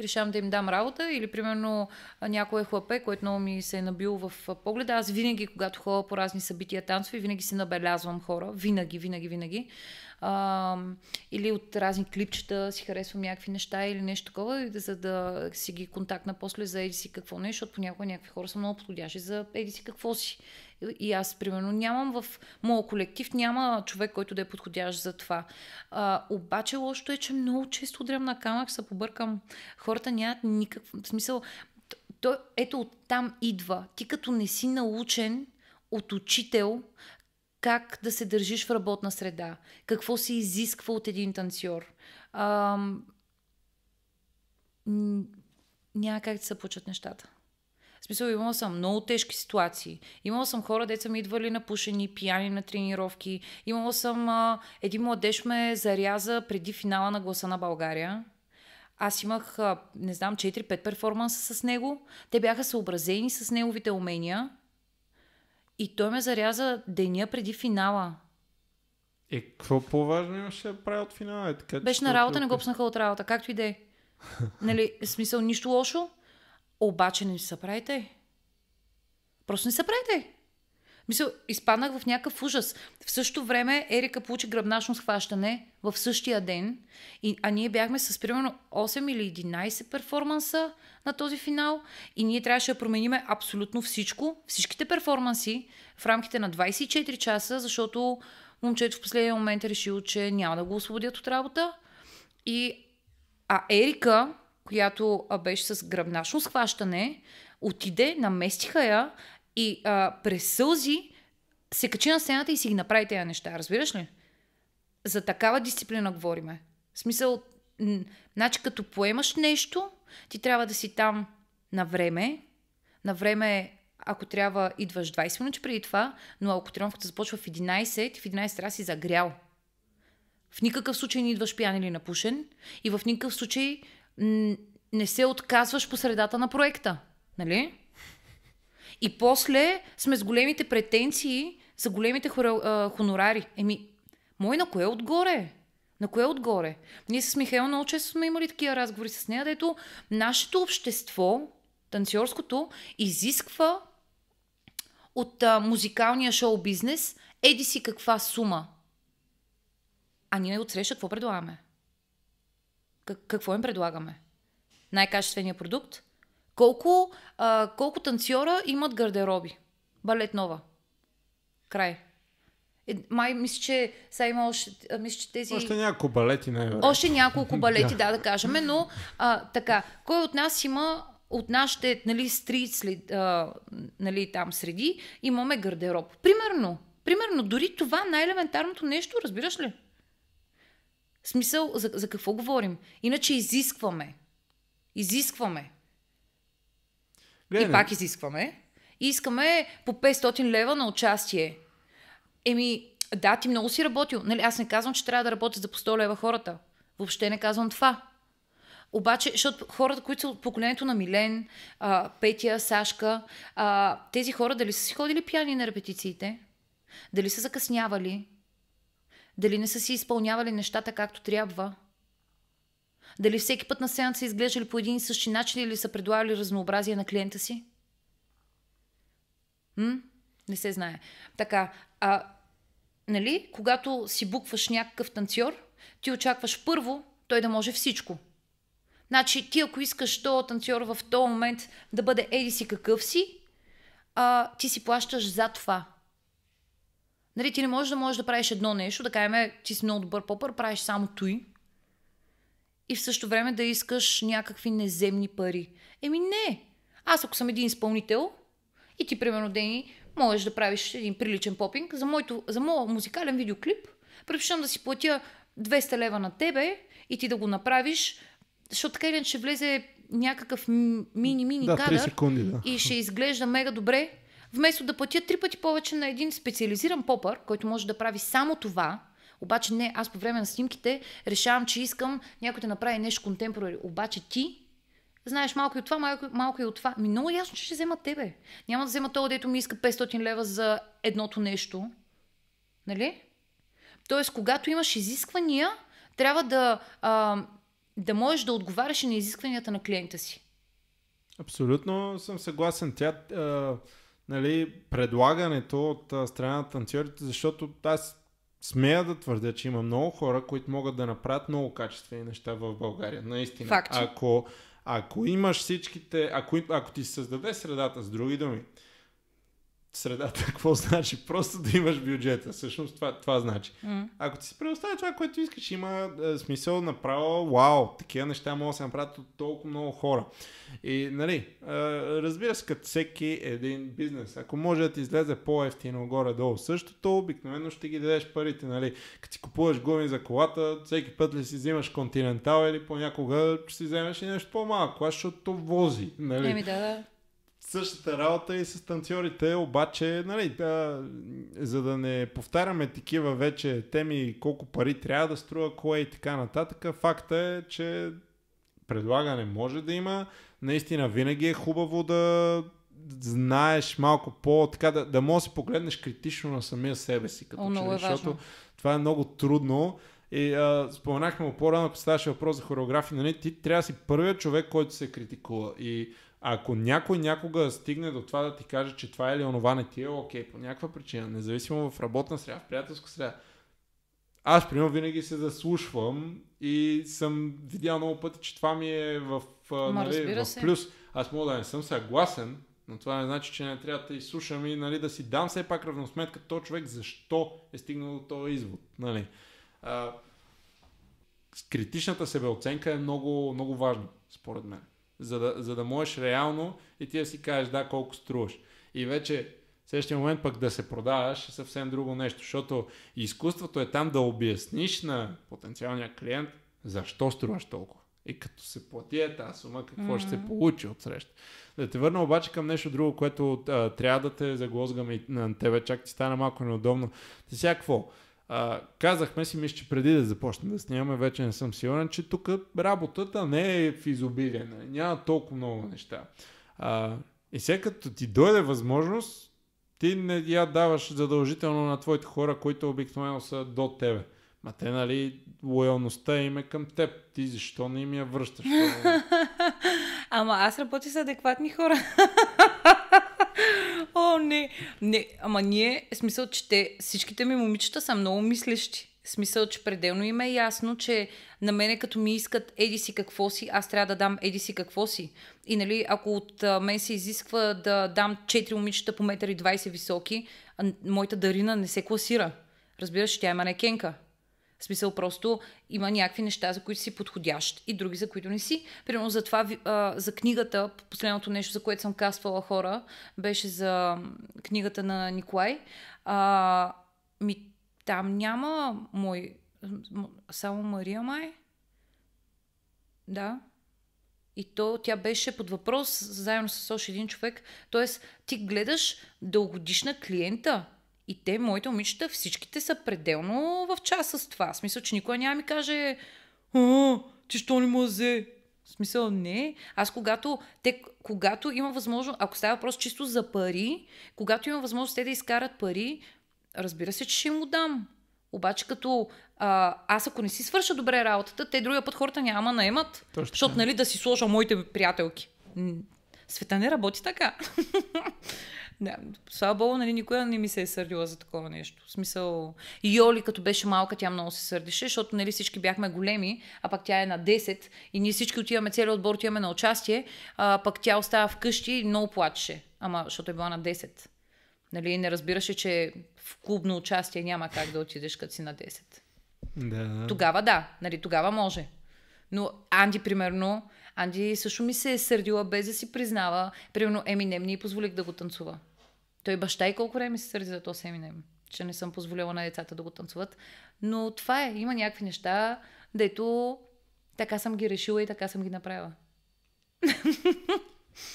и решавам да им дам работа. Или, примерно, някой е хлапе, което много ми се е набил в погледа. Аз винаги, когато ходя по разни събития танцови, винаги се набелязвам хора. Винаги, винаги, винаги. А, или от разни клипчета си харесвам някакви неща или нещо такова, за да си ги контактна после за еди си какво нещо, защото понякога някакви хора са много подходящи за еди си какво си. И аз, примерно, нямам в моят колектив, няма човек, който да е подходящ за това. А, обаче лошото е, че много често дрям на камък, се побъркам. Хората нямат никакъв смисъл. То, ето оттам идва. Ти като не си научен от учител, как да се държиш в работна среда, какво се изисква от един танцор. Ам... Няма как да се получат нещата. В смисъл, имала съм много тежки ситуации. Имала съм хора, деца ми идвали на пушени, пияни на тренировки. Имала съм... А, един младеж ме заряза преди финала на гласа на България. Аз имах, а, не знам, 4-5 перформанса с него. Те бяха съобразени с неговите умения. И той ме заряза деня преди финала.
Е, какво по-важно имаше да прави от финала? Е, така, Беше на работа, е не го
пснаха от работа, както и да е. Нали, смисъл, нищо лошо. Обаче не се правите. Просто не се правите. Мисля, изпаднах в някакъв ужас. В същото време Ерика получи гръбначно схващане в същия ден, и, а ние бяхме с примерно 8 или 11 перформанса на този финал и ние трябваше да променим абсолютно всичко, всичките перформанси в рамките на 24 часа, защото момчето в последния момент е решил, че няма да го освободят от работа. И, а Ерика която беше с гръбначно схващане, отиде, наместиха я и а, през сълзи се качи на сцената и си ги направи тези неща. Разбираш ли? За такава дисциплина говориме. В смисъл, значи като поемаш нещо, ти трябва да си там на време. На време, ако трябва, идваш 20 минути преди това, но ако тренировката започва в 11, ти в 11 трябва си загрял. В никакъв случай не идваш пиян или напушен и в никакъв случай не се отказваш по средата на проекта. Нали? И после сме с големите претенции за големите хора, хонорари. Еми, мой на кое е отгоре? На кое е отгоре? Ние с Михаил много често сме имали такива разговори с нея, дето нашето общество, танцорското, изисква от а, музикалния шоу-бизнес еди си каква сума. А ние отсреща какво предлагаме? какво им предлагаме? Най-качествения продукт? Колко, а, колко танцора имат гардероби? Балет нова. Край. Е, май, мисля, че сега има още, а, мисля, че тези... Още
няколко балети, най-вероятно. Още
няколко балети, да, да кажем, но а, така, кой от нас има от нашите, нали, стрит, след, а, нали, там среди, имаме гардероб. Примерно, примерно, дори това най-елементарното нещо, разбираш ли? В смисъл, за, за какво говорим? Иначе изискваме. Изискваме. Гледам. И пак изискваме. И искаме по 500 лева на участие. Еми, да, ти много си работил. Нали, аз не казвам, че трябва да работят за по 100 лева хората. Въобще не казвам това. Обаче, защото хората, които са от поколението на Милен, а, Петя, Сашка, а, тези хора дали са си ходили пияни на репетициите? Дали са закъснявали? Дали не са си изпълнявали нещата както трябва? Дали всеки път на сеанса изглеждали по един и същи начин или са предлагали разнообразие на клиента си? М? Не се знае. Така, а, нали, когато си букваш някакъв танцор, ти очакваш първо той да може всичко. Значи, ти ако искаш то танцор в този момент да бъде еди си какъв си, а, ти си плащаш за това. Нали, ти не можеш да можеш да правиш едно нещо, да кажем, ти си много добър попър, правиш само той. И в същото време да искаш някакви неземни пари. Еми не! Аз ако съм един изпълнител и ти, примерно, Дени, можеш да правиш един приличен попинг за, моето, за моят музикален видеоклип, предпочитам да си платя 200 лева на тебе и ти да го направиш, защото така или ще влезе някакъв мини-мини да, кадър секунди, да. и ще изглежда мега добре Вместо да платя три пъти повече на един специализиран попър, който може да прави само това, обаче не, аз по време на снимките решавам, че искам някой да направи нещо контемпорари. Обаче ти знаеш малко и от това, малко, малко и от това. Ми много ясно, че ще взема тебе. Няма да взема този, дето ми иска 500 лева за едното нещо. Нали? Тоест, когато имаш изисквания, трябва да, а, да можеш да отговаряш на изискванията на клиента си.
Абсолютно съм съгласен. Тя, а нали, предлагането от страна на танцорите, защото аз смея да твърдя, че има много хора, които могат да направят много качествени неща в България. Наистина. Факт. Ако, ако имаш всичките, ако, ако ти се създаде средата, с други думи, средата какво значи? Просто да имаш бюджета. Всъщност това, това значи. Mm. Ако ти се предоставя това, което искаш, има е, смисъл направо, вау, такива неща могат да се направят от толкова много хора. И, нали, е, разбира се, като всеки един бизнес, ако може да ти излезе по-ефтино горе-долу същото, обикновено ще ги дадеш парите, нали. Като си купуваш гуми за колата, всеки път ли си взимаш континентал или понякога ще си вземеш и нещо по-малко, защото вози, нали. Еми, да, да същата работа и с танцорите, обаче, нали, да, за да не повтаряме такива вече теми, колко пари трябва да струва, кое и така нататък, факта е, че предлагане може да има. Наистина, винаги е хубаво да знаеш малко по, така да, да можеш да погледнеш критично на самия себе си, като че, защото това е много трудно. И а, споменахме му по-рано, ако ставаше въпрос за хореография, нали, ти трябва да си първият човек, който се критикува. И ако някой някога стигне до това да ти каже, че това или онова не ти е окей, okay, по някаква причина, независимо в работна среда, в приятелска среда, аз, примерно, винаги се заслушвам и съм видял много пъти, че това ми е в, Ма, нали, в плюс. Аз мога да не съм съгласен, но това не значи, че не трябва да изслушам и нали, да си дам все пак равносметка то човек защо е стигнал до този извод. Нали. А, критичната себеоценка е много, много важна, според мен за да, за да можеш реално и ти да си кажеш да, колко струваш. И вече в следващия момент пък да се продаваш е съвсем друго нещо, защото изкуството е там да обясниш на потенциалния клиент защо струваш толкова. И като се плати е тази сума, какво mm-hmm. ще се получи от среща. Да те върна обаче към нещо друго, което а, трябва да те заглозгам и на тебе, чак ти стана малко неудобно. Ти сега какво? А, казахме си, мисля, че преди да започнем да снимаме, вече не съм сигурен, че тук работата не е в изобилие. Нали? Няма толкова много неща. А, и сега като ти дойде възможност, ти не я даваш задължително на твоите хора, които обикновено са до тебе. Ма те, нали, лоялността им е към теб. Ти защо не им я връщаш?
Ама аз работя с адекватни хора. О, не. Не, ама ние, смисъл, че те, всичките ми момичета са много мислещи. Смисъл, че пределно им е ясно, че на мене като ми искат еди си какво си, аз трябва да дам еди си какво си. И нали, ако от мен се изисква да дам 4 момичета по 1,20 високи, моята Дарина не се класира. Разбираш, тя е манекенка. В смисъл просто има някакви неща, за които си подходящ и други, за които не си. Примерно за това, за книгата, последното нещо, за което съм каствала хора, беше за книгата на Николай. А, ми, там няма мой... Само Мария май? Да. И то тя беше под въпрос заедно с още един човек. Тоест, ти гледаш дългодишна клиента, и те, моите момичета, всичките са пределно в час с това. В смисъл, че никой няма ми каже, а, ти що не мазе? В смисъл, не. Аз когато, те, когато има възможност, ако става просто чисто за пари, когато има възможност те да изкарат пари, разбира се, че ще им го дам. Обаче като а, аз ако не си свърша добре работата, те другия път хората няма наемат. Точно. Защото нали да си сложа моите приятелки. Света не работи така. Да, слава богу, нали, никога не ми се е сърдила за такова нещо. В смисъл, Йоли като беше малка, тя много се сърдеше, защото нали, всички бяхме големи, а пък тя е на 10 и ние всички отиваме, целият отбор отиваме на участие, а пък тя остава вкъщи и много плачеше, ама защото е била на 10. Нали, не разбираше, че в клубно участие няма как да отидеш като си на 10. Да. Тогава да, нали, тогава може. Но Анди, примерно, Анди също ми се е сърдила без да си признава. Примерно Еминем не й позволих да го танцува. Той баща и колко време се сърди за то с Еминем, че не съм позволила на децата да го танцуват. Но това е. Има някакви неща, дето така съм ги решила и така съм ги направила.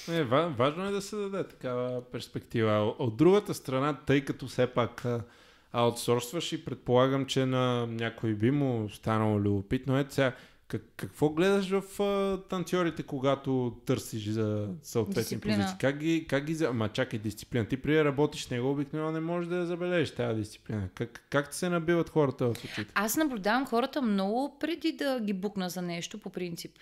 Е, важно е да се даде такава перспектива. От другата страна, тъй като все пак аутсорсваш и предполагам, че на някой би му станало любопитно. Е, сега, как, какво гледаш в а, танцорите, когато търсиш за съответни позиции? Как ги, как ги... Ама чакай, дисциплина. Ти при работиш с него, обикновено не можеш да я забележиш тази дисциплина. Как, как ти се набиват хората в очите?
Аз наблюдавам хората много преди да ги букна за нещо, по принцип.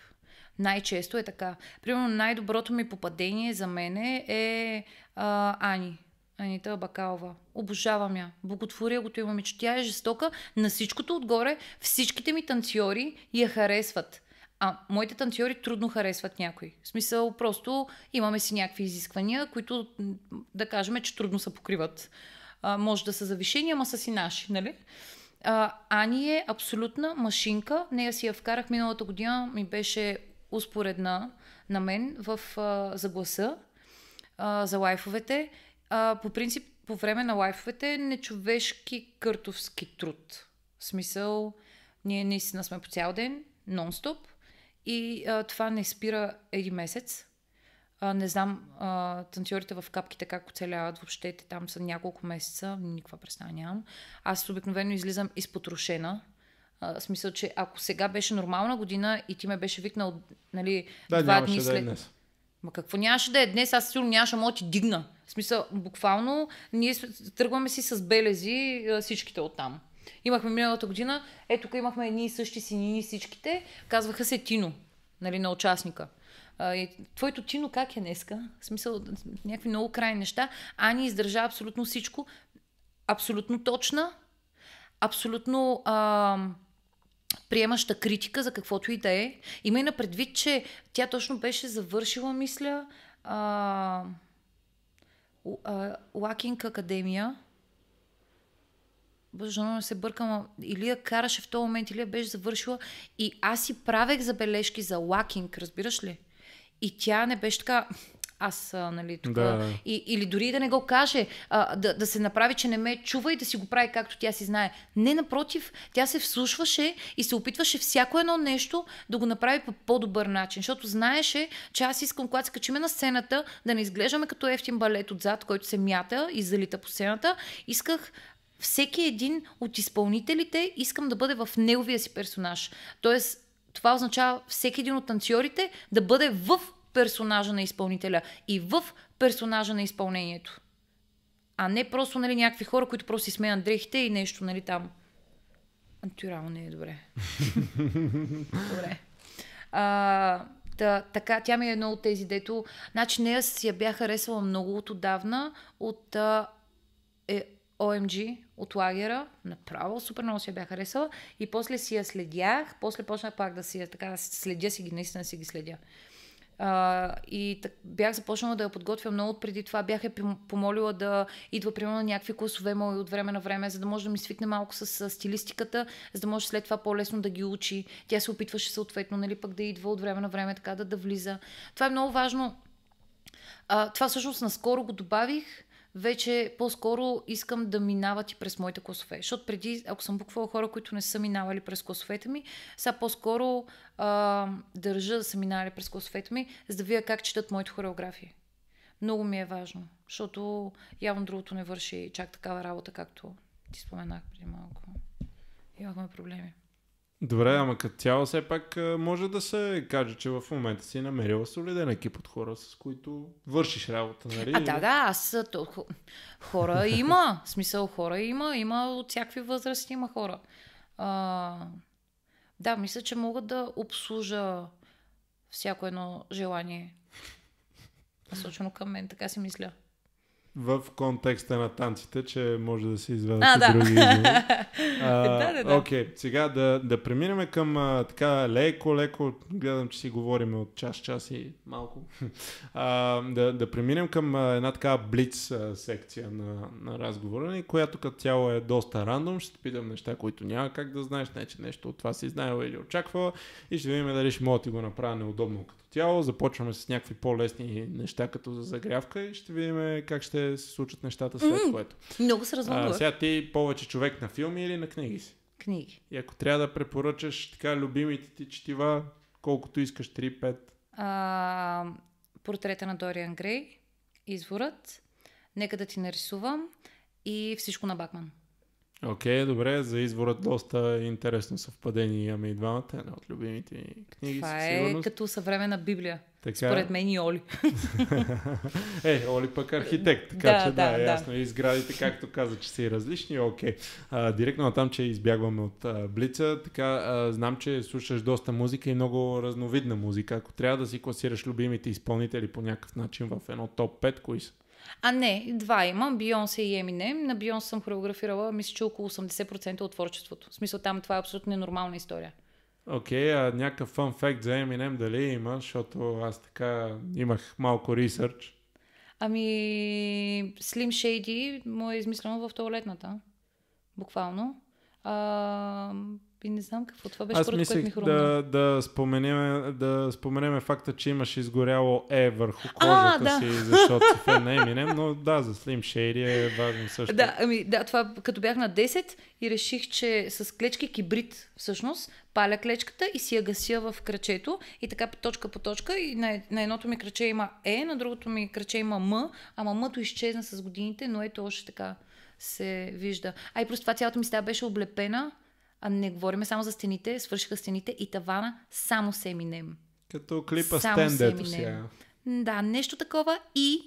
Най-често е така. Примерно най-доброто ми попадение за мене е а, Ани Анита Бакалова. Обожавам я. Благотворя го той момиче. Тя е жестока. На всичкото отгоре всичките ми танцори я харесват. А моите танцори трудно харесват някой. В смисъл, просто имаме си някакви изисквания, които да кажем, че трудно се покриват. А, може да са завишени, ама са си наши, нали? А, Ани е абсолютна машинка. Нея си я вкарах миналата година. Ми беше успоредна на мен в, а, а, за лайфовете а, по принцип, по време на лайфовете е нечовешки къртовски труд. В смисъл, ние наистина сме по цял ден, нон-стоп, и а, това не спира един месец. А, не знам а, танцорите в капките как оцеляват въобще. Те там са няколко месеца. Никаква представа нямам. Аз обикновено излизам изпотрошена. А, смисъл, че ако сега беше нормална година и ти ме беше викнал нали, да, два дни след... Да е днес. Ма какво нямаше да е днес? Аз сигурно нямаше да ти дигна. В смисъл, буквално, ние тръгваме си с белези всичките от там. Имахме миналата година, ето тук имахме едни и същи и всичките, казваха се Тино, нали, на участника. И твоето тино как е днеска? В смисъл, някакви много крайни неща. Ани издържа абсолютно всичко. Абсолютно точна, абсолютно а, приемаща критика за каквото и да е. Има и на предвид, че тя точно беше завършила, мисля, а, Лакинг академия. Боже, но се бъркам. Или я караше в този момент, или я беше завършила. И аз си правех забележки за лакинг, разбираш ли? И тя не беше така, аз, а, нали, тук. Да. И, или дори да не го каже, а, да, да се направи, че не ме чува и да си го прави както тя си знае. Не, напротив, тя се вслушваше и се опитваше всяко едно нещо да го направи по по-добър начин, защото знаеше, че аз искам, когато се качиме на сцената, да не изглеждаме като ефтин балет отзад, който се мята и залита по сцената. Исках всеки един от изпълнителите искам да бъде в неговия си персонаж. Тоест, това означава всеки един от танцорите да бъде в персонажа на изпълнителя и в персонажа на изпълнението. А не просто нали, някакви хора, които просто си смеят дрехите и нещо нали, там. Натурално не е добре. добре. А, Та, така, тя ми е едно от тези, дето... Значи, нея си я бях харесала много от отдавна, от а, е, OMG, от лагера. Направо, супер много си я бях харесала. И после си я следях, после почнах пак да си я така, следя си ги, наистина си ги следя. А, и так, бях започнала да я подготвя много от преди това. Бях я помолила да идва примерно на някакви класове мои от време на време, за да може да ми свикне малко с, с стилистиката, за да може след това по-лесно да ги учи. Тя се опитваше съответно, нали, пък да идва от време на време така да, да влиза. Това е много важно. А, това всъщност наскоро го добавих вече по-скоро искам да минават и през моите класове. Защото преди, ако съм буквала хора, които не са минавали през класовете ми, сега по-скоро а, държа да са минали през класовете ми, за да видя как четат моите хореографии. Много ми е важно, защото явно другото не върши чак такава работа, както ти споменах преди малко. Имахме проблеми.
Добре, ама като цяло все пак може да се каже, че в момента си е намерила солиден екип от хора, с които вършиш работа, нали? А, да, да,
аз хора има, в смисъл хора има, има от всякакви възрасти има хора. А, да, мисля, че мога да обслужа всяко едно желание. Насочено към мен, така си мисля
в контекста на танците, че може да се изведат а, да. други изуми. да, да, да. Окей, okay, сега да, да преминем към а, така леко-леко, гледам, че си говорим от час-час и малко, а, да, да преминем към а, една така блиц а, секция на, на разговора ни, която като цяло е доста рандом. Ще те питам неща, които няма как да знаеш, не че нещо от това си знаел или очаквала и ще видим дали ще мога да ти го направя неудобно като тяло, започваме с някакви по-лесни неща, като за загрявка и ще видим как ще се случат нещата след mm, което. Много се развълнувах. Сега ти повече човек на филми или на книги си? Книги. И ако трябва да препоръчаш така любимите ти четива, колкото искаш, 3-5?
А, портрета на Дориан Грей, Изворът, Нека да ти нарисувам и Всичко на Бакман.
Окей, okay, добре, за изборът доста интересно съвпадение имаме и двамата. Една от любимите ми
книги. Това е като съвременна Библия. Така... Според мен и Оли.
е, Оли пък архитект, така да, че да, да, е ясно. Да. И сградите, както каза, че са и различни, окей. Okay. Директно на там, че избягваме от а, Блица, така а, знам, че слушаш доста музика и много разновидна музика. Ако трябва да си класираш любимите изпълнители по някакъв начин в едно топ 5, кои са?
А не, два има, Бионсе и Еминем. На Бионс съм хореографирала, мисля, че около 80% от творчеството. В смисъл там това е абсолютно ненормална история.
Окей, okay, а някакъв фан факт за Еминем дали има, защото аз така имах малко ресърч.
Ами, Slim Shady му е измислено в туалетната. Буквално. А, и не знам какво. Това беше Аз първото, което ми хрумна. Да,
да, споменеме, да споменеме факта, че имаш изгоряло Е върху кожата а, да. си, защото си фен на Eminem, но да, за Slim Shady е важно също. Да,
ами, да, това като бях на 10 и реших, че с клечки кибрид всъщност паля клечката и си я гася в крачето и така точка по точка и на, на едното ми краче има Е, на другото ми краче има М, а м изчезна с годините, но ето още така се вижда. А и просто това цялото ми става беше облепена а не говориме само за стените, свършиха стените и тавана само с Еминем. Като клипа с стендето си. Да, нещо такова и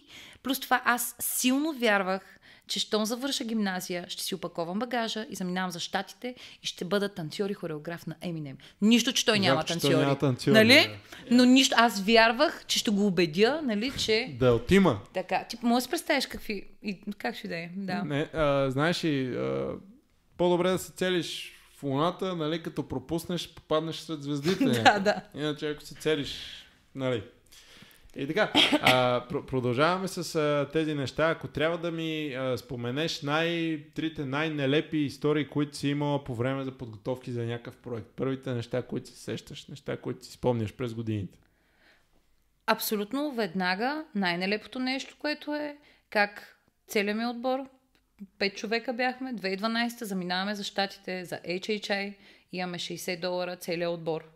плюс това аз силно вярвах, че щом завърша гимназия, ще си опаковам багажа и заминавам за щатите и ще бъда танцор и хореограф на Еминем. Нищо, че той няма танцор. танцори. няма танцори. Нали? Yeah. Но нищо. Аз вярвах, че ще го убедя, нали, че... Да, отима. Така. Ти може да си представиш какви... И, как ще да е. Да.
Не, а, знаеш ли, по-добре да се целиш луната, нали, като пропуснеш, попаднеш сред звездите. да, да. Иначе ако се целиш, нали. И така, а, пр- продължаваме с а, тези неща. Ако трябва да ми а, споменеш най- трите най-нелепи истории, които си имала по време за подготовки за някакъв проект. Първите неща, които се сещаш, неща, които си спомняш през годините.
Абсолютно веднага най-нелепото нещо, което е как целият ми отбор пет човека бяхме, 2012 заминаваме за щатите, за HHI, имаме 60 долара целият отбор.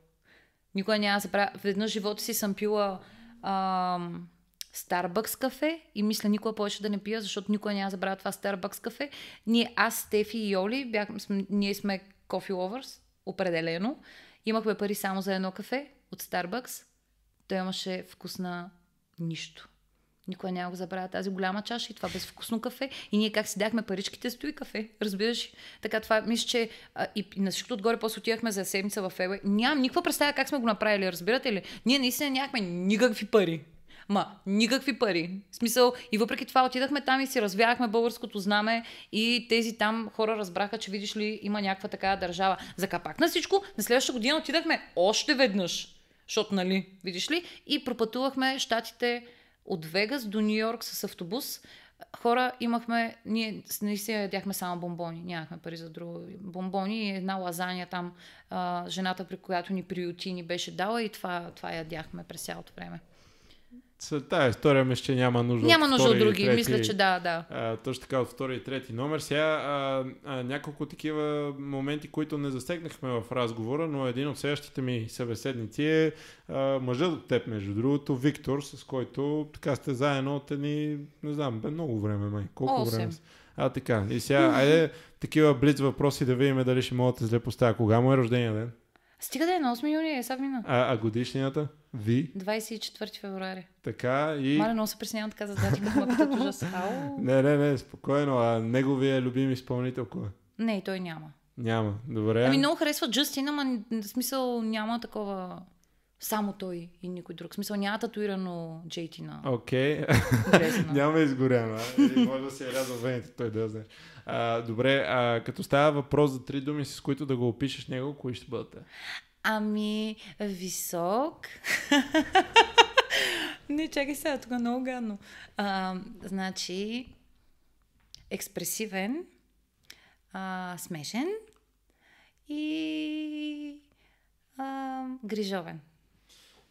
Никога няма да се правя. Веднъж живота си съм пила ам, Starbucks кафе и мисля никога повече да не пия, защото никога няма да забравя това Starbucks кафе. Ние, аз, Стефи и Йоли, бях, см, ние сме coffee lovers, определено. Имахме пари само за едно кафе от Starbucks. Той имаше вкус на нищо. Никой няма го забравя тази голяма чаша и това безвкусно кафе. И ние как си дахме паричките, стои кафе. Разбираш? Така това, мисля, че а, и, на всичкото отгоре после отивахме за седмица в Ебе. Нямам никаква представа как сме го направили, разбирате ли? Ние наистина нямахме никакви пари. Ма, никакви пари. В смисъл, и въпреки това отидахме там и си развяхме българското знаме и тези там хора разбраха, че видиш ли има някаква такава държава. За капак на всичко, на следващата година отидахме още веднъж. Защото, нали, видиш ли? И пропътувахме щатите, от Вегас до Нью Йорк с автобус. Хора имахме, ние не си ядяхме само бомбони, нямахме пари за друго. Бомбони и една лазаня там, а, жената при която ни приюти ни беше дала и това, това ядяхме през цялото време.
Тая история мисля, че няма нужда няма от нужда от други, трети, мисля, че да, да. А, точно така от втори и трети номер. Сега а, а, няколко такива моменти, които не засегнахме в разговора, но един от следващите ми събеседници е а, мъжът от теб, между другото, Виктор, с който така сте заедно от едни, не знам, бе много време, май. Колко 8. време? А, така. И сега, айде, такива близ въпроси да видим дали ще могат да зле поставя. Кога му е рождения ден?
Стига да е на 8 юни, е сега мина.
А, а годишнията? Ви?
24 февруари.
Така и... Мале,
много се преснявам така за дати, като мъката ужас.
Не, не, не, спокойно. А неговия любим изпълнител кой е?
Не, той няма.
Няма. Добре. Ами
много харесва Джастин, ама в смисъл няма такова... Само той и никой друг. В смисъл няма татуирано Джейти на Окей.
Okay. няма изгоряна. може да се е рязал вените, той да знае. А, добре, а, като става въпрос за три думи, с които да го опишеш него, кои ще бъдат?
Ами, висок. Не, чакай сега, тук е много гадно. А, значи, експресивен, а, смешен и а, грижовен.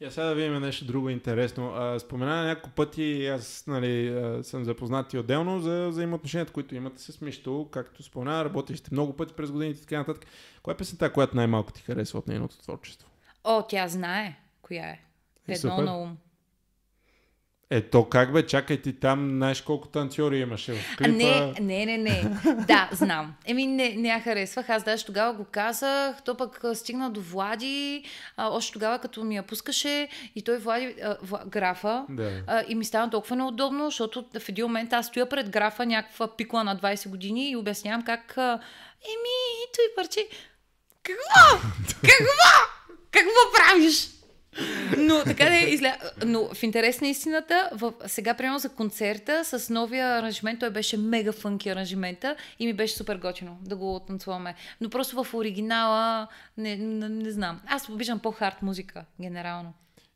Я сега да видим нещо друго интересно. А, спомена няколко пъти, аз нали, съм запознат и отделно за взаимоотношенията, които имате с Мишто. Както спомена, работили сте много пъти през годините и така нататък. Коя е песента, която най-малко ти харесва от нейното творчество?
О, тя знае коя е. е Едно на ум.
Ето как бе, чакай ти там, знаеш колко танцори имаше в клипа. Не,
не, не, не. Да, знам. Еми, не, не я харесвах. Аз даже тогава го казах. То пък стигна до Влади, а, още тогава като ми я пускаше и той Влади, а, в, графа. Да. А, и ми стана толкова неудобно, защото в един момент аз стоя пред графа, някаква пикла на 20 години и обяснявам как... А, еми, той парче... Какво? Какво? Какво правиш? Но така да е, изля... Но в интерес на истината, в... сега приемам за концерта с новия аранжимент, той беше мега фънки аранжимента и ми беше супер готино да го танцуваме. Но просто в оригинала не, не, не знам. Аз обичам по-хард музика, генерално.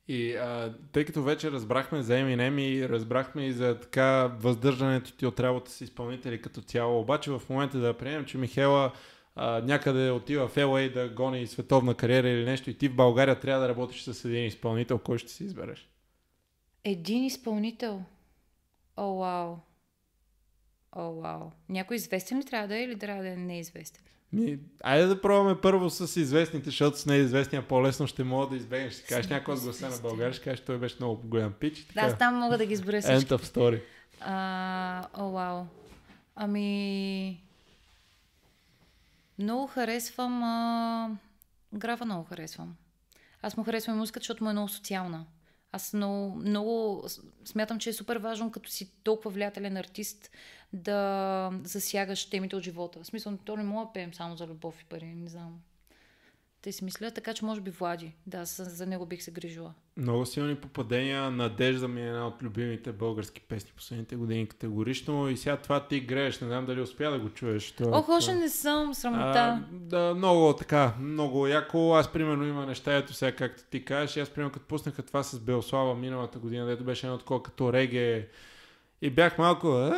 И а, тъй като вече разбрахме за Eminem и разбрахме и за така въздържането ти от работа с изпълнители като цяло, обаче в момента да приемем, че Михела а, някъде отива в LA да гони световна кариера или нещо и ти в България трябва да работиш с един изпълнител, кой ще си избереш?
Един изпълнител? О, вау. О, вау. Някой известен ли трябва да е или трябва да е неизвестен?
Ми, айде да пробваме първо с известните, защото с неизвестния по-лесно ще мога да избегнеш. Ще кажеш някой от гласа на България, ще кажеш, той беше много голям пич. Да, аз там мога да ги изборя всички. End of story.
о, вау. Ами... Много харесвам... А... Графа много харесвам. Аз му харесвам музиката, защото му е много социална. Аз много, много смятам, че е супер важно, като си толкова влиятелен артист, да засягаш темите от живота. В смисъл, то не мога да пеем само за любов и пари, не знам. Те си мисля, така че може би Влади. Да, за него бих се грижила. Много
силни попадения. Надежда ми е една от любимите български песни последните години категорично. И сега това ти греш, Не знам дали успя да го чуеш. Това, Ох, още не съм. Срамота. А, да, много така. Много яко. Аз примерно има неща, ето сега както ти кажеш. Аз примерно като пуснаха това с Белослава миналата година, дето беше едно такова като реге. И бях малко... Окей,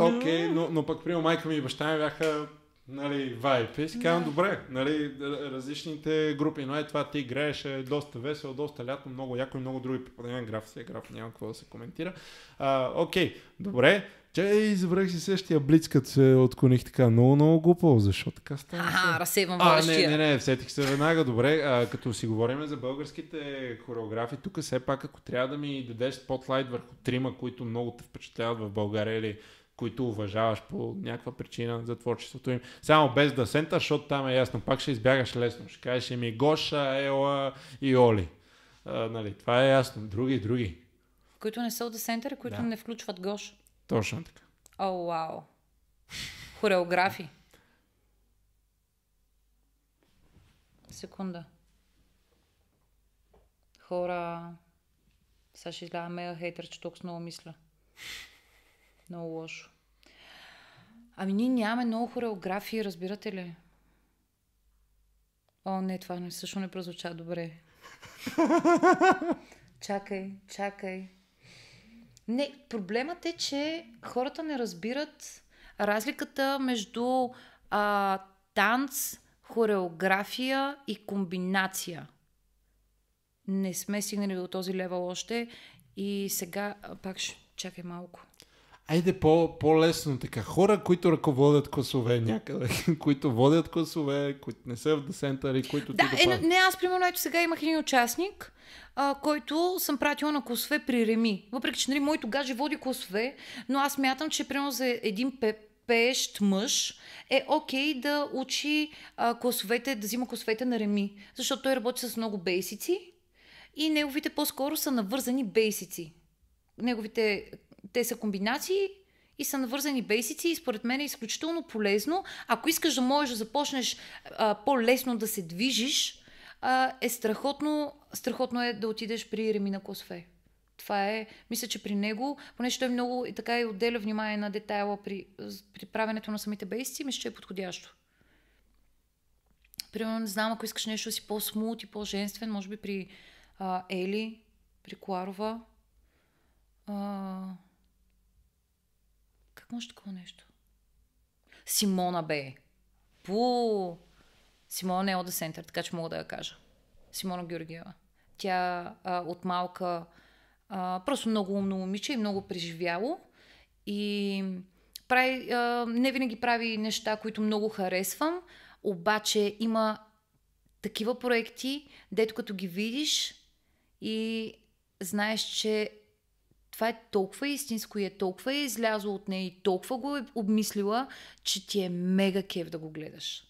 okay, но, но пък примерно майка ми и баща ми бяха нали, вайп. И си казвам, да. добре, нали, различните групи, но е това ти играеш е доста весело, доста лятно, много яко и много други. Подаден граф си е граф, няма какво да се коментира. А, окей, добре. Че забрах си същия блиц, като се отклоних така много, много глупо. Защо така става. Аха, разсейвам а, не, не, не, всетих се веднага. Добре, а, като си говорим за българските хореографи, тук все пак ако трябва да ми дадеш спотлайт върху трима, които много те впечатляват в България или които уважаваш по някаква причина за творчеството им. Само без да сенташ, защото там е ясно. Пак ще избягаш лесно. Ще кажеш ми Гоша, Ела и Оли. А, нали, това е ясно. Други, други.
Които не са от десентър, които да. не включват Гош. Точно така. О, oh, вау. Wow. Хореографи. Секунда. Хора... Сега ще мега хейтър, че тук с много мисля. Много лошо. Ами ние нямаме много хореографии, разбирате ли? О, не, това не, също не прозвуча добре. чакай, чакай. Не, проблемът е, че хората не разбират разликата между а, танц, хореография и комбинация. Не сме стигнали до този левел още и сега пак ще чакай малко
айде по, по-лесно така. Хора, които ръководят класове някъде, които водят класове, които не са в десентъри, които да, ти да е, Не,
аз примерно ето сега имах един участник, а, който съм пратила на класове при Реми. Въпреки, че нали, моето тогава води класове, но аз мятам, че примерно за един пеп пеещ мъж е окей okay да учи а, класовете, да взима класовете на Реми, защото той работи с много бейсици и неговите по-скоро са навързани бейсици неговите те са комбинации и са навързани бейсици и според мен е изключително полезно. Ако искаш да можеш да започнеш а, по-лесно да се движиш, а, е страхотно, страхотно е да отидеш при Ремина Косфе. Това е, мисля, че при него, понеже той много и така и отделя внимание на детайла при, при правенето на самите бейсици, мисля, че е подходящо. Примерно, не знам, ако искаш нещо си по-смут и по-женствен, може би при а, Ели, при Куарова. А, как може такова нещо? Симона бе. Пу! Симона е от Сентър, така че мога да я кажа. Симона Георгиева. Тя а, от малка а, просто много умно момиче и много преживяло. И прави, а, не винаги прави неща, които много харесвам, обаче има такива проекти, дето като ги видиш и знаеш, че това е толкова истинско и е толкова е излязло от нея и толкова го е обмислила, че ти е мега кев да го гледаш.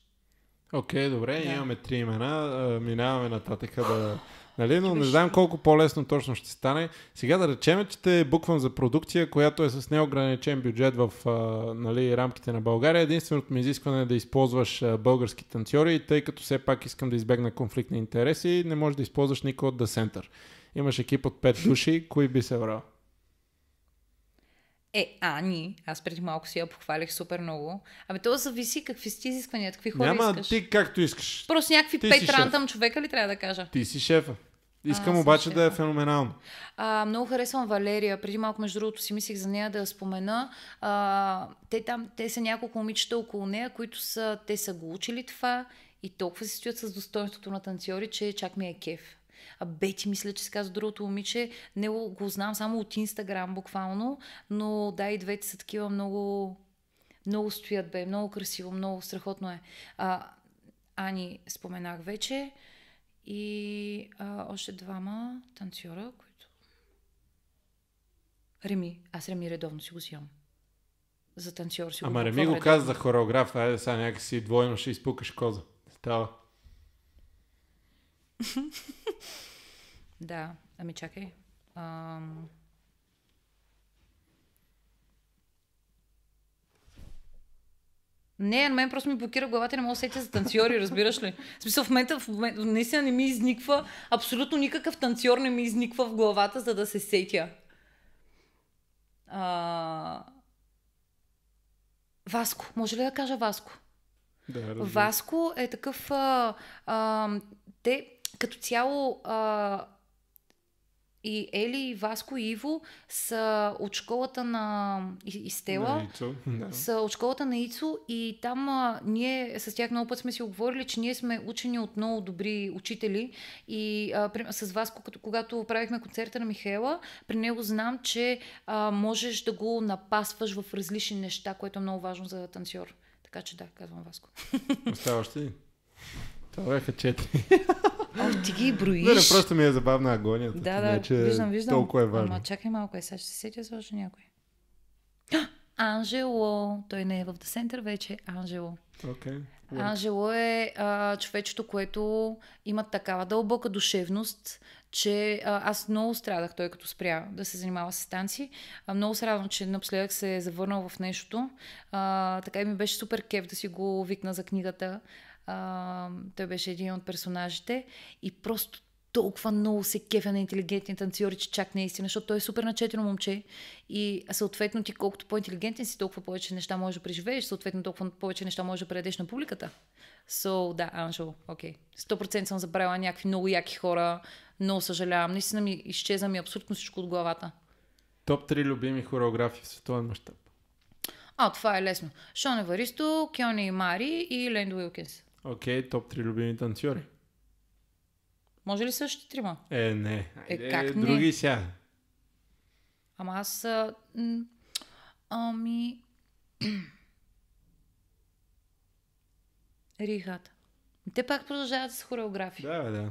Окей, okay, добре, да. имаме три имена, минаваме нататък да... Нали, но не знам колко по-лесно точно ще стане. Сега да речем, че те буквам за продукция, която е с неограничен бюджет в а, нали, рамките на България. Единственото ми изискване е да използваш а, български танцори, тъй като все пак искам да избегна конфликт на интереси, не можеш да използваш никой от The Center. Имаш екип от 5 души, кои би се врал.
Е, Ани, аз преди малко си я похвалих супер много. Абе, то зависи какви си изисквания, какви хора Няма, искаш.
ти както искаш.
Просто някакви пет рантъм човека ли трябва да кажа?
Ти си шефа. Искам а, обаче шефа. да е феноменално.
А, много харесвам Валерия. Преди малко, между другото, си мислих за нея да я спомена. А, те, там, те са няколко момичета около нея, които са, те са го учили това и толкова се стоят с достоинството на танцори, че чак ми е кеф а Бети, мисля, че се казва другото момиче. Не го знам само от Инстаграм буквално, но да, и двете са такива много... Много стоят, бе. Много красиво, много страхотно е. А, Ани споменах вече и а, още двама танцора, които... Реми. Аз Реми редовно си го сям. За танцор си Ама го Реми го каза
за хореограф. Айде сега някакси двойно ще изпукаш коза. Става.
да, ами чакай. Ам... Не, на мен просто ми блокира главата, и не мога да сетя за танцори, разбираш ли? В смисъл, в момента, в момента наистина не ми изниква, абсолютно никакъв танцор не ми изниква в главата, за да се сетя. А... Васко, може ли да кажа Васко? Да, разбира. Васко е такъв... А, а, те, като цяло а, и Ели, и Васко, и Иво са от школата на Истела, са от школата на Ицо и там а, ние с тях много път сме си оговорили, че ние сме учени от много добри учители и а, при, с Васко, като, когато правихме концерта на Михаела, при него знам, че а, можеш да го напасваш в различни неща, което е много важно за танцор. Така че да, казвам Васко.
Оставаш ти? Това бяха четири.
О, ти ги броиш. Не, просто
ми е забавна агонията. Да, да, не, че виждам, виждам. Толкова е важно. Ама
чакай малко, е, сега ще се сетя за още някой. Анжело. Той не е в The Center вече. Е Анжело. Okay. Анжело е а, човечето, което има такава дълбока душевност, че а, аз много страдах той като спря да се занимава с танци. А, много се радвам, че напоследък се е завърнал в нещото. А, така и ми беше супер кеф да си го викна за книгата. А, той беше един от персонажите и просто толкова много се кефя на интелигентни танцори, че чак наистина, защото той е супер начетено момче и съответно ти колкото по-интелигентен си, толкова повече неща можеш да преживееш, съответно толкова повече неща можеш да предадеш на публиката. So, да, Анжел, окей. Okay. 100% съм забравила някакви много яки хора, но съжалявам. Наистина ми изчезна ми абсолютно всичко от главата.
Топ 3 любими хореографи в световен мащаб.
А, това е лесно. Шон Еваристо, Кьони Мари и Лендо Уилкинс.
Окей, okay, топ три любими танцори.
Може ли същите трима?
Е, не. Е, как е, не? Други
сега. Ама аз... А, ами... Рихат. Те пак продължават с хореография.
Да, да.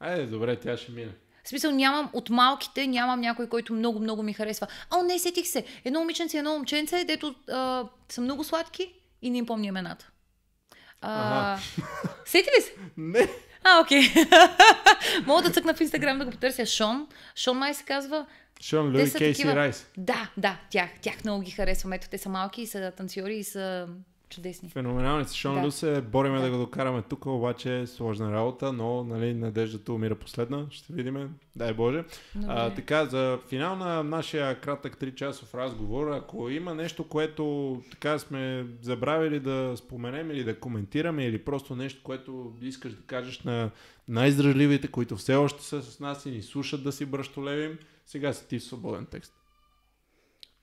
Айде, добре, тя ще мине.
В смисъл нямам от малките, нямам някой, който много-много ми харесва. А, не, сетих се. Едно момиченце и едно момченце, дето а, са много сладки и не им помня имената. А... Ага. Сети ли се? Не. А, окей. Okay. Мога да цъкна в Инстаграм да го потърся. Шон. Шон май се казва.
Шон Луи Кейси такива... Райс.
Да, да, тях. Тях много ги харесвам. Ето, те са малки и са танцори и са чудесни. Феноменални са. Шон да. Люс
бориме да. да го докараме тук, обаче е сложна работа, но нали, надеждата умира последна. Ще видим. Дай Боже. А, така, за финал на нашия кратък 3-часов разговор, ако има нещо, което така сме забравили да споменем или да коментираме, или просто нещо, което искаш да кажеш на най-здравливите, които все още са с нас и ни слушат да си бръщолевим, сега си ти в свободен текст.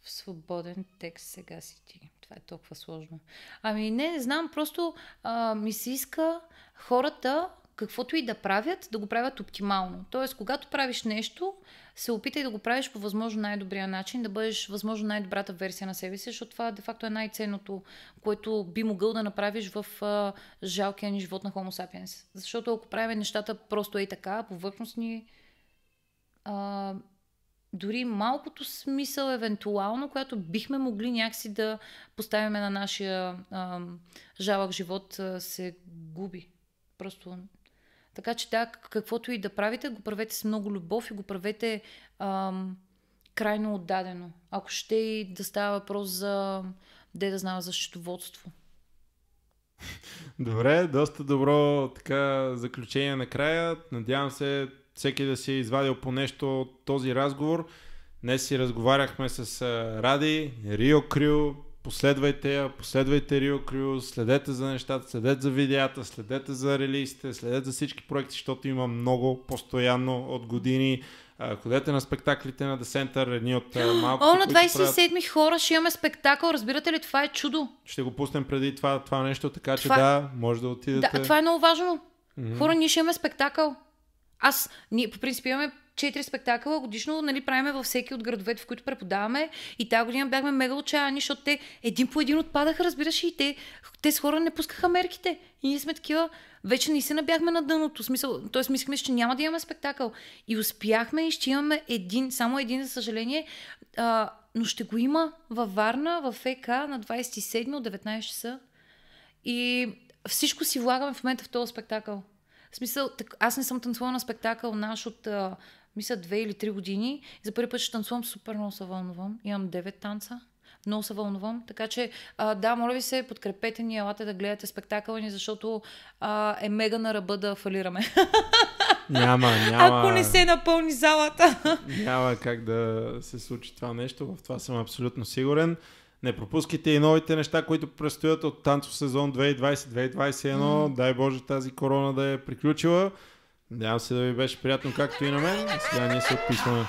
В свободен текст сега си ти това е толкова сложно. Ами не, не знам, просто а, ми се иска хората, каквото и да правят, да го правят оптимално. Тоест, когато правиш нещо, се опитай да го правиш по възможно най-добрия начин, да бъдеш възможно най-добрата версия на себе си, защото това де-факто е най-ценното, което би могъл да направиш в а, жалкия ни живот на Homo sapiens. Защото ако правим нещата просто е така, повърхностни, а, дори малкото смисъл, евентуално, която бихме могли някакси да поставим на нашия а, жалък живот, а, се губи. Просто. Така че да, каквото и да правите, го правете с много любов и го правете а, крайно отдадено. Ако ще и да става въпрос за, де да знам, за счетоводство.
Добре, доста добро така заключение накрая. Надявам се всеки да си е извадил по нещо от този разговор. Днес си разговаряхме с Ради, Рио Крю, последвайте я, последвайте Рио Крю, следете за нещата, следете за видеята, следете за релизите, следете за всички проекти, защото има много постоянно от години. Ходете на спектаклите на Десентър, едни от малко. О, на 27
правят... хора ще имаме спектакъл, разбирате ли, това е чудо.
Ще го пуснем преди това, това нещо, така това... че да, може да отидете. Да, това е
много важно. Mm-hmm. Хора, ние ще имаме спектакъл. Аз, ние по принцип имаме четири спектакъла годишно, нали, правиме във всеки от градовете, в които преподаваме. И тази година бяхме мега отчаяни, защото те един по един отпадаха, разбираш, и те, те с хора не пускаха мерките. И ние сме такива, вече не се бяхме на дъното. Смисъл, т.е. мислихме, че няма да имаме спектакъл. И успяхме и ще имаме един, само един, за съжаление, а, но ще го има във Варна, в ЕК на 27 от 19 часа. И всичко си влагаме в момента в този спектакъл. В смисъл, так, аз не съм танцувала на спектакъл наш от, а, мисля, две или три години. И за първи път ще танцувам, супер много се вълнувам. Имам девет танца. Много се вълнувам. Така че, а, да, моля ви се, подкрепете ни, елате да гледате спектакъла ни, защото а, е мега на ръба да фалираме.
Няма, няма. Ако не се
напълни залата.
Няма как да се случи това нещо. В това съм абсолютно сигурен. Не пропускайте и новите неща, които предстоят от танцов сезон 2020-2021. Mm. Дай Боже тази корона да е приключила. Надявам се да ви беше приятно, както и на мен. Сега ние се отписваме.